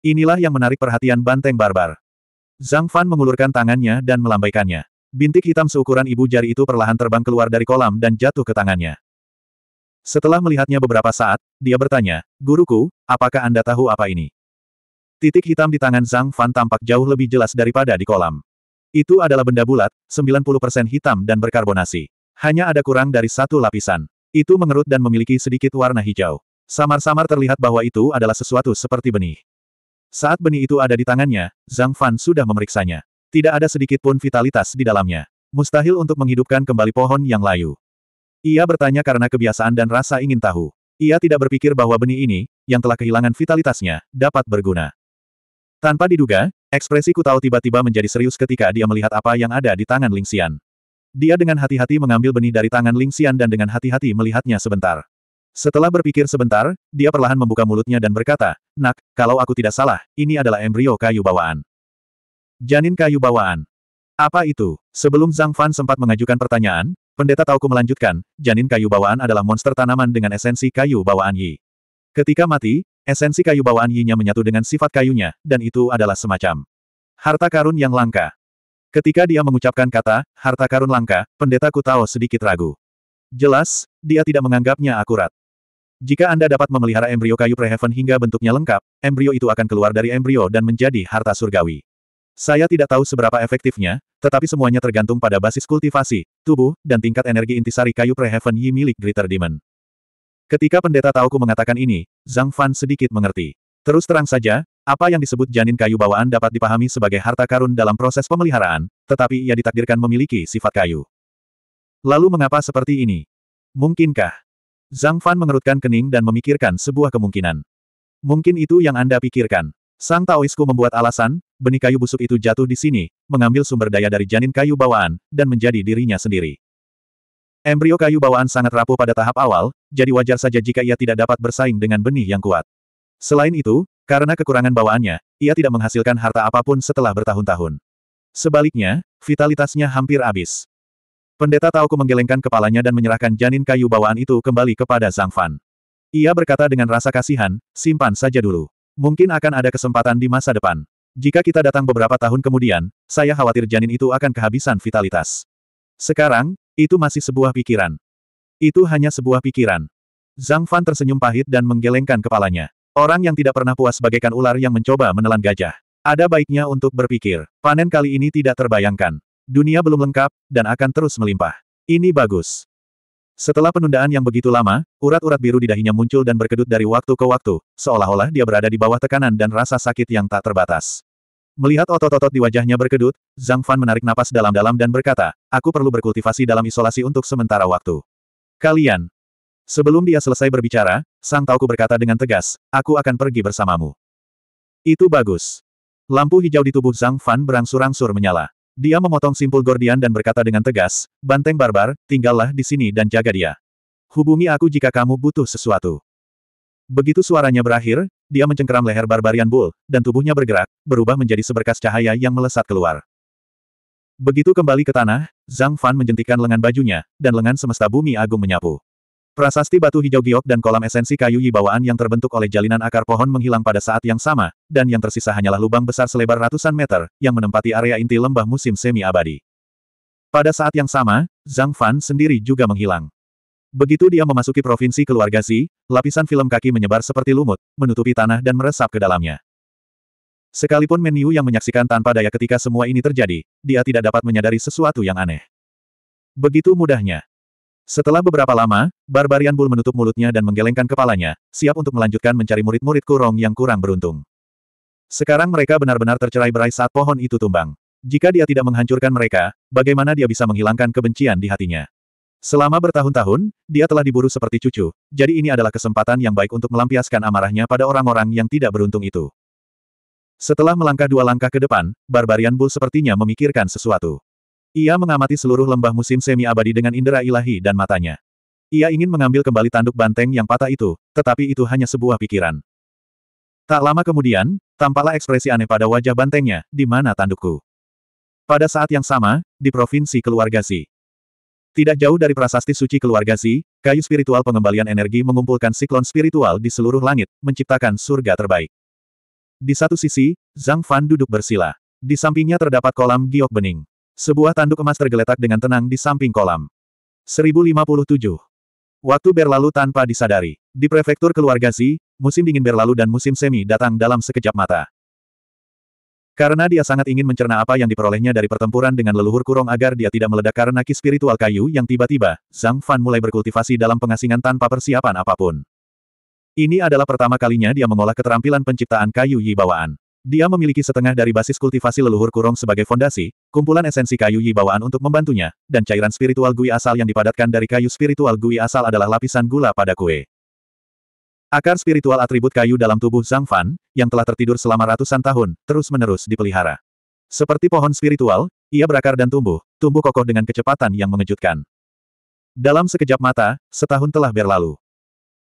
Inilah yang menarik perhatian banteng barbar. Zhang Fan mengulurkan tangannya dan melambaikannya. Bintik hitam seukuran ibu jari itu perlahan terbang keluar dari kolam dan jatuh ke tangannya. Setelah melihatnya beberapa saat, dia bertanya, Guruku, apakah Anda tahu apa ini? Titik hitam di tangan Zhang Fan tampak jauh lebih jelas daripada di kolam. Itu adalah benda bulat, 90% hitam dan berkarbonasi. Hanya ada kurang dari satu lapisan. Itu mengerut dan memiliki sedikit warna hijau. Samar-samar terlihat bahwa itu adalah sesuatu seperti benih. Saat benih itu ada di tangannya, Zhang Fan sudah memeriksanya. Tidak ada sedikit pun vitalitas di dalamnya. Mustahil untuk menghidupkan kembali pohon yang layu. Ia bertanya karena kebiasaan dan rasa ingin tahu. Ia tidak berpikir bahwa benih ini, yang telah kehilangan vitalitasnya, dapat berguna. Tanpa diduga, ekspresi Kutao tiba-tiba menjadi serius ketika dia melihat apa yang ada di tangan Ling Xian. Dia dengan hati-hati mengambil benih dari tangan Ling Xian dan dengan hati-hati melihatnya sebentar. Setelah berpikir sebentar, dia perlahan membuka mulutnya dan berkata, Nak, kalau aku tidak salah, ini adalah embrio kayu bawaan. Janin kayu bawaan. Apa itu? Sebelum Zhang Fan sempat mengajukan pertanyaan, pendeta Tauku melanjutkan, janin kayu bawaan adalah monster tanaman dengan esensi kayu bawaan Yi. Ketika mati, esensi kayu bawaan Yi-nya menyatu dengan sifat kayunya, dan itu adalah semacam harta karun yang langka. Ketika dia mengucapkan kata, harta karun langka, pendeta Kutao sedikit ragu. Jelas, dia tidak menganggapnya akurat. Jika Anda dapat memelihara embrio kayu preheaven hingga bentuknya lengkap, embrio itu akan keluar dari embrio dan menjadi harta surgawi. Saya tidak tahu seberapa efektifnya, tetapi semuanya tergantung pada basis kultivasi, tubuh, dan tingkat energi intisari kayu preheaven Yi milik Gritter Demon. Ketika pendeta Tauku mengatakan ini, Zhang Fan sedikit mengerti. Terus terang saja, apa yang disebut janin kayu bawaan dapat dipahami sebagai harta karun dalam proses pemeliharaan, tetapi ia ditakdirkan memiliki sifat kayu. Lalu mengapa seperti ini? Mungkinkah? Zhang Fan mengerutkan kening dan memikirkan sebuah kemungkinan. Mungkin itu yang Anda pikirkan. Sang Taoisku membuat alasan, benih kayu busuk itu jatuh di sini, mengambil sumber daya dari janin kayu bawaan, dan menjadi dirinya sendiri. Embrio kayu bawaan sangat rapuh pada tahap awal, jadi wajar saja jika ia tidak dapat bersaing dengan benih yang kuat. Selain itu, karena kekurangan bawaannya, ia tidak menghasilkan harta apapun setelah bertahun-tahun. Sebaliknya, vitalitasnya hampir habis. Pendeta Tauku menggelengkan kepalanya dan menyerahkan janin kayu bawaan itu kembali kepada Zhang Fan. Ia berkata dengan rasa kasihan, simpan saja dulu. Mungkin akan ada kesempatan di masa depan. Jika kita datang beberapa tahun kemudian, saya khawatir janin itu akan kehabisan vitalitas. Sekarang, itu masih sebuah pikiran. Itu hanya sebuah pikiran. Zhang Fan tersenyum pahit dan menggelengkan kepalanya. Orang yang tidak pernah puas bagaikan ular yang mencoba menelan gajah. Ada baiknya untuk berpikir, panen kali ini tidak terbayangkan. Dunia belum lengkap, dan akan terus melimpah. Ini bagus. Setelah penundaan yang begitu lama, urat-urat biru di dahinya muncul dan berkedut dari waktu ke waktu, seolah-olah dia berada di bawah tekanan dan rasa sakit yang tak terbatas. Melihat otot-otot di wajahnya berkedut, Zhang Fan menarik napas dalam-dalam dan berkata, aku perlu berkultivasi dalam isolasi untuk sementara waktu. Kalian, Sebelum dia selesai berbicara, Sang Tauku berkata dengan tegas, aku akan pergi bersamamu. Itu bagus. Lampu hijau di tubuh Zhang Fan berangsur-angsur menyala. Dia memotong simpul Gordian dan berkata dengan tegas, Banteng Barbar, tinggallah di sini dan jaga dia. Hubungi aku jika kamu butuh sesuatu. Begitu suaranya berakhir, dia mencengkeram leher Barbarian Bull, dan tubuhnya bergerak, berubah menjadi seberkas cahaya yang melesat keluar. Begitu kembali ke tanah, Zhang Fan menjentikan lengan bajunya, dan lengan semesta bumi agung menyapu. Prasasti batu hijau giok dan kolam esensi kayu yi bawaan yang terbentuk oleh jalinan akar pohon menghilang pada saat yang sama, dan yang tersisa hanyalah lubang besar selebar ratusan meter, yang menempati area inti lembah musim semi-abadi. Pada saat yang sama, Zhang Fan sendiri juga menghilang. Begitu dia memasuki provinsi keluarga Xi, lapisan film kaki menyebar seperti lumut, menutupi tanah dan meresap ke dalamnya. Sekalipun menu yang menyaksikan tanpa daya ketika semua ini terjadi, dia tidak dapat menyadari sesuatu yang aneh. Begitu mudahnya, setelah beberapa lama, Barbarian Bull menutup mulutnya dan menggelengkan kepalanya, siap untuk melanjutkan mencari murid-murid Kurong yang kurang beruntung. Sekarang mereka benar-benar tercerai berai saat pohon itu tumbang. Jika dia tidak menghancurkan mereka, bagaimana dia bisa menghilangkan kebencian di hatinya? Selama bertahun-tahun, dia telah diburu seperti cucu, jadi ini adalah kesempatan yang baik untuk melampiaskan amarahnya pada orang-orang yang tidak beruntung itu. Setelah melangkah dua langkah ke depan, Barbarian Bull sepertinya memikirkan sesuatu. Ia mengamati seluruh lembah musim semi-abadi dengan indera ilahi dan matanya. Ia ingin mengambil kembali tanduk banteng yang patah itu, tetapi itu hanya sebuah pikiran. Tak lama kemudian, tampaklah ekspresi aneh pada wajah bantengnya, di mana tandukku. Pada saat yang sama, di provinsi keluarga Si. Tidak jauh dari prasasti suci keluarga Si, kayu spiritual pengembalian energi mengumpulkan siklon spiritual di seluruh langit, menciptakan surga terbaik. Di satu sisi, Zhang Fan duduk bersila. Di sampingnya terdapat kolam giok bening. Sebuah tanduk emas tergeletak dengan tenang di samping kolam. 1057. Waktu berlalu tanpa disadari. Di prefektur keluarga Zi, musim dingin berlalu dan musim semi datang dalam sekejap mata. Karena dia sangat ingin mencerna apa yang diperolehnya dari pertempuran dengan leluhur kurung agar dia tidak meledak karena ki spiritual kayu yang tiba-tiba, Zhang Fan mulai berkultivasi dalam pengasingan tanpa persiapan apapun. Ini adalah pertama kalinya dia mengolah keterampilan penciptaan kayu Yi bawaan. Dia memiliki setengah dari basis kultivasi leluhur kurong sebagai fondasi, kumpulan esensi kayu Yi bawaan untuk membantunya, dan cairan spiritual gui asal yang dipadatkan dari kayu spiritual gui asal adalah lapisan gula pada kue. Akar spiritual atribut kayu dalam tubuh Zhang Fan, yang telah tertidur selama ratusan tahun, terus-menerus dipelihara. Seperti pohon spiritual, ia berakar dan tumbuh, tumbuh kokoh dengan kecepatan yang mengejutkan. Dalam sekejap mata, setahun telah berlalu.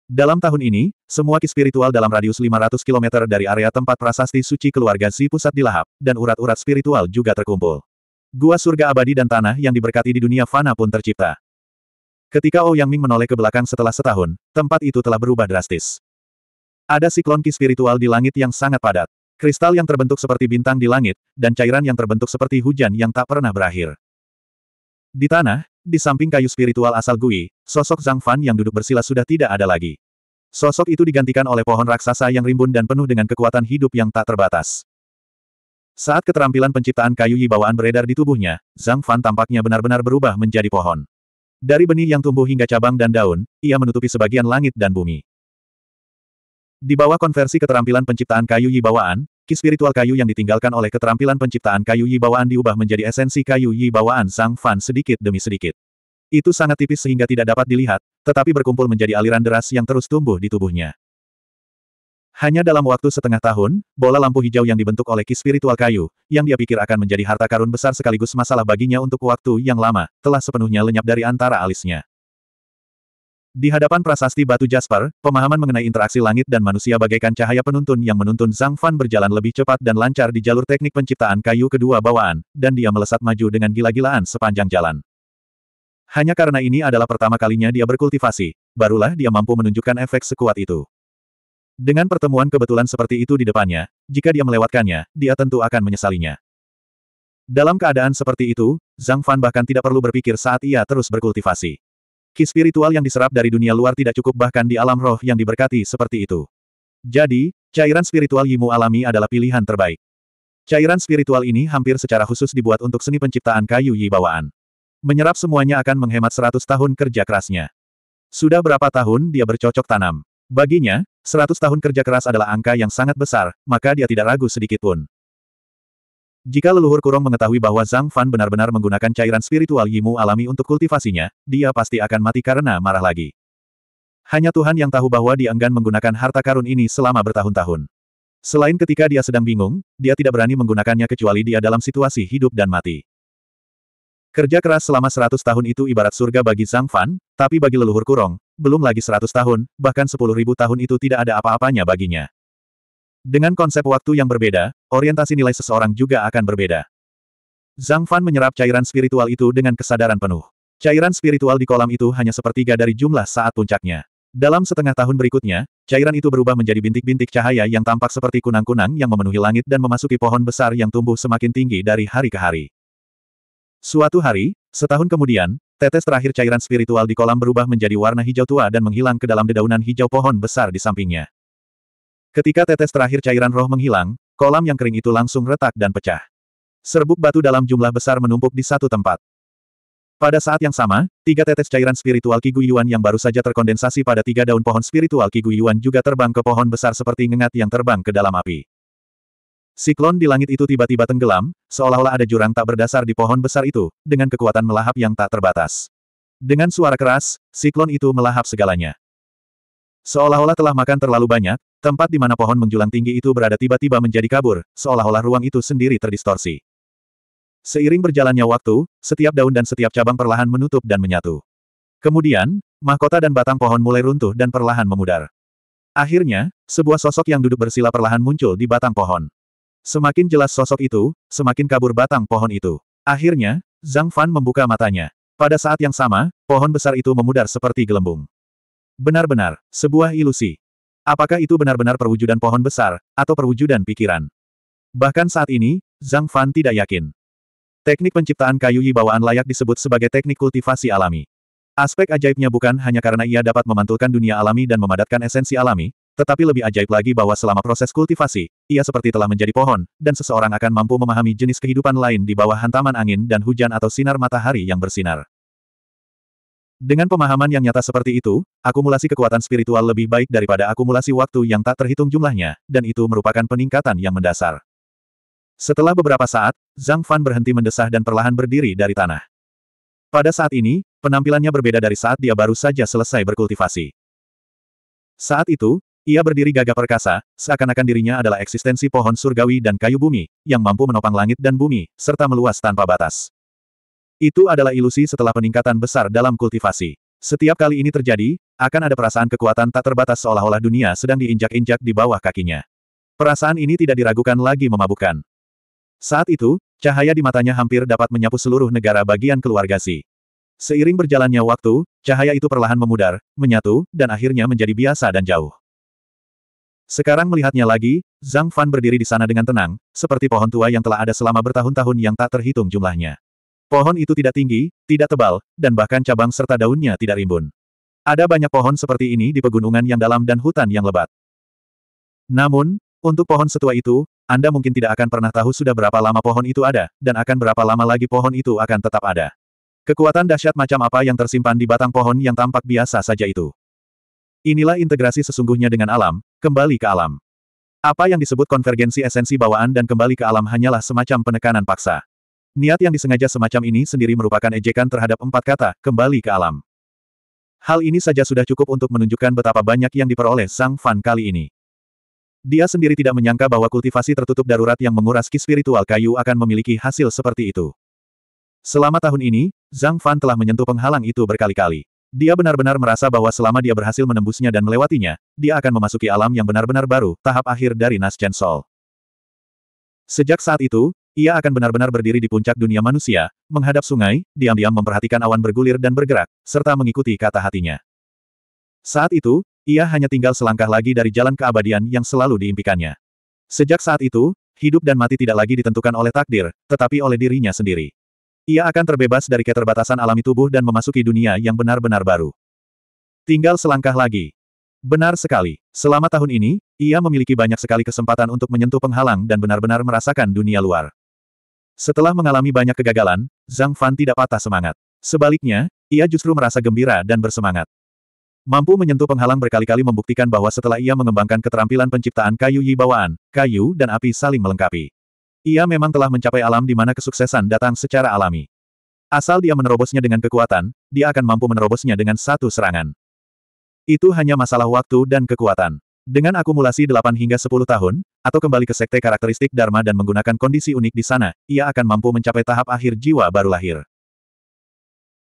Dalam tahun ini, semua ki spiritual dalam radius 500 km dari area tempat prasasti suci keluarga Si pusat dilahap, dan urat-urat spiritual juga terkumpul. Gua surga abadi dan tanah yang diberkati di dunia fana pun tercipta. Ketika Ouyang oh Ming menoleh ke belakang setelah setahun, tempat itu telah berubah drastis. Ada siklon ki spiritual di langit yang sangat padat. Kristal yang terbentuk seperti bintang di langit, dan cairan yang terbentuk seperti hujan yang tak pernah berakhir. Di tanah, di samping kayu spiritual asal Gui, sosok Zhang Fan yang duduk bersila sudah tidak ada lagi. Sosok itu digantikan oleh pohon raksasa yang rimbun dan penuh dengan kekuatan hidup yang tak terbatas. Saat keterampilan penciptaan kayu Yi bawaan beredar di tubuhnya, Zhang Fan tampaknya benar-benar berubah menjadi pohon. Dari benih yang tumbuh hingga cabang dan daun, ia menutupi sebagian langit dan bumi. Di bawah konversi keterampilan penciptaan kayu Yi bawaan, Ki spiritual kayu yang ditinggalkan oleh keterampilan penciptaan kayu Yi bawaan diubah menjadi esensi kayu Yi bawaan Sang Fan sedikit demi sedikit. Itu sangat tipis sehingga tidak dapat dilihat, tetapi berkumpul menjadi aliran deras yang terus tumbuh di tubuhnya. Hanya dalam waktu setengah tahun, bola lampu hijau yang dibentuk oleh ki spiritual kayu, yang dia pikir akan menjadi harta karun besar sekaligus masalah baginya untuk waktu yang lama, telah sepenuhnya lenyap dari antara alisnya. Di hadapan prasasti batu Jasper, pemahaman mengenai interaksi langit dan manusia bagaikan cahaya penuntun yang menuntun Zhang Fan berjalan lebih cepat dan lancar di jalur teknik penciptaan kayu kedua bawaan, dan dia melesat maju dengan gila-gilaan sepanjang jalan. Hanya karena ini adalah pertama kalinya dia berkultivasi, barulah dia mampu menunjukkan efek sekuat itu. Dengan pertemuan kebetulan seperti itu di depannya, jika dia melewatkannya, dia tentu akan menyesalinya. Dalam keadaan seperti itu, Zhang Fan bahkan tidak perlu berpikir saat ia terus berkultivasi. Ki spiritual yang diserap dari dunia luar tidak cukup bahkan di alam roh yang diberkati seperti itu. Jadi, cairan spiritual Yimu alami adalah pilihan terbaik. Cairan spiritual ini hampir secara khusus dibuat untuk seni penciptaan kayu Yi bawaan. Menyerap semuanya akan menghemat 100 tahun kerja kerasnya. Sudah berapa tahun dia bercocok tanam. Baginya, 100 tahun kerja keras adalah angka yang sangat besar, maka dia tidak ragu sedikit pun. Jika leluhur kurung mengetahui bahwa Zhang Fan benar-benar menggunakan cairan spiritual Yimu alami untuk kultivasinya, dia pasti akan mati karena marah lagi. Hanya Tuhan yang tahu bahwa dia enggan menggunakan harta karun ini selama bertahun-tahun. Selain ketika dia sedang bingung, dia tidak berani menggunakannya kecuali dia dalam situasi hidup dan mati. Kerja keras selama seratus tahun itu ibarat surga bagi Zhang Fan, tapi bagi leluhur kurong, belum lagi seratus tahun, bahkan sepuluh ribu tahun itu tidak ada apa-apanya baginya. Dengan konsep waktu yang berbeda, orientasi nilai seseorang juga akan berbeda. Zhang Fan menyerap cairan spiritual itu dengan kesadaran penuh. Cairan spiritual di kolam itu hanya sepertiga dari jumlah saat puncaknya. Dalam setengah tahun berikutnya, cairan itu berubah menjadi bintik-bintik cahaya yang tampak seperti kunang-kunang yang memenuhi langit dan memasuki pohon besar yang tumbuh semakin tinggi dari hari ke hari. Suatu hari, setahun kemudian, tetes terakhir cairan spiritual di kolam berubah menjadi warna hijau tua dan menghilang ke dalam dedaunan hijau pohon besar di sampingnya. Ketika tetes terakhir cairan roh menghilang, kolam yang kering itu langsung retak dan pecah. Serbuk batu dalam jumlah besar menumpuk di satu tempat. Pada saat yang sama, tiga tetes cairan spiritual Ki Guyuan yang baru saja terkondensasi pada tiga daun pohon spiritual Ki Guyuan juga terbang ke pohon besar seperti ngengat yang terbang ke dalam api. Siklon di langit itu tiba-tiba tenggelam, seolah-olah ada jurang tak berdasar di pohon besar itu, dengan kekuatan melahap yang tak terbatas. Dengan suara keras, siklon itu melahap segalanya. Seolah-olah telah makan terlalu banyak, tempat di mana pohon menjulang tinggi itu berada tiba-tiba menjadi kabur, seolah-olah ruang itu sendiri terdistorsi. Seiring berjalannya waktu, setiap daun dan setiap cabang perlahan menutup dan menyatu. Kemudian, mahkota dan batang pohon mulai runtuh dan perlahan memudar. Akhirnya, sebuah sosok yang duduk bersila perlahan muncul di batang pohon. Semakin jelas sosok itu, semakin kabur batang pohon itu. Akhirnya, Zhang Fan membuka matanya. Pada saat yang sama, pohon besar itu memudar seperti gelembung. Benar-benar, sebuah ilusi. Apakah itu benar-benar perwujudan pohon besar, atau perwujudan pikiran? Bahkan saat ini, Zhang Fan tidak yakin. Teknik penciptaan kayu yi bawaan layak disebut sebagai teknik kultivasi alami. Aspek ajaibnya bukan hanya karena ia dapat memantulkan dunia alami dan memadatkan esensi alami, tetapi lebih ajaib lagi bahwa selama proses kultivasi, ia seperti telah menjadi pohon, dan seseorang akan mampu memahami jenis kehidupan lain di bawah hantaman angin dan hujan atau sinar matahari yang bersinar. Dengan pemahaman yang nyata seperti itu, akumulasi kekuatan spiritual lebih baik daripada akumulasi waktu yang tak terhitung jumlahnya, dan itu merupakan peningkatan yang mendasar. Setelah beberapa saat, Zhang Fan berhenti mendesah dan perlahan berdiri dari tanah. Pada saat ini, penampilannya berbeda dari saat dia baru saja selesai berkultivasi. Saat itu, ia berdiri gagah perkasa, seakan-akan dirinya adalah eksistensi pohon surgawi dan kayu bumi, yang mampu menopang langit dan bumi, serta meluas tanpa batas. Itu adalah ilusi setelah peningkatan besar dalam kultivasi. Setiap kali ini terjadi, akan ada perasaan kekuatan tak terbatas seolah-olah dunia sedang diinjak-injak di bawah kakinya. Perasaan ini tidak diragukan lagi memabukkan. Saat itu, cahaya di matanya hampir dapat menyapu seluruh negara bagian keluarga Si. Seiring berjalannya waktu, cahaya itu perlahan memudar, menyatu, dan akhirnya menjadi biasa dan jauh. Sekarang melihatnya lagi, Zhang Fan berdiri di sana dengan tenang, seperti pohon tua yang telah ada selama bertahun-tahun yang tak terhitung jumlahnya. Pohon itu tidak tinggi, tidak tebal, dan bahkan cabang serta daunnya tidak rimbun. Ada banyak pohon seperti ini di pegunungan yang dalam dan hutan yang lebat. Namun, untuk pohon setua itu, Anda mungkin tidak akan pernah tahu sudah berapa lama pohon itu ada, dan akan berapa lama lagi pohon itu akan tetap ada. Kekuatan dahsyat macam apa yang tersimpan di batang pohon yang tampak biasa saja itu. Inilah integrasi sesungguhnya dengan alam, kembali ke alam. Apa yang disebut konvergensi esensi bawaan dan kembali ke alam hanyalah semacam penekanan paksa. Niat yang disengaja semacam ini sendiri merupakan ejekan terhadap empat kata, kembali ke alam. Hal ini saja sudah cukup untuk menunjukkan betapa banyak yang diperoleh Sang Fan kali ini. Dia sendiri tidak menyangka bahwa kultivasi tertutup darurat yang menguras ki spiritual kayu akan memiliki hasil seperti itu. Selama tahun ini, Zhang Fan telah menyentuh penghalang itu berkali-kali. Dia benar-benar merasa bahwa selama dia berhasil menembusnya dan melewatinya, dia akan memasuki alam yang benar-benar baru, tahap akhir dari Nas Sol. Sejak saat itu, ia akan benar-benar berdiri di puncak dunia manusia, menghadap sungai, diam-diam memperhatikan awan bergulir dan bergerak, serta mengikuti kata hatinya. Saat itu, ia hanya tinggal selangkah lagi dari jalan keabadian yang selalu diimpikannya. Sejak saat itu, hidup dan mati tidak lagi ditentukan oleh takdir, tetapi oleh dirinya sendiri. Ia akan terbebas dari keterbatasan alami tubuh dan memasuki dunia yang benar-benar baru. Tinggal selangkah lagi. Benar sekali. Selama tahun ini, ia memiliki banyak sekali kesempatan untuk menyentuh penghalang dan benar-benar merasakan dunia luar. Setelah mengalami banyak kegagalan, Zhang Fan tidak patah semangat. Sebaliknya, ia justru merasa gembira dan bersemangat. Mampu menyentuh penghalang berkali-kali membuktikan bahwa setelah ia mengembangkan keterampilan penciptaan kayu Yi bawaan, kayu dan api saling melengkapi. Ia memang telah mencapai alam di mana kesuksesan datang secara alami. Asal dia menerobosnya dengan kekuatan, dia akan mampu menerobosnya dengan satu serangan. Itu hanya masalah waktu dan kekuatan. Dengan akumulasi 8 hingga 10 tahun, atau kembali ke sekte karakteristik Dharma dan menggunakan kondisi unik di sana, ia akan mampu mencapai tahap akhir jiwa baru lahir.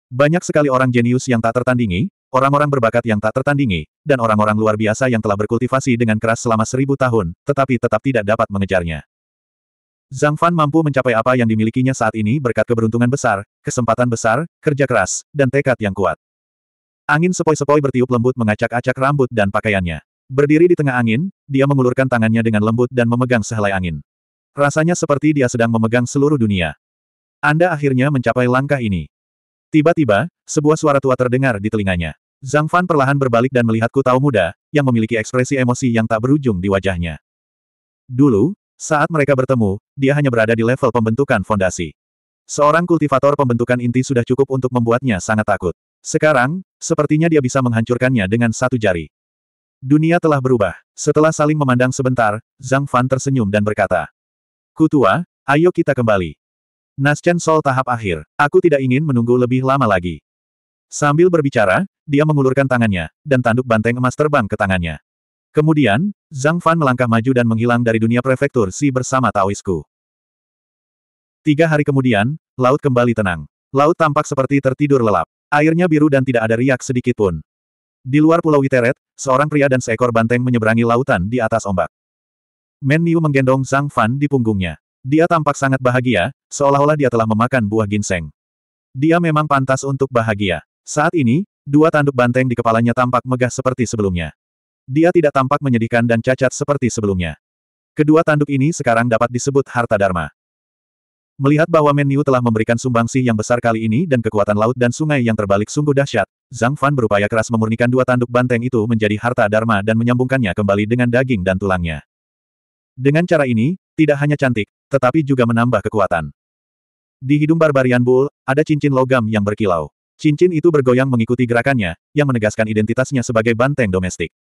Banyak sekali orang jenius yang tak tertandingi, orang-orang berbakat yang tak tertandingi, dan orang-orang luar biasa yang telah berkultivasi dengan keras selama seribu tahun, tetapi tetap tidak dapat mengejarnya. Zhang Fan mampu mencapai apa yang dimilikinya saat ini berkat keberuntungan besar, kesempatan besar, kerja keras, dan tekad yang kuat. Angin sepoi-sepoi bertiup lembut mengacak-acak rambut dan pakaiannya. Berdiri di tengah angin, dia mengulurkan tangannya dengan lembut dan memegang sehelai angin. Rasanya seperti dia sedang memegang seluruh dunia. Anda akhirnya mencapai langkah ini. Tiba-tiba, sebuah suara tua terdengar di telinganya. Zhang Fan perlahan berbalik dan melihatku tahu muda, yang memiliki ekspresi emosi yang tak berujung di wajahnya. Dulu, saat mereka bertemu, dia hanya berada di level pembentukan fondasi. Seorang kultivator pembentukan inti sudah cukup untuk membuatnya sangat takut. Sekarang, sepertinya dia bisa menghancurkannya dengan satu jari. Dunia telah berubah. Setelah saling memandang sebentar, Zhang Fan tersenyum dan berkata. Kutua, ayo kita kembali. Naschen Sol tahap akhir, aku tidak ingin menunggu lebih lama lagi. Sambil berbicara, dia mengulurkan tangannya, dan tanduk banteng emas terbang ke tangannya. Kemudian, Zhang Fan melangkah maju dan menghilang dari dunia prefektur Si bersama Taoisku. Tiga hari kemudian, laut kembali tenang. Laut tampak seperti tertidur lelap. Airnya biru dan tidak ada riak sedikit pun. Di luar Pulau Witeret, seorang pria dan seekor banteng menyeberangi lautan di atas ombak. Men Niu menggendong Sang Fan di punggungnya. Dia tampak sangat bahagia, seolah-olah dia telah memakan buah ginseng. Dia memang pantas untuk bahagia. Saat ini, dua tanduk banteng di kepalanya tampak megah seperti sebelumnya. Dia tidak tampak menyedihkan dan cacat seperti sebelumnya. Kedua tanduk ini sekarang dapat disebut harta dharma. Melihat bahwa Meniu telah memberikan sumbangsih yang besar kali ini dan kekuatan laut dan sungai yang terbalik sungguh dahsyat, Zhang Fan berupaya keras memurnikan dua tanduk banteng itu menjadi harta dharma dan menyambungkannya kembali dengan daging dan tulangnya. Dengan cara ini, tidak hanya cantik, tetapi juga menambah kekuatan. Di hidung Barbarian Bull, ada cincin logam yang berkilau. Cincin itu bergoyang mengikuti gerakannya, yang menegaskan identitasnya sebagai banteng domestik.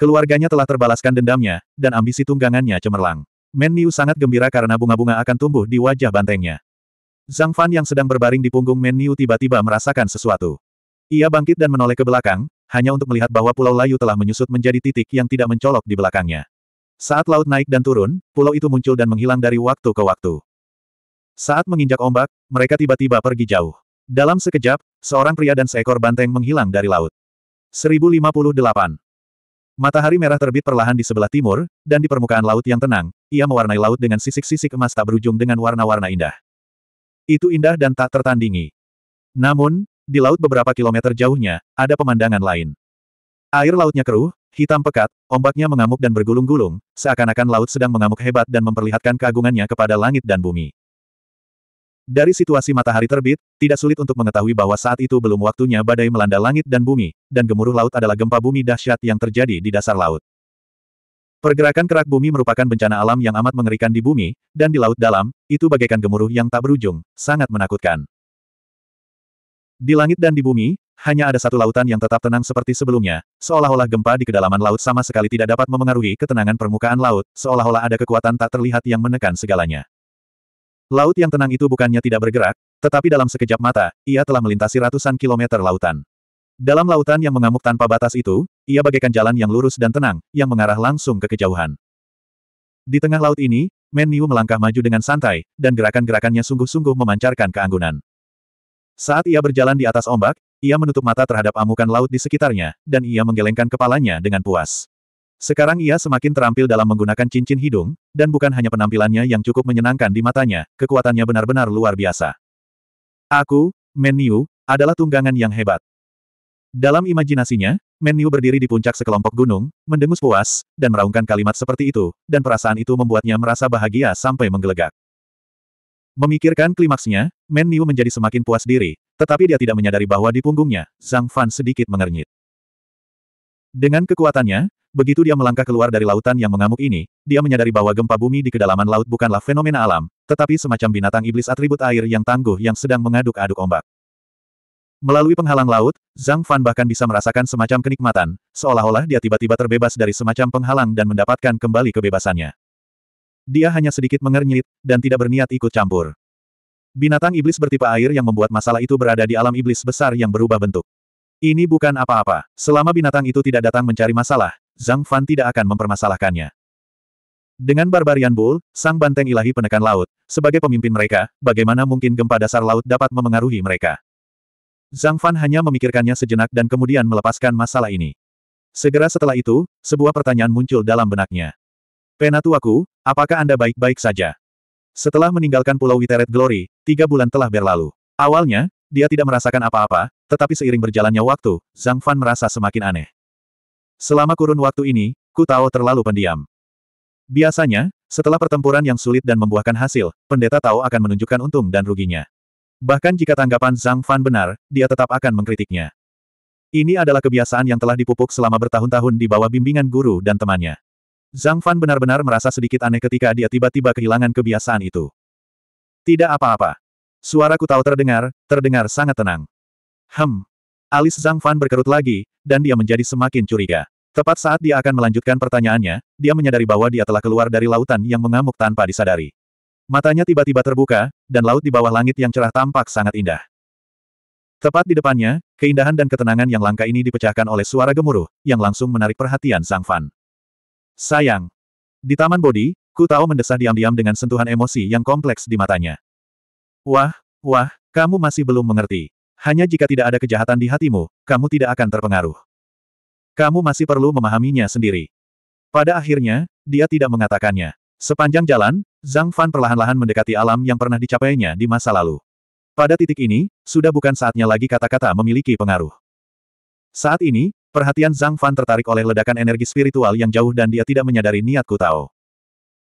Keluarganya telah terbalaskan dendamnya, dan ambisi tunggangannya cemerlang. Men Niu sangat gembira karena bunga-bunga akan tumbuh di wajah bantengnya. Zhang Fan yang sedang berbaring di punggung Men Niu tiba-tiba merasakan sesuatu. Ia bangkit dan menoleh ke belakang, hanya untuk melihat bahwa Pulau Layu telah menyusut menjadi titik yang tidak mencolok di belakangnya. Saat laut naik dan turun, pulau itu muncul dan menghilang dari waktu ke waktu. Saat menginjak ombak, mereka tiba-tiba pergi jauh. Dalam sekejap, seorang pria dan seekor banteng menghilang dari laut. 1058. Matahari merah terbit perlahan di sebelah timur, dan di permukaan laut yang tenang, ia mewarnai laut dengan sisik-sisik emas tak berujung dengan warna-warna indah. Itu indah dan tak tertandingi. Namun, di laut beberapa kilometer jauhnya, ada pemandangan lain. Air lautnya keruh, hitam pekat, ombaknya mengamuk dan bergulung-gulung, seakan-akan laut sedang mengamuk hebat dan memperlihatkan keagungannya kepada langit dan bumi. Dari situasi matahari terbit, tidak sulit untuk mengetahui bahwa saat itu belum waktunya badai melanda langit dan bumi, dan gemuruh laut adalah gempa bumi dahsyat yang terjadi di dasar laut. Pergerakan kerak bumi merupakan bencana alam yang amat mengerikan di bumi, dan di laut dalam, itu bagaikan gemuruh yang tak berujung, sangat menakutkan. Di langit dan di bumi, hanya ada satu lautan yang tetap tenang seperti sebelumnya, seolah-olah gempa di kedalaman laut sama sekali tidak dapat memengaruhi ketenangan permukaan laut, seolah-olah ada kekuatan tak terlihat yang menekan segalanya. Laut yang tenang itu bukannya tidak bergerak, tetapi dalam sekejap mata, ia telah melintasi ratusan kilometer lautan. Dalam lautan yang mengamuk tanpa batas itu, ia bagaikan jalan yang lurus dan tenang, yang mengarah langsung ke kejauhan. Di tengah laut ini, Meniu melangkah maju dengan santai, dan gerakan-gerakannya sungguh-sungguh memancarkan keanggunan. Saat ia berjalan di atas ombak, ia menutup mata terhadap amukan laut di sekitarnya, dan ia menggelengkan kepalanya dengan puas. Sekarang ia semakin terampil dalam menggunakan cincin hidung, dan bukan hanya penampilannya yang cukup menyenangkan di matanya, kekuatannya benar-benar luar biasa. Aku, Menyu, adalah tunggangan yang hebat. Dalam imajinasinya, Menyu berdiri di puncak sekelompok gunung, mendengus puas, dan meraungkan kalimat seperti itu, dan perasaan itu membuatnya merasa bahagia sampai menggelegak. Memikirkan klimaksnya, Men Niu menjadi semakin puas diri, tetapi dia tidak menyadari bahwa di punggungnya, Zhang Fan sedikit mengernyit. Dengan kekuatannya, begitu dia melangkah keluar dari lautan yang mengamuk ini, dia menyadari bahwa gempa bumi di kedalaman laut bukanlah fenomena alam, tetapi semacam binatang iblis atribut air yang tangguh yang sedang mengaduk-aduk ombak. Melalui penghalang laut, Zhang Fan bahkan bisa merasakan semacam kenikmatan, seolah-olah dia tiba-tiba terbebas dari semacam penghalang dan mendapatkan kembali kebebasannya. Dia hanya sedikit mengernyit, dan tidak berniat ikut campur. Binatang iblis bertipe air yang membuat masalah itu berada di alam iblis besar yang berubah bentuk. Ini bukan apa-apa. Selama binatang itu tidak datang mencari masalah, Zhang Fan tidak akan mempermasalahkannya. Dengan Barbarian Bull, sang banteng ilahi penekan laut, sebagai pemimpin mereka, bagaimana mungkin gempa dasar laut dapat memengaruhi mereka? Zhang Fan hanya memikirkannya sejenak dan kemudian melepaskan masalah ini. Segera setelah itu, sebuah pertanyaan muncul dalam benaknya. Penatuaku, apakah Anda baik-baik saja? Setelah meninggalkan Pulau Witeret Glory, tiga bulan telah berlalu. Awalnya, dia tidak merasakan apa-apa, tetapi seiring berjalannya waktu, Zhang Fan merasa semakin aneh. Selama kurun waktu ini, Ku Tao terlalu pendiam. Biasanya, setelah pertempuran yang sulit dan membuahkan hasil, pendeta Tao akan menunjukkan untung dan ruginya. Bahkan jika tanggapan Zhang Fan benar, dia tetap akan mengkritiknya. Ini adalah kebiasaan yang telah dipupuk selama bertahun-tahun di bawah bimbingan guru dan temannya. Zhang Fan benar-benar merasa sedikit aneh ketika dia tiba-tiba kehilangan kebiasaan itu. Tidak apa-apa. Suara tahu terdengar, terdengar sangat tenang. Hem. Alis Zhang Fan berkerut lagi, dan dia menjadi semakin curiga. Tepat saat dia akan melanjutkan pertanyaannya, dia menyadari bahwa dia telah keluar dari lautan yang mengamuk tanpa disadari. Matanya tiba-tiba terbuka, dan laut di bawah langit yang cerah tampak sangat indah. Tepat di depannya, keindahan dan ketenangan yang langka ini dipecahkan oleh suara gemuruh, yang langsung menarik perhatian Zhang Fan. Sayang. Di taman bodi, Ku tahu mendesah diam-diam dengan sentuhan emosi yang kompleks di matanya. Wah, wah, kamu masih belum mengerti. Hanya jika tidak ada kejahatan di hatimu, kamu tidak akan terpengaruh. Kamu masih perlu memahaminya sendiri. Pada akhirnya, dia tidak mengatakannya. Sepanjang jalan, Zhang Fan perlahan-lahan mendekati alam yang pernah dicapainya di masa lalu. Pada titik ini, sudah bukan saatnya lagi kata-kata memiliki pengaruh. Saat ini, Perhatian Zhang Fan tertarik oleh ledakan energi spiritual yang jauh dan dia tidak menyadari niat Kutao.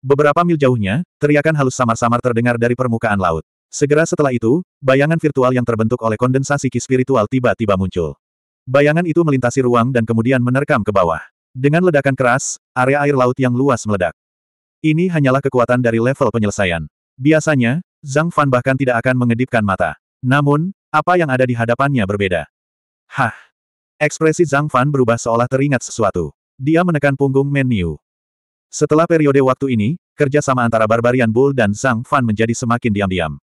Beberapa mil jauhnya, teriakan halus samar-samar terdengar dari permukaan laut. Segera setelah itu, bayangan virtual yang terbentuk oleh kondensasi ki spiritual tiba-tiba muncul. Bayangan itu melintasi ruang dan kemudian menerkam ke bawah. Dengan ledakan keras, area air laut yang luas meledak. Ini hanyalah kekuatan dari level penyelesaian. Biasanya, Zhang Fan bahkan tidak akan mengedipkan mata. Namun, apa yang ada di hadapannya berbeda. Hah, Ekspresi Zhang Fan berubah seolah teringat sesuatu. Dia menekan punggung Men Niu. Setelah periode waktu ini, kerjasama antara Barbarian Bull dan Zhang Fan menjadi semakin diam-diam.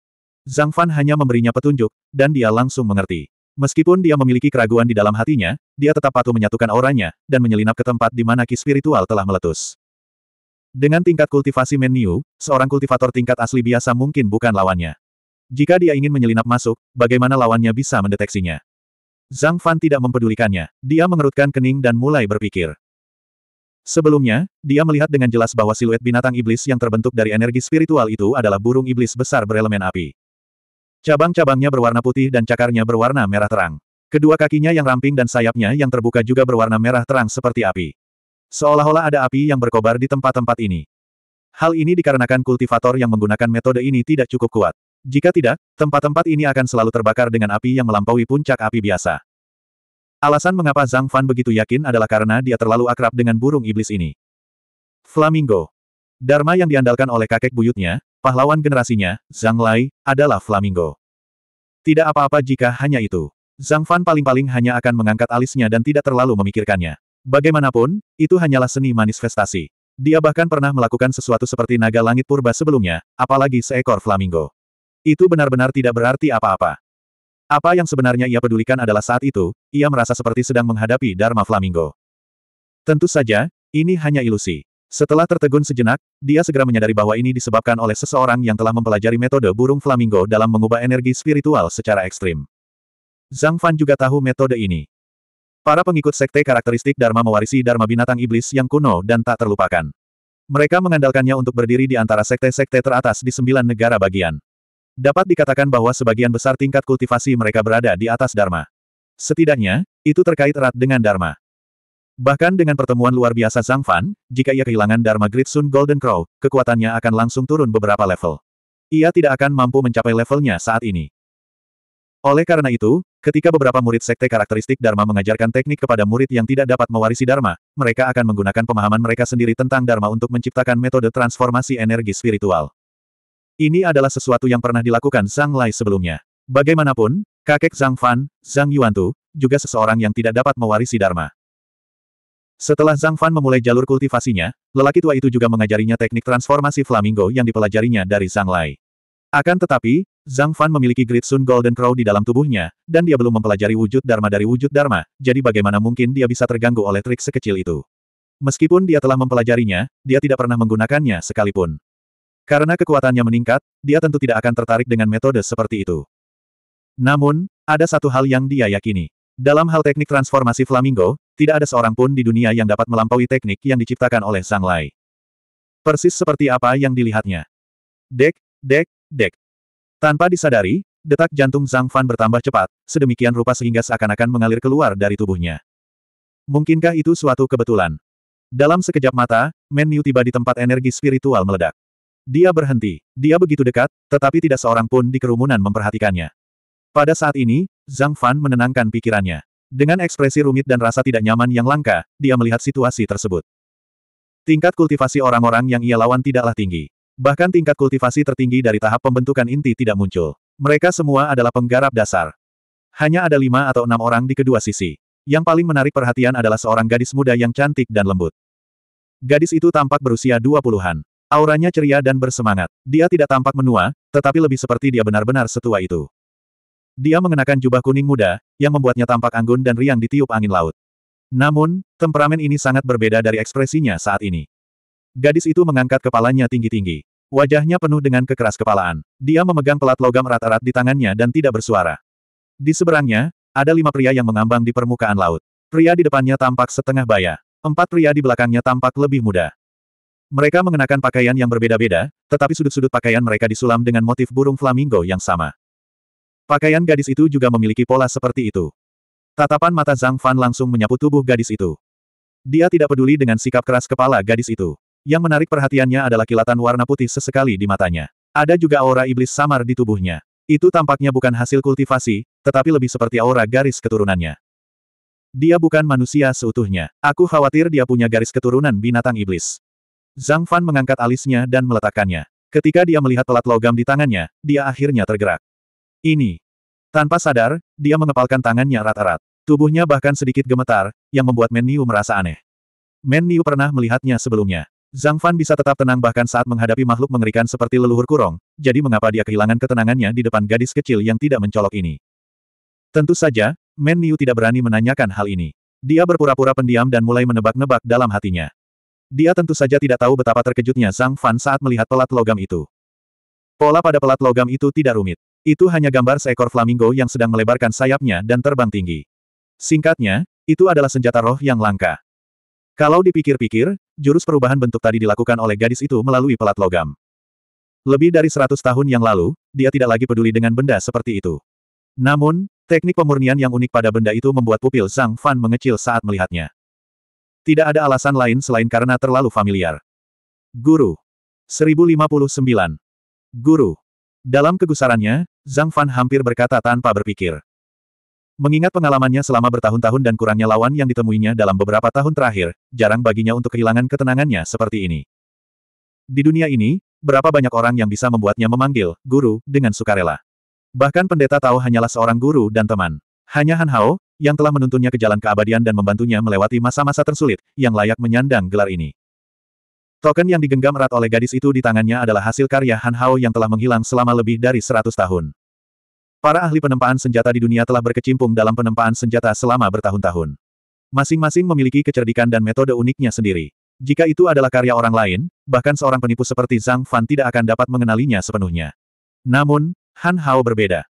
Zhang Fan hanya memberinya petunjuk, dan dia langsung mengerti. Meskipun dia memiliki keraguan di dalam hatinya, dia tetap patuh menyatukan auranya, dan menyelinap ke tempat di mana ki spiritual telah meletus. Dengan tingkat kultivasi Men Niu, seorang kultivator tingkat asli biasa mungkin bukan lawannya. Jika dia ingin menyelinap masuk, bagaimana lawannya bisa mendeteksinya? Zhang Fan tidak mempedulikannya. Dia mengerutkan kening dan mulai berpikir. Sebelumnya, dia melihat dengan jelas bahwa siluet binatang iblis yang terbentuk dari energi spiritual itu adalah burung iblis besar berelemen api. Cabang-cabangnya berwarna putih dan cakarnya berwarna merah terang. Kedua kakinya yang ramping dan sayapnya yang terbuka juga berwarna merah terang seperti api. Seolah-olah ada api yang berkobar di tempat-tempat ini. Hal ini dikarenakan kultivator yang menggunakan metode ini tidak cukup kuat. Jika tidak, tempat-tempat ini akan selalu terbakar dengan api yang melampaui puncak api biasa. Alasan mengapa Zhang Fan begitu yakin adalah karena dia terlalu akrab dengan burung iblis ini. Flamingo. Dharma yang diandalkan oleh kakek buyutnya, pahlawan generasinya, Zhang Lai, adalah flamingo. Tidak apa-apa jika hanya itu. Zhang Fan paling-paling hanya akan mengangkat alisnya dan tidak terlalu memikirkannya. Bagaimanapun, itu hanyalah seni manifestasi. Dia bahkan pernah melakukan sesuatu seperti naga langit purba sebelumnya, apalagi seekor flamingo. Itu benar-benar tidak berarti apa-apa. Apa yang sebenarnya ia pedulikan adalah saat itu, ia merasa seperti sedang menghadapi Dharma Flamingo. Tentu saja, ini hanya ilusi. Setelah tertegun sejenak, dia segera menyadari bahwa ini disebabkan oleh seseorang yang telah mempelajari metode burung flamingo dalam mengubah energi spiritual secara ekstrim. Zhang Fan juga tahu metode ini. Para pengikut sekte karakteristik Dharma mewarisi Dharma binatang iblis yang kuno dan tak terlupakan. Mereka mengandalkannya untuk berdiri di antara sekte-sekte teratas di sembilan negara bagian. Dapat dikatakan bahwa sebagian besar tingkat kultivasi mereka berada di atas Dharma. Setidaknya, itu terkait erat dengan Dharma. Bahkan dengan pertemuan luar biasa Zhang Fan, jika ia kehilangan Dharma Great Sun Golden Crow, kekuatannya akan langsung turun beberapa level. Ia tidak akan mampu mencapai levelnya saat ini. Oleh karena itu, ketika beberapa murid sekte karakteristik Dharma mengajarkan teknik kepada murid yang tidak dapat mewarisi Dharma, mereka akan menggunakan pemahaman mereka sendiri tentang Dharma untuk menciptakan metode transformasi energi spiritual. Ini adalah sesuatu yang pernah dilakukan Zhang Lai sebelumnya. Bagaimanapun, kakek Zhang Fan, Zhang Yuantu, juga seseorang yang tidak dapat mewarisi Dharma. Setelah Zhang Fan memulai jalur kultivasinya, lelaki tua itu juga mengajarinya teknik transformasi flamingo yang dipelajarinya dari Zhang Lai. Akan tetapi, Zhang Fan memiliki Great Sun Golden Crow di dalam tubuhnya, dan dia belum mempelajari wujud Dharma dari wujud Dharma, jadi bagaimana mungkin dia bisa terganggu oleh trik sekecil itu. Meskipun dia telah mempelajarinya, dia tidak pernah menggunakannya sekalipun. Karena kekuatannya meningkat, dia tentu tidak akan tertarik dengan metode seperti itu. Namun, ada satu hal yang dia yakini. Dalam hal teknik transformasi flamingo, tidak ada seorang pun di dunia yang dapat melampaui teknik yang diciptakan oleh Sang Lai. Persis seperti apa yang dilihatnya. Dek, dek, dek. Tanpa disadari, detak jantung Zhang Fan bertambah cepat, sedemikian rupa sehingga seakan-akan mengalir keluar dari tubuhnya. Mungkinkah itu suatu kebetulan? Dalam sekejap mata, Men Yu tiba di tempat energi spiritual meledak. Dia berhenti. Dia begitu dekat, tetapi tidak seorang pun di kerumunan memperhatikannya. Pada saat ini, Zhang Fan menenangkan pikirannya. Dengan ekspresi rumit dan rasa tidak nyaman yang langka, dia melihat situasi tersebut. Tingkat kultivasi orang-orang yang ia lawan tidaklah tinggi. Bahkan tingkat kultivasi tertinggi dari tahap pembentukan inti tidak muncul. Mereka semua adalah penggarap dasar. Hanya ada lima atau enam orang di kedua sisi. Yang paling menarik perhatian adalah seorang gadis muda yang cantik dan lembut. Gadis itu tampak berusia dua puluhan. Auranya ceria dan bersemangat. Dia tidak tampak menua, tetapi lebih seperti dia benar-benar setua itu. Dia mengenakan jubah kuning muda, yang membuatnya tampak anggun dan riang ditiup angin laut. Namun, temperamen ini sangat berbeda dari ekspresinya saat ini. Gadis itu mengangkat kepalanya tinggi-tinggi. Wajahnya penuh dengan kekeras kepalaan. Dia memegang pelat logam erat-erat di tangannya dan tidak bersuara. Di seberangnya, ada lima pria yang mengambang di permukaan laut. Pria di depannya tampak setengah baya. Empat pria di belakangnya tampak lebih muda. Mereka mengenakan pakaian yang berbeda-beda, tetapi sudut-sudut pakaian mereka disulam dengan motif burung flamingo yang sama. Pakaian gadis itu juga memiliki pola seperti itu. Tatapan mata Zhang Fan langsung menyapu tubuh gadis itu. Dia tidak peduli dengan sikap keras kepala gadis itu. Yang menarik perhatiannya adalah kilatan warna putih sesekali di matanya. Ada juga aura iblis samar di tubuhnya. Itu tampaknya bukan hasil kultivasi, tetapi lebih seperti aura garis keturunannya. Dia bukan manusia seutuhnya. Aku khawatir dia punya garis keturunan binatang iblis. Zhang Fan mengangkat alisnya dan meletakkannya. Ketika dia melihat pelat logam di tangannya, dia akhirnya tergerak. Ini. Tanpa sadar, dia mengepalkan tangannya erat-erat. Tubuhnya bahkan sedikit gemetar, yang membuat Men Niu merasa aneh. Men Niu pernah melihatnya sebelumnya. Zhang Fan bisa tetap tenang bahkan saat menghadapi makhluk mengerikan seperti leluhur kurong, jadi mengapa dia kehilangan ketenangannya di depan gadis kecil yang tidak mencolok ini? Tentu saja, Men Niu tidak berani menanyakan hal ini. Dia berpura-pura pendiam dan mulai menebak-nebak dalam hatinya. Dia tentu saja tidak tahu betapa terkejutnya Sang Fan saat melihat pelat logam itu. Pola pada pelat logam itu tidak rumit. Itu hanya gambar seekor flamingo yang sedang melebarkan sayapnya dan terbang tinggi. Singkatnya, itu adalah senjata roh yang langka. Kalau dipikir-pikir, jurus perubahan bentuk tadi dilakukan oleh gadis itu melalui pelat logam. Lebih dari seratus tahun yang lalu, dia tidak lagi peduli dengan benda seperti itu. Namun, teknik pemurnian yang unik pada benda itu membuat pupil Zhang Fan mengecil saat melihatnya. Tidak ada alasan lain selain karena terlalu familiar. Guru. 1059. Guru. Dalam kegusarannya, Zhang Fan hampir berkata tanpa berpikir. Mengingat pengalamannya selama bertahun-tahun dan kurangnya lawan yang ditemuinya dalam beberapa tahun terakhir, jarang baginya untuk kehilangan ketenangannya seperti ini. Di dunia ini, berapa banyak orang yang bisa membuatnya memanggil guru dengan sukarela. Bahkan pendeta tahu hanyalah seorang guru dan teman. Hanya Han Hao, yang telah menuntunnya ke jalan keabadian dan membantunya melewati masa-masa tersulit, yang layak menyandang gelar ini. Token yang digenggam erat oleh gadis itu di tangannya adalah hasil karya Han Hao yang telah menghilang selama lebih dari 100 tahun. Para ahli penempaan senjata di dunia telah berkecimpung dalam penempaan senjata selama bertahun-tahun. Masing-masing memiliki kecerdikan dan metode uniknya sendiri. Jika itu adalah karya orang lain, bahkan seorang penipu seperti Zhang Fan tidak akan dapat mengenalinya sepenuhnya. Namun, Han Hao berbeda.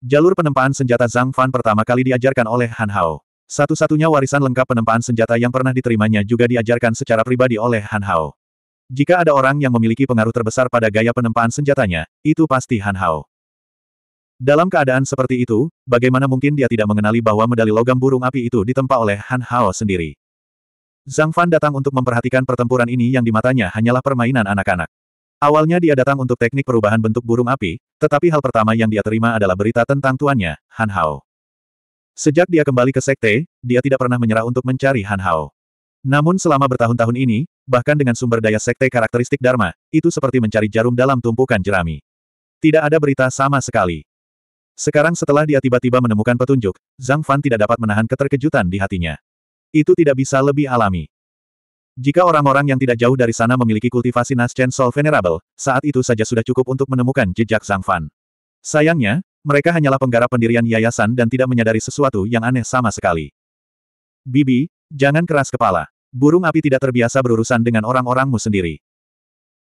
Jalur penempaan senjata Zhang Fan pertama kali diajarkan oleh Han Hao. Satu-satunya warisan lengkap penempaan senjata yang pernah diterimanya juga diajarkan secara pribadi oleh Han Hao. Jika ada orang yang memiliki pengaruh terbesar pada gaya penempaan senjatanya, itu pasti Han Hao. Dalam keadaan seperti itu, bagaimana mungkin dia tidak mengenali bahwa medali logam burung api itu ditempa oleh Han Hao sendiri. Zhang Fan datang untuk memperhatikan pertempuran ini yang di matanya hanyalah permainan anak-anak. Awalnya dia datang untuk teknik perubahan bentuk burung api, tetapi hal pertama yang dia terima adalah berita tentang tuannya, Han Hao. Sejak dia kembali ke sekte, dia tidak pernah menyerah untuk mencari Han Hao. Namun selama bertahun-tahun ini, bahkan dengan sumber daya sekte karakteristik Dharma, itu seperti mencari jarum dalam tumpukan jerami. Tidak ada berita sama sekali. Sekarang setelah dia tiba-tiba menemukan petunjuk, Zhang Fan tidak dapat menahan keterkejutan di hatinya. Itu tidak bisa lebih alami. Jika orang-orang yang tidak jauh dari sana memiliki kultivasi Naschen Soul Venerable, saat itu saja sudah cukup untuk menemukan jejak Zhang Fan. Sayangnya, mereka hanyalah penggarap pendirian yayasan dan tidak menyadari sesuatu yang aneh sama sekali. Bibi, jangan keras kepala. Burung api tidak terbiasa berurusan dengan orang-orangmu sendiri.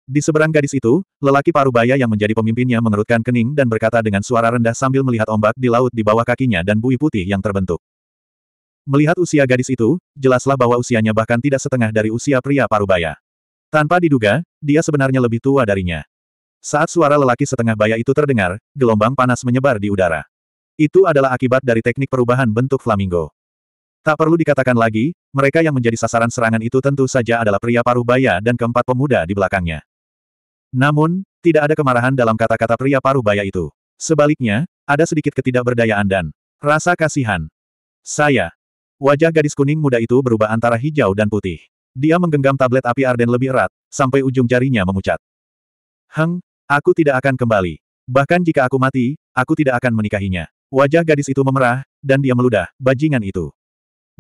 Di seberang gadis itu, lelaki parubaya yang menjadi pemimpinnya mengerutkan kening dan berkata dengan suara rendah sambil melihat ombak di laut di bawah kakinya dan bui putih yang terbentuk. Melihat usia gadis itu, jelaslah bahwa usianya bahkan tidak setengah dari usia pria parubaya. Tanpa diduga, dia sebenarnya lebih tua darinya. Saat suara lelaki setengah baya itu terdengar, gelombang panas menyebar di udara. Itu adalah akibat dari teknik perubahan bentuk flamingo. Tak perlu dikatakan lagi, mereka yang menjadi sasaran serangan itu tentu saja adalah pria parubaya dan keempat pemuda di belakangnya. Namun, tidak ada kemarahan dalam kata-kata pria parubaya itu. Sebaliknya, ada sedikit ketidakberdayaan dan rasa kasihan. Saya, Wajah gadis kuning muda itu berubah antara hijau dan putih. Dia menggenggam tablet api Arden lebih erat, sampai ujung jarinya memucat. Heng, aku tidak akan kembali. Bahkan jika aku mati, aku tidak akan menikahinya. Wajah gadis itu memerah, dan dia meludah, bajingan itu.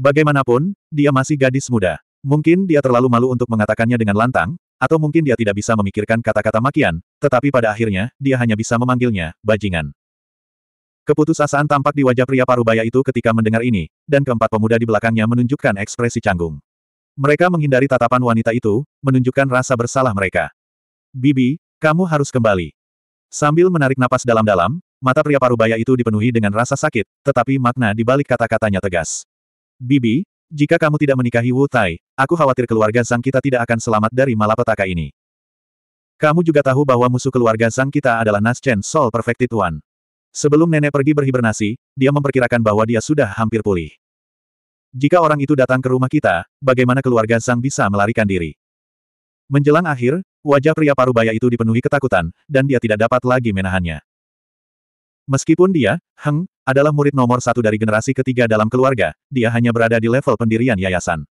Bagaimanapun, dia masih gadis muda. Mungkin dia terlalu malu untuk mengatakannya dengan lantang, atau mungkin dia tidak bisa memikirkan kata-kata makian, tetapi pada akhirnya, dia hanya bisa memanggilnya, bajingan. Keputusasaan tampak di wajah pria parubaya itu ketika mendengar ini, dan keempat pemuda di belakangnya menunjukkan ekspresi canggung. Mereka menghindari tatapan wanita itu, menunjukkan rasa bersalah mereka. Bibi, kamu harus kembali. Sambil menarik napas dalam-dalam, mata pria parubaya itu dipenuhi dengan rasa sakit, tetapi makna di balik kata-katanya tegas. Bibi, jika kamu tidak menikahi Wu Tai, aku khawatir keluarga Zhang kita tidak akan selamat dari malapetaka ini. Kamu juga tahu bahwa musuh keluarga Zhang kita adalah Naschen Soul Sol Perfected One. Sebelum nenek pergi berhibernasi, dia memperkirakan bahwa dia sudah hampir pulih. Jika orang itu datang ke rumah kita, bagaimana keluarga Sang bisa melarikan diri? Menjelang akhir, wajah pria parubaya itu dipenuhi ketakutan, dan dia tidak dapat lagi menahannya. Meskipun dia, Heng, adalah murid nomor satu dari generasi ketiga dalam keluarga, dia hanya berada di level pendirian yayasan.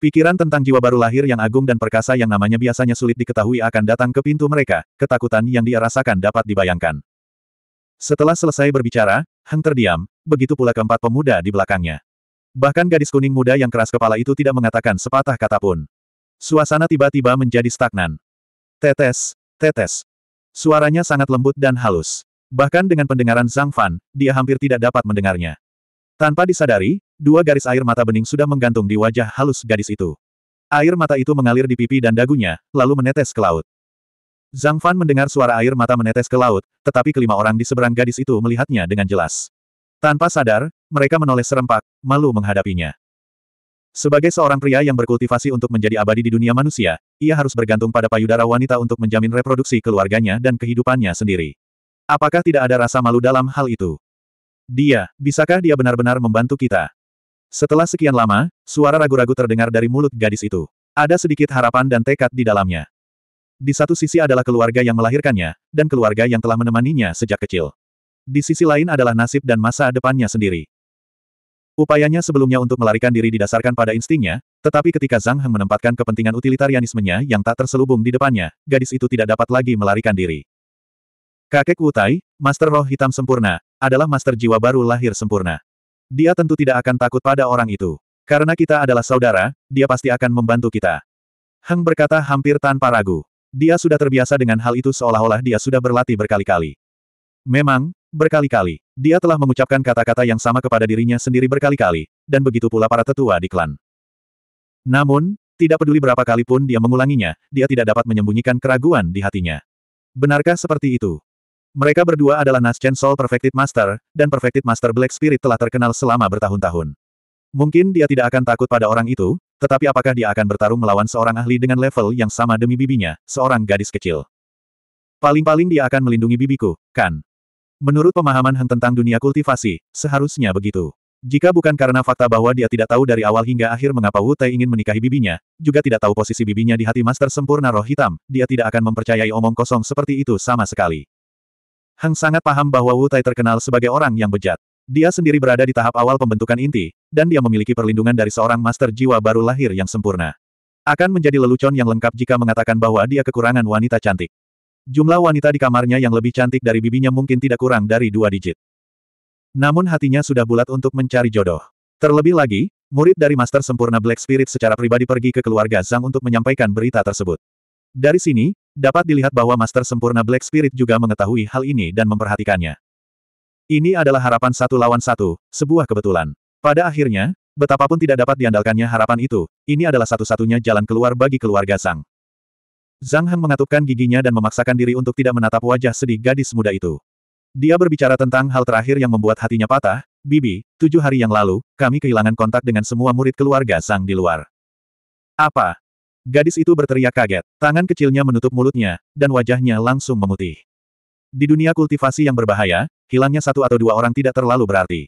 Pikiran tentang jiwa baru lahir yang agung dan perkasa yang namanya biasanya sulit diketahui akan datang ke pintu mereka, ketakutan yang dia rasakan dapat dibayangkan. Setelah selesai berbicara, Heng terdiam, begitu pula keempat pemuda di belakangnya. Bahkan gadis kuning muda yang keras kepala itu tidak mengatakan sepatah kata pun. Suasana tiba-tiba menjadi stagnan. Tetes, tetes. Suaranya sangat lembut dan halus. Bahkan dengan pendengaran Zhang Fan, dia hampir tidak dapat mendengarnya. Tanpa disadari, dua garis air mata bening sudah menggantung di wajah halus gadis itu. Air mata itu mengalir di pipi dan dagunya, lalu menetes ke laut. Zhang Fan mendengar suara air mata menetes ke laut, tetapi kelima orang di seberang gadis itu melihatnya dengan jelas. Tanpa sadar, mereka menoleh serempak, malu menghadapinya. Sebagai seorang pria yang berkultivasi untuk menjadi abadi di dunia manusia, ia harus bergantung pada payudara wanita untuk menjamin reproduksi keluarganya dan kehidupannya sendiri. Apakah tidak ada rasa malu dalam hal itu? Dia, bisakah dia benar-benar membantu kita? Setelah sekian lama, suara ragu-ragu terdengar dari mulut gadis itu. Ada sedikit harapan dan tekad di dalamnya. Di satu sisi adalah keluarga yang melahirkannya, dan keluarga yang telah menemaninya sejak kecil. Di sisi lain adalah nasib dan masa depannya sendiri. Upayanya sebelumnya untuk melarikan diri didasarkan pada instingnya, tetapi ketika Zhang Heng menempatkan kepentingan utilitarianismenya yang tak terselubung di depannya, gadis itu tidak dapat lagi melarikan diri. Kakek Wutai, Master Roh Hitam Sempurna, adalah Master Jiwa baru lahir sempurna. Dia tentu tidak akan takut pada orang itu. Karena kita adalah saudara, dia pasti akan membantu kita. Heng berkata hampir tanpa ragu. Dia sudah terbiasa dengan hal itu seolah-olah dia sudah berlatih berkali-kali. Memang, berkali-kali, dia telah mengucapkan kata-kata yang sama kepada dirinya sendiri berkali-kali, dan begitu pula para tetua di klan. Namun, tidak peduli berapa kali pun dia mengulanginya, dia tidak dapat menyembunyikan keraguan di hatinya. Benarkah seperti itu? Mereka berdua adalah Naschen Soul Perfected Master, dan Perfected Master Black Spirit telah terkenal selama bertahun-tahun. Mungkin dia tidak akan takut pada orang itu, tetapi apakah dia akan bertarung melawan seorang ahli dengan level yang sama demi bibinya, seorang gadis kecil? Paling-paling dia akan melindungi bibiku, kan? Menurut pemahaman Heng tentang dunia kultivasi, seharusnya begitu. Jika bukan karena fakta bahwa dia tidak tahu dari awal hingga akhir mengapa Wu Tai ingin menikahi bibinya, juga tidak tahu posisi bibinya di hati Master Sempurna Roh Hitam, dia tidak akan mempercayai omong kosong seperti itu sama sekali. Heng sangat paham bahwa Wu Tai terkenal sebagai orang yang bejat. Dia sendiri berada di tahap awal pembentukan inti, dan dia memiliki perlindungan dari seorang master jiwa baru lahir yang sempurna. Akan menjadi lelucon yang lengkap jika mengatakan bahwa dia kekurangan wanita cantik. Jumlah wanita di kamarnya yang lebih cantik dari bibinya mungkin tidak kurang dari dua digit. Namun hatinya sudah bulat untuk mencari jodoh. Terlebih lagi, murid dari Master Sempurna Black Spirit secara pribadi pergi ke keluarga Zhang untuk menyampaikan berita tersebut. Dari sini, dapat dilihat bahwa Master Sempurna Black Spirit juga mengetahui hal ini dan memperhatikannya. Ini adalah harapan satu lawan satu, sebuah kebetulan. Pada akhirnya, betapapun tidak dapat diandalkannya harapan itu, ini adalah satu-satunya jalan keluar bagi keluarga Zhang. Zhang Heng mengatupkan giginya dan memaksakan diri untuk tidak menatap wajah sedih gadis muda itu. Dia berbicara tentang hal terakhir yang membuat hatinya patah, Bibi, tujuh hari yang lalu, kami kehilangan kontak dengan semua murid keluarga Sang di luar. Apa? Gadis itu berteriak kaget, tangan kecilnya menutup mulutnya, dan wajahnya langsung memutih. Di dunia kultivasi yang berbahaya, hilangnya satu atau dua orang tidak terlalu berarti.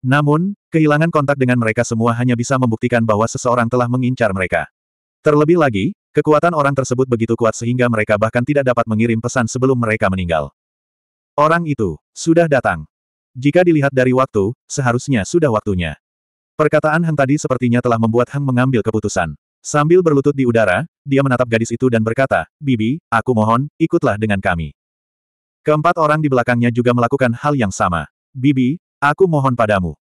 Namun, kehilangan kontak dengan mereka semua hanya bisa membuktikan bahwa seseorang telah mengincar mereka. Terlebih lagi, kekuatan orang tersebut begitu kuat sehingga mereka bahkan tidak dapat mengirim pesan sebelum mereka meninggal. Orang itu, sudah datang. Jika dilihat dari waktu, seharusnya sudah waktunya. Perkataan heng tadi sepertinya telah membuat heng mengambil keputusan. Sambil berlutut di udara, dia menatap gadis itu dan berkata, Bibi, aku mohon, ikutlah dengan kami. Keempat orang di belakangnya juga melakukan hal yang sama. Bibi, aku mohon padamu.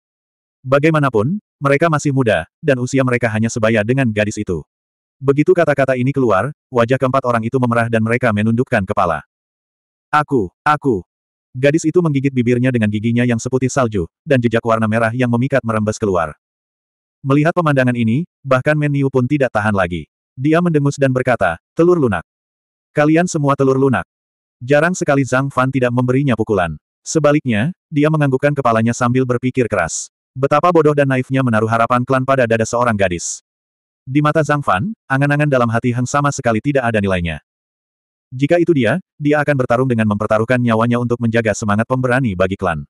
Bagaimanapun, mereka masih muda, dan usia mereka hanya sebaya dengan gadis itu. Begitu kata-kata ini keluar, wajah keempat orang itu memerah dan mereka menundukkan kepala. Aku, aku. Gadis itu menggigit bibirnya dengan giginya yang seputih salju, dan jejak warna merah yang memikat merembes keluar. Melihat pemandangan ini, bahkan Meniu pun tidak tahan lagi. Dia mendengus dan berkata, telur lunak. Kalian semua telur lunak. Jarang sekali Zhang Fan tidak memberinya pukulan. Sebaliknya, dia menganggukkan kepalanya sambil berpikir keras. Betapa bodoh dan naifnya menaruh harapan klan pada dada seorang gadis. Di mata Zhang Fan, angan-angan dalam hati Heng sama sekali tidak ada nilainya. Jika itu dia, dia akan bertarung dengan mempertaruhkan nyawanya untuk menjaga semangat pemberani bagi klan.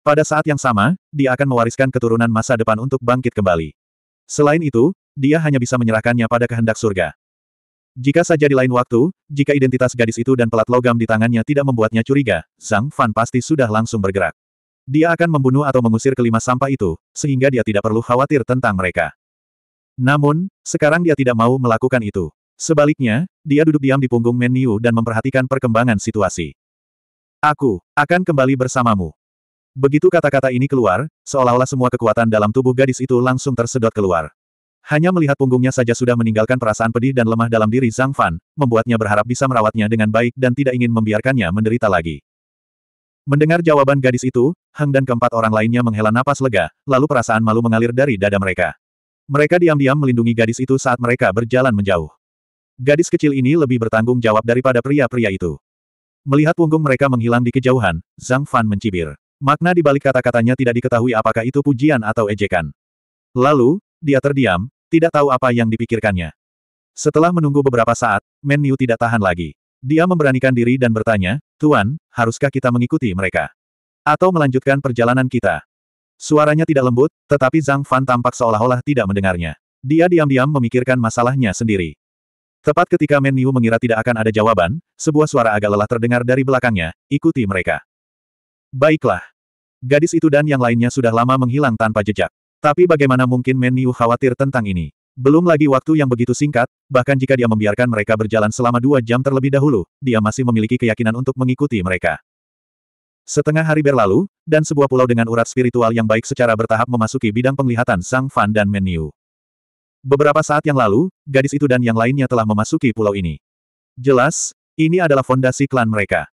Pada saat yang sama, dia akan mewariskan keturunan masa depan untuk bangkit kembali. Selain itu, dia hanya bisa menyerahkannya pada kehendak surga. Jika saja di lain waktu, jika identitas gadis itu dan pelat logam di tangannya tidak membuatnya curiga, Sang Fan pasti sudah langsung bergerak. Dia akan membunuh atau mengusir kelima sampah itu, sehingga dia tidak perlu khawatir tentang mereka. Namun, sekarang dia tidak mau melakukan itu. Sebaliknya, dia duduk diam di punggung menu dan memperhatikan perkembangan situasi. Aku, akan kembali bersamamu. Begitu kata-kata ini keluar, seolah-olah semua kekuatan dalam tubuh gadis itu langsung tersedot keluar. Hanya melihat punggungnya saja sudah meninggalkan perasaan pedih dan lemah dalam diri Zhang Fan, membuatnya berharap bisa merawatnya dengan baik dan tidak ingin membiarkannya menderita lagi. Mendengar jawaban gadis itu, Hang dan keempat orang lainnya menghela napas lega, lalu perasaan malu mengalir dari dada mereka. Mereka diam-diam melindungi gadis itu saat mereka berjalan menjauh. Gadis kecil ini lebih bertanggung jawab daripada pria-pria itu. Melihat punggung mereka menghilang di kejauhan, Zhang Fan mencibir. Makna di balik kata-katanya tidak diketahui apakah itu pujian atau ejekan. Lalu, dia terdiam, tidak tahu apa yang dipikirkannya. Setelah menunggu beberapa saat, Men Yu tidak tahan lagi. Dia memberanikan diri dan bertanya, Tuan, haruskah kita mengikuti mereka? Atau melanjutkan perjalanan kita? Suaranya tidak lembut, tetapi Zhang Fan tampak seolah-olah tidak mendengarnya. Dia diam-diam memikirkan masalahnya sendiri. Tepat ketika Men Yu mengira tidak akan ada jawaban, sebuah suara agak lelah terdengar dari belakangnya, ikuti mereka. Baiklah. Gadis itu dan yang lainnya sudah lama menghilang tanpa jejak. Tapi bagaimana mungkin Men Niu khawatir tentang ini? Belum lagi waktu yang begitu singkat, bahkan jika dia membiarkan mereka berjalan selama dua jam terlebih dahulu, dia masih memiliki keyakinan untuk mengikuti mereka. Setengah hari berlalu, dan sebuah pulau dengan urat spiritual yang baik secara bertahap memasuki bidang penglihatan Sang Fan dan Men Niu. Beberapa saat yang lalu, gadis itu dan yang lainnya telah memasuki pulau ini. Jelas, ini adalah fondasi klan mereka.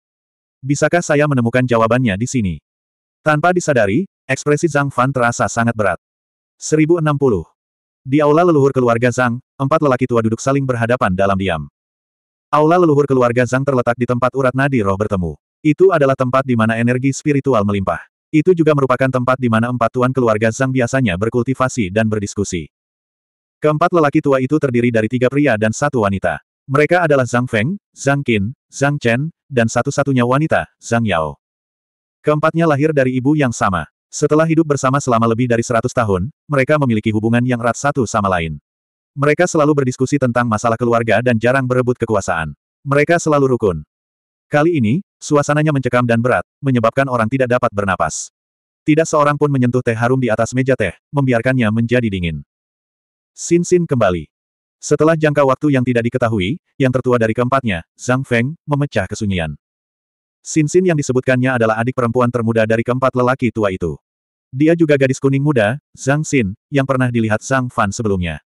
Bisakah saya menemukan jawabannya di sini? Tanpa disadari, ekspresi Zhang Fan terasa sangat berat. 1060. Di aula leluhur keluarga Zhang, empat lelaki tua duduk saling berhadapan dalam diam. Aula leluhur keluarga Zhang terletak di tempat urat nadi roh bertemu. Itu adalah tempat di mana energi spiritual melimpah. Itu juga merupakan tempat di mana empat tuan keluarga Zhang biasanya berkultivasi dan berdiskusi. Keempat lelaki tua itu terdiri dari tiga pria dan satu wanita. Mereka adalah Zhang Feng, Zhang Qin, Zhang Chen, dan satu-satunya wanita, Zhang Yao. Keempatnya lahir dari ibu yang sama. Setelah hidup bersama selama lebih dari 100 tahun, mereka memiliki hubungan yang erat satu sama lain. Mereka selalu berdiskusi tentang masalah keluarga dan jarang berebut kekuasaan. Mereka selalu rukun. Kali ini, suasananya mencekam dan berat, menyebabkan orang tidak dapat bernapas. Tidak seorang pun menyentuh teh harum di atas meja teh, membiarkannya menjadi dingin. Sin Sin kembali. Setelah jangka waktu yang tidak diketahui, yang tertua dari keempatnya, Zhang Feng, memecah kesunyian. Sinsin yang disebutkannya adalah adik perempuan termuda dari keempat lelaki tua itu. Dia juga gadis kuning muda, Zhang Xin, yang pernah dilihat Zhang Fan sebelumnya.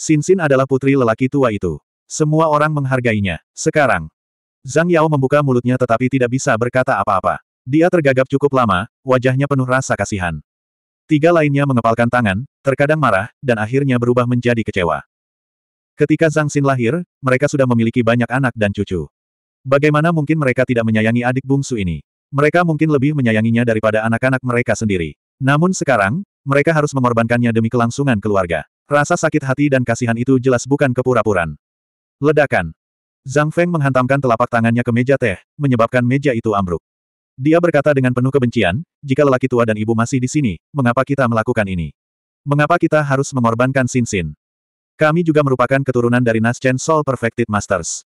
Sinsin adalah putri lelaki tua itu. Semua orang menghargainya. Sekarang, Zhang Yao membuka mulutnya tetapi tidak bisa berkata apa-apa. Dia tergagap cukup lama, wajahnya penuh rasa kasihan. Tiga lainnya mengepalkan tangan, terkadang marah, dan akhirnya berubah menjadi kecewa. Ketika Zhang Xin lahir, mereka sudah memiliki banyak anak dan cucu. Bagaimana mungkin mereka tidak menyayangi adik bungsu ini? Mereka mungkin lebih menyayanginya daripada anak-anak mereka sendiri. Namun sekarang, mereka harus mengorbankannya demi kelangsungan keluarga. Rasa sakit hati dan kasihan itu jelas bukan kepura puraan Ledakan. Zhang Feng menghantamkan telapak tangannya ke meja teh, menyebabkan meja itu ambruk. Dia berkata dengan penuh kebencian, jika lelaki tua dan ibu masih di sini, mengapa kita melakukan ini? Mengapa kita harus mengorbankan Sin Sin? Kami juga merupakan keturunan dari Naschen Soul Perfected Masters.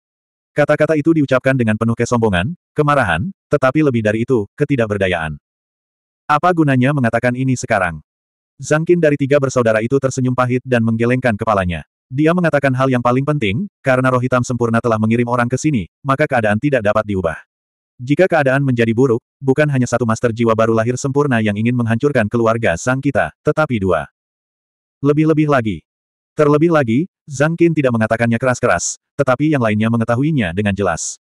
Kata-kata itu diucapkan dengan penuh kesombongan, kemarahan, tetapi lebih dari itu, ketidakberdayaan. Apa gunanya mengatakan ini sekarang? Zangkin dari tiga bersaudara itu tersenyum pahit dan menggelengkan kepalanya. Dia mengatakan hal yang paling penting, karena roh hitam sempurna telah mengirim orang ke sini, maka keadaan tidak dapat diubah. Jika keadaan menjadi buruk, bukan hanya satu master jiwa baru lahir sempurna yang ingin menghancurkan keluarga sang kita, tetapi dua. Lebih-lebih lagi, Terlebih lagi, Zhang Qin tidak mengatakannya keras-keras, tetapi yang lainnya mengetahuinya dengan jelas.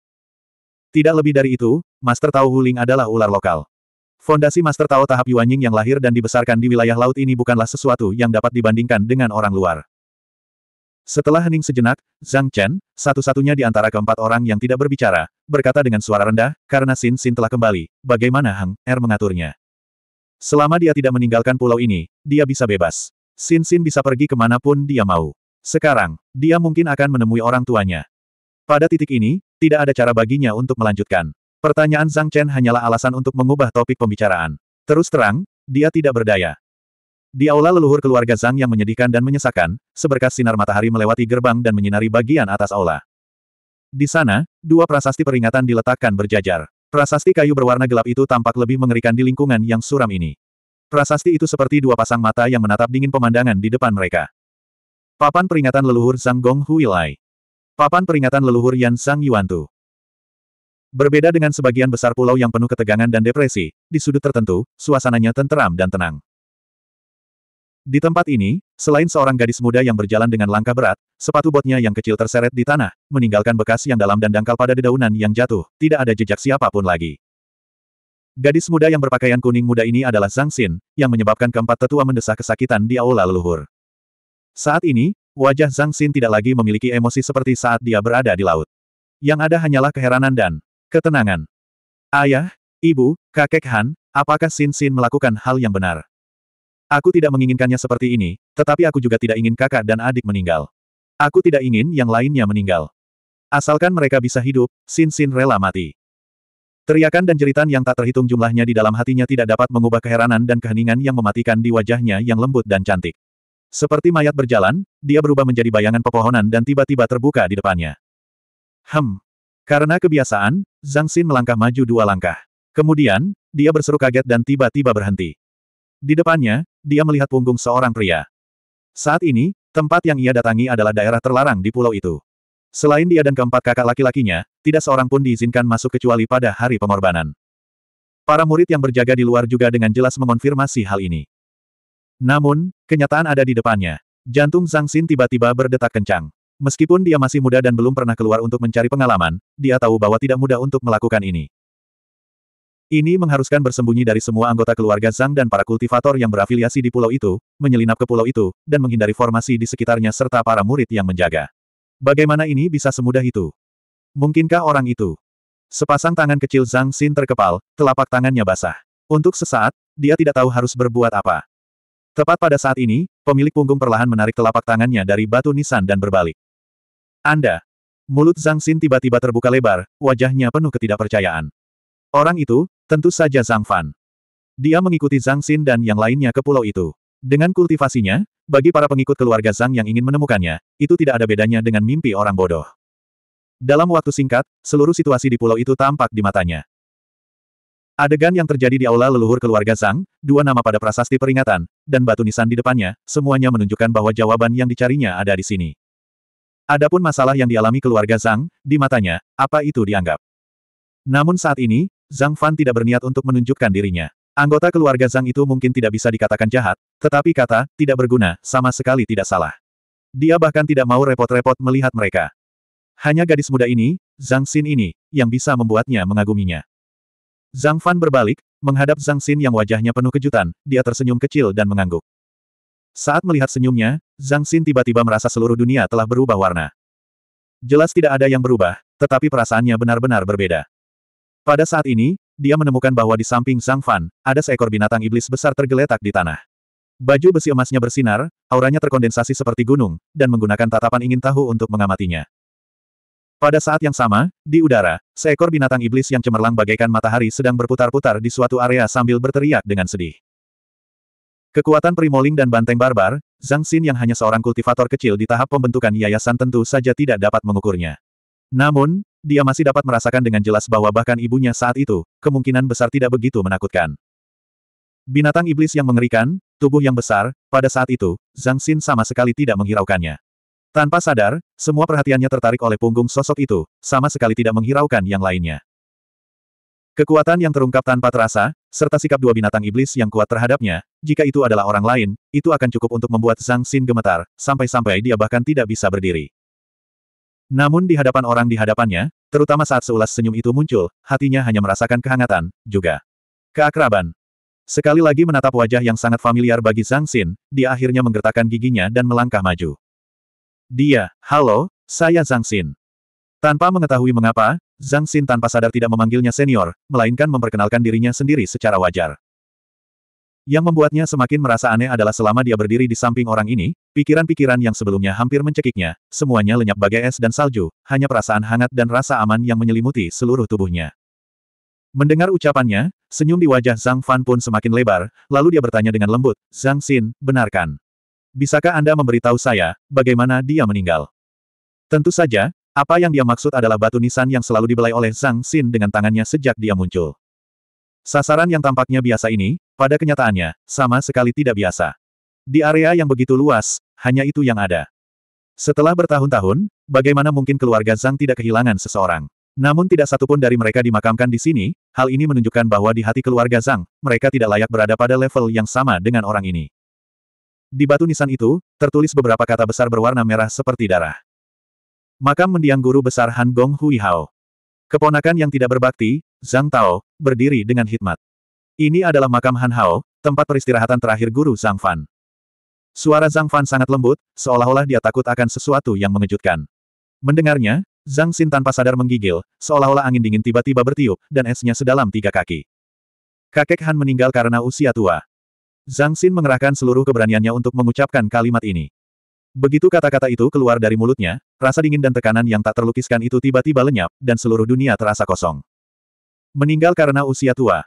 Tidak lebih dari itu, Master Tao Huling adalah ular lokal. Fondasi Master Tao tahap Yuanying yang lahir dan dibesarkan di wilayah laut ini bukanlah sesuatu yang dapat dibandingkan dengan orang luar. Setelah hening sejenak, Zhang Chen, satu-satunya di antara keempat orang yang tidak berbicara, berkata dengan suara rendah, karena Xin Xin telah kembali, bagaimana Hang Er mengaturnya. Selama dia tidak meninggalkan pulau ini, dia bisa bebas. Sin Sin bisa pergi kemanapun dia mau. Sekarang, dia mungkin akan menemui orang tuanya. Pada titik ini, tidak ada cara baginya untuk melanjutkan. Pertanyaan Zhang Chen hanyalah alasan untuk mengubah topik pembicaraan. Terus terang, dia tidak berdaya. Di aula leluhur keluarga Zhang yang menyedihkan dan menyesakan, seberkas sinar matahari melewati gerbang dan menyinari bagian atas aula. Di sana, dua prasasti peringatan diletakkan berjajar. Prasasti kayu berwarna gelap itu tampak lebih mengerikan di lingkungan yang suram ini. Prasasti itu seperti dua pasang mata yang menatap dingin pemandangan di depan mereka. Papan peringatan leluhur Sang Gong Huilai. Papan peringatan leluhur Yan Sang Yuantu. Berbeda dengan sebagian besar pulau yang penuh ketegangan dan depresi, di sudut tertentu, suasananya tenteram dan tenang. Di tempat ini, selain seorang gadis muda yang berjalan dengan langkah berat, sepatu botnya yang kecil terseret di tanah, meninggalkan bekas yang dalam dan dangkal pada dedaunan yang jatuh, tidak ada jejak siapapun lagi. Gadis muda yang berpakaian kuning muda ini adalah Zhang Xin, yang menyebabkan keempat tetua mendesah kesakitan di aula leluhur. Saat ini, wajah Zhang Xin tidak lagi memiliki emosi seperti saat dia berada di laut. Yang ada hanyalah keheranan dan ketenangan. Ayah, ibu, kakek Han, apakah Xin Xin melakukan hal yang benar? Aku tidak menginginkannya seperti ini, tetapi aku juga tidak ingin kakak dan adik meninggal. Aku tidak ingin yang lainnya meninggal. Asalkan mereka bisa hidup, Xin Xin rela mati. Teriakan dan jeritan yang tak terhitung jumlahnya di dalam hatinya tidak dapat mengubah keheranan dan keheningan yang mematikan di wajahnya yang lembut dan cantik. Seperti mayat berjalan, dia berubah menjadi bayangan pepohonan dan tiba-tiba terbuka di depannya. Hem. Karena kebiasaan, Zhang Xin melangkah maju dua langkah. Kemudian, dia berseru kaget dan tiba-tiba berhenti. Di depannya, dia melihat punggung seorang pria. Saat ini, tempat yang ia datangi adalah daerah terlarang di pulau itu. Selain dia dan keempat kakak laki-lakinya, tidak seorang pun diizinkan masuk kecuali pada hari pengorbanan. Para murid yang berjaga di luar juga dengan jelas mengonfirmasi hal ini. Namun, kenyataan ada di depannya. Jantung Zhang Xin tiba-tiba berdetak kencang. Meskipun dia masih muda dan belum pernah keluar untuk mencari pengalaman, dia tahu bahwa tidak mudah untuk melakukan ini. Ini mengharuskan bersembunyi dari semua anggota keluarga Zhang dan para kultivator yang berafiliasi di pulau itu, menyelinap ke pulau itu, dan menghindari formasi di sekitarnya serta para murid yang menjaga. Bagaimana ini bisa semudah itu? Mungkinkah orang itu? Sepasang tangan kecil Zhang Xin terkepal, telapak tangannya basah. Untuk sesaat, dia tidak tahu harus berbuat apa. Tepat pada saat ini, pemilik punggung perlahan menarik telapak tangannya dari batu nisan dan berbalik. Anda! Mulut Zhang Xin tiba-tiba terbuka lebar, wajahnya penuh ketidakpercayaan. Orang itu, tentu saja Zhang Fan. Dia mengikuti Zhang Xin dan yang lainnya ke pulau itu. Dengan kultivasinya, bagi para pengikut keluarga Zhang yang ingin menemukannya, itu tidak ada bedanya dengan mimpi orang bodoh. Dalam waktu singkat, seluruh situasi di pulau itu tampak di matanya. Adegan yang terjadi di aula leluhur keluarga Zhang, dua nama pada prasasti peringatan, dan batu nisan di depannya, semuanya menunjukkan bahwa jawaban yang dicarinya ada di sini. Adapun masalah yang dialami keluarga Zhang, di matanya, apa itu dianggap. Namun saat ini, Zhang Fan tidak berniat untuk menunjukkan dirinya. Anggota keluarga Zhang itu mungkin tidak bisa dikatakan jahat, tetapi kata, tidak berguna, sama sekali tidak salah. Dia bahkan tidak mau repot-repot melihat mereka. Hanya gadis muda ini, Zhang Xin ini, yang bisa membuatnya mengaguminya. Zhang Fan berbalik, menghadap Zhang Xin yang wajahnya penuh kejutan, dia tersenyum kecil dan mengangguk. Saat melihat senyumnya, Zhang Xin tiba-tiba merasa seluruh dunia telah berubah warna. Jelas tidak ada yang berubah, tetapi perasaannya benar-benar berbeda. Pada saat ini, dia menemukan bahwa di samping Zhang Fan, ada seekor binatang iblis besar tergeletak di tanah. Baju besi emasnya bersinar, auranya terkondensasi seperti gunung, dan menggunakan tatapan ingin tahu untuk mengamatinya. Pada saat yang sama, di udara, seekor binatang iblis yang cemerlang bagaikan matahari sedang berputar-putar di suatu area sambil berteriak dengan sedih. Kekuatan Primoling dan Banteng Barbar, Zhang Xin yang hanya seorang kultivator kecil di tahap pembentukan yayasan tentu saja tidak dapat mengukurnya. Namun, dia masih dapat merasakan dengan jelas bahwa bahkan ibunya saat itu, kemungkinan besar tidak begitu menakutkan. Binatang iblis yang mengerikan, tubuh yang besar, pada saat itu, Zhang Xin sama sekali tidak menghiraukannya. Tanpa sadar, semua perhatiannya tertarik oleh punggung sosok itu, sama sekali tidak menghiraukan yang lainnya. Kekuatan yang terungkap tanpa terasa, serta sikap dua binatang iblis yang kuat terhadapnya, jika itu adalah orang lain, itu akan cukup untuk membuat Zhang Xin gemetar, sampai-sampai dia bahkan tidak bisa berdiri. Namun di hadapan orang di hadapannya, terutama saat seulas senyum itu muncul, hatinya hanya merasakan kehangatan, juga. Keakraban. Sekali lagi menatap wajah yang sangat familiar bagi Zhang Xin, dia akhirnya menggertakkan giginya dan melangkah maju. Dia, halo, saya Zhang Xin. Tanpa mengetahui mengapa, Zhang Xin tanpa sadar tidak memanggilnya senior, melainkan memperkenalkan dirinya sendiri secara wajar. Yang membuatnya semakin merasa aneh adalah selama dia berdiri di samping orang ini, pikiran-pikiran yang sebelumnya hampir mencekiknya, semuanya lenyap bagai es dan salju, hanya perasaan hangat dan rasa aman yang menyelimuti seluruh tubuhnya. Mendengar ucapannya, senyum di wajah Zhang Fan pun semakin lebar, lalu dia bertanya dengan lembut, Zhang Xin, benarkan. Bisakah Anda memberitahu saya, bagaimana dia meninggal? Tentu saja, apa yang dia maksud adalah batu nisan yang selalu dibelai oleh Zhang Xin dengan tangannya sejak dia muncul. Sasaran yang tampaknya biasa ini, pada kenyataannya, sama sekali tidak biasa. Di area yang begitu luas, hanya itu yang ada. Setelah bertahun-tahun, bagaimana mungkin keluarga Zhang tidak kehilangan seseorang? Namun tidak satupun dari mereka dimakamkan di sini, hal ini menunjukkan bahwa di hati keluarga Zhang, mereka tidak layak berada pada level yang sama dengan orang ini. Di batu nisan itu, tertulis beberapa kata besar berwarna merah seperti darah. Makam mendiang guru besar Han Gong Hui Hao. Keponakan yang tidak berbakti, Zhang Tao, berdiri dengan hikmat. Ini adalah makam Han Hao, tempat peristirahatan terakhir guru Zhang Fan. Suara Zhang Fan sangat lembut, seolah-olah dia takut akan sesuatu yang mengejutkan. Mendengarnya, Zhang Xin tanpa sadar menggigil, seolah-olah angin dingin tiba-tiba bertiup, dan esnya sedalam tiga kaki. Kakek Han meninggal karena usia tua. Zhang Xin mengerahkan seluruh keberaniannya untuk mengucapkan kalimat ini. Begitu kata-kata itu keluar dari mulutnya, rasa dingin dan tekanan yang tak terlukiskan itu tiba-tiba lenyap, dan seluruh dunia terasa kosong. Meninggal karena usia tua.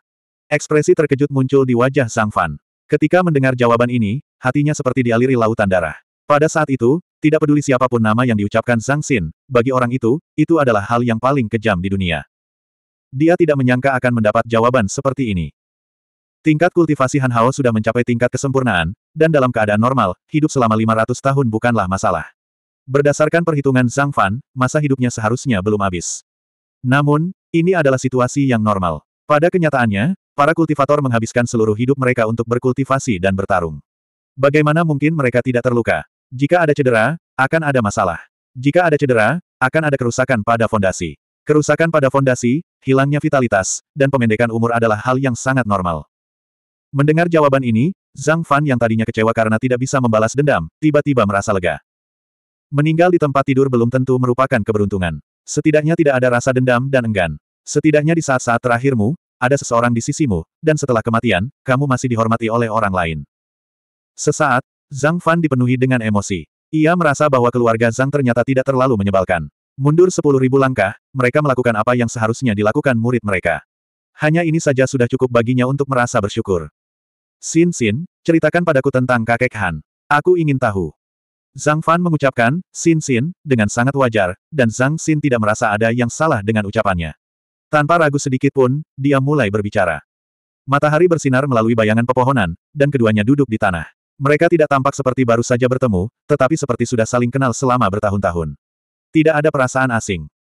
Ekspresi terkejut muncul di wajah Zhang Fan. Ketika mendengar jawaban ini, hatinya seperti dialiri lautan darah. Pada saat itu, tidak peduli siapapun nama yang diucapkan Zhang Xin, bagi orang itu, itu adalah hal yang paling kejam di dunia. Dia tidak menyangka akan mendapat jawaban seperti ini. Tingkat kultivasi Han Hao sudah mencapai tingkat kesempurnaan, dan dalam keadaan normal, hidup selama 500 tahun bukanlah masalah. Berdasarkan perhitungan Zhang Fan, masa hidupnya seharusnya belum habis. Namun, ini adalah situasi yang normal. Pada kenyataannya, Para kultivator menghabiskan seluruh hidup mereka untuk berkultivasi dan bertarung. Bagaimana mungkin mereka tidak terluka? Jika ada cedera, akan ada masalah. Jika ada cedera, akan ada kerusakan pada fondasi. Kerusakan pada fondasi, hilangnya vitalitas, dan pemendekan umur adalah hal yang sangat normal. Mendengar jawaban ini, Zhang Fan yang tadinya kecewa karena tidak bisa membalas dendam, tiba-tiba merasa lega. Meninggal di tempat tidur belum tentu merupakan keberuntungan. Setidaknya tidak ada rasa dendam dan enggan. Setidaknya di saat-saat terakhirmu, ada seseorang di sisimu, dan setelah kematian, kamu masih dihormati oleh orang lain. Sesaat, Zhang Fan dipenuhi dengan emosi. Ia merasa bahwa keluarga Zhang ternyata tidak terlalu menyebalkan. Mundur sepuluh ribu langkah, mereka melakukan apa yang seharusnya dilakukan murid mereka. Hanya ini saja sudah cukup baginya untuk merasa bersyukur. Xin Xin, ceritakan padaku tentang kakek Han. Aku ingin tahu. Zhang Fan mengucapkan, Xin Xin, dengan sangat wajar, dan Zhang Xin tidak merasa ada yang salah dengan ucapannya. Tanpa ragu sedikit pun, dia mulai berbicara. Matahari bersinar melalui bayangan pepohonan, dan keduanya duduk di tanah. Mereka tidak tampak seperti baru saja bertemu, tetapi seperti sudah saling kenal selama bertahun-tahun. Tidak ada perasaan asing.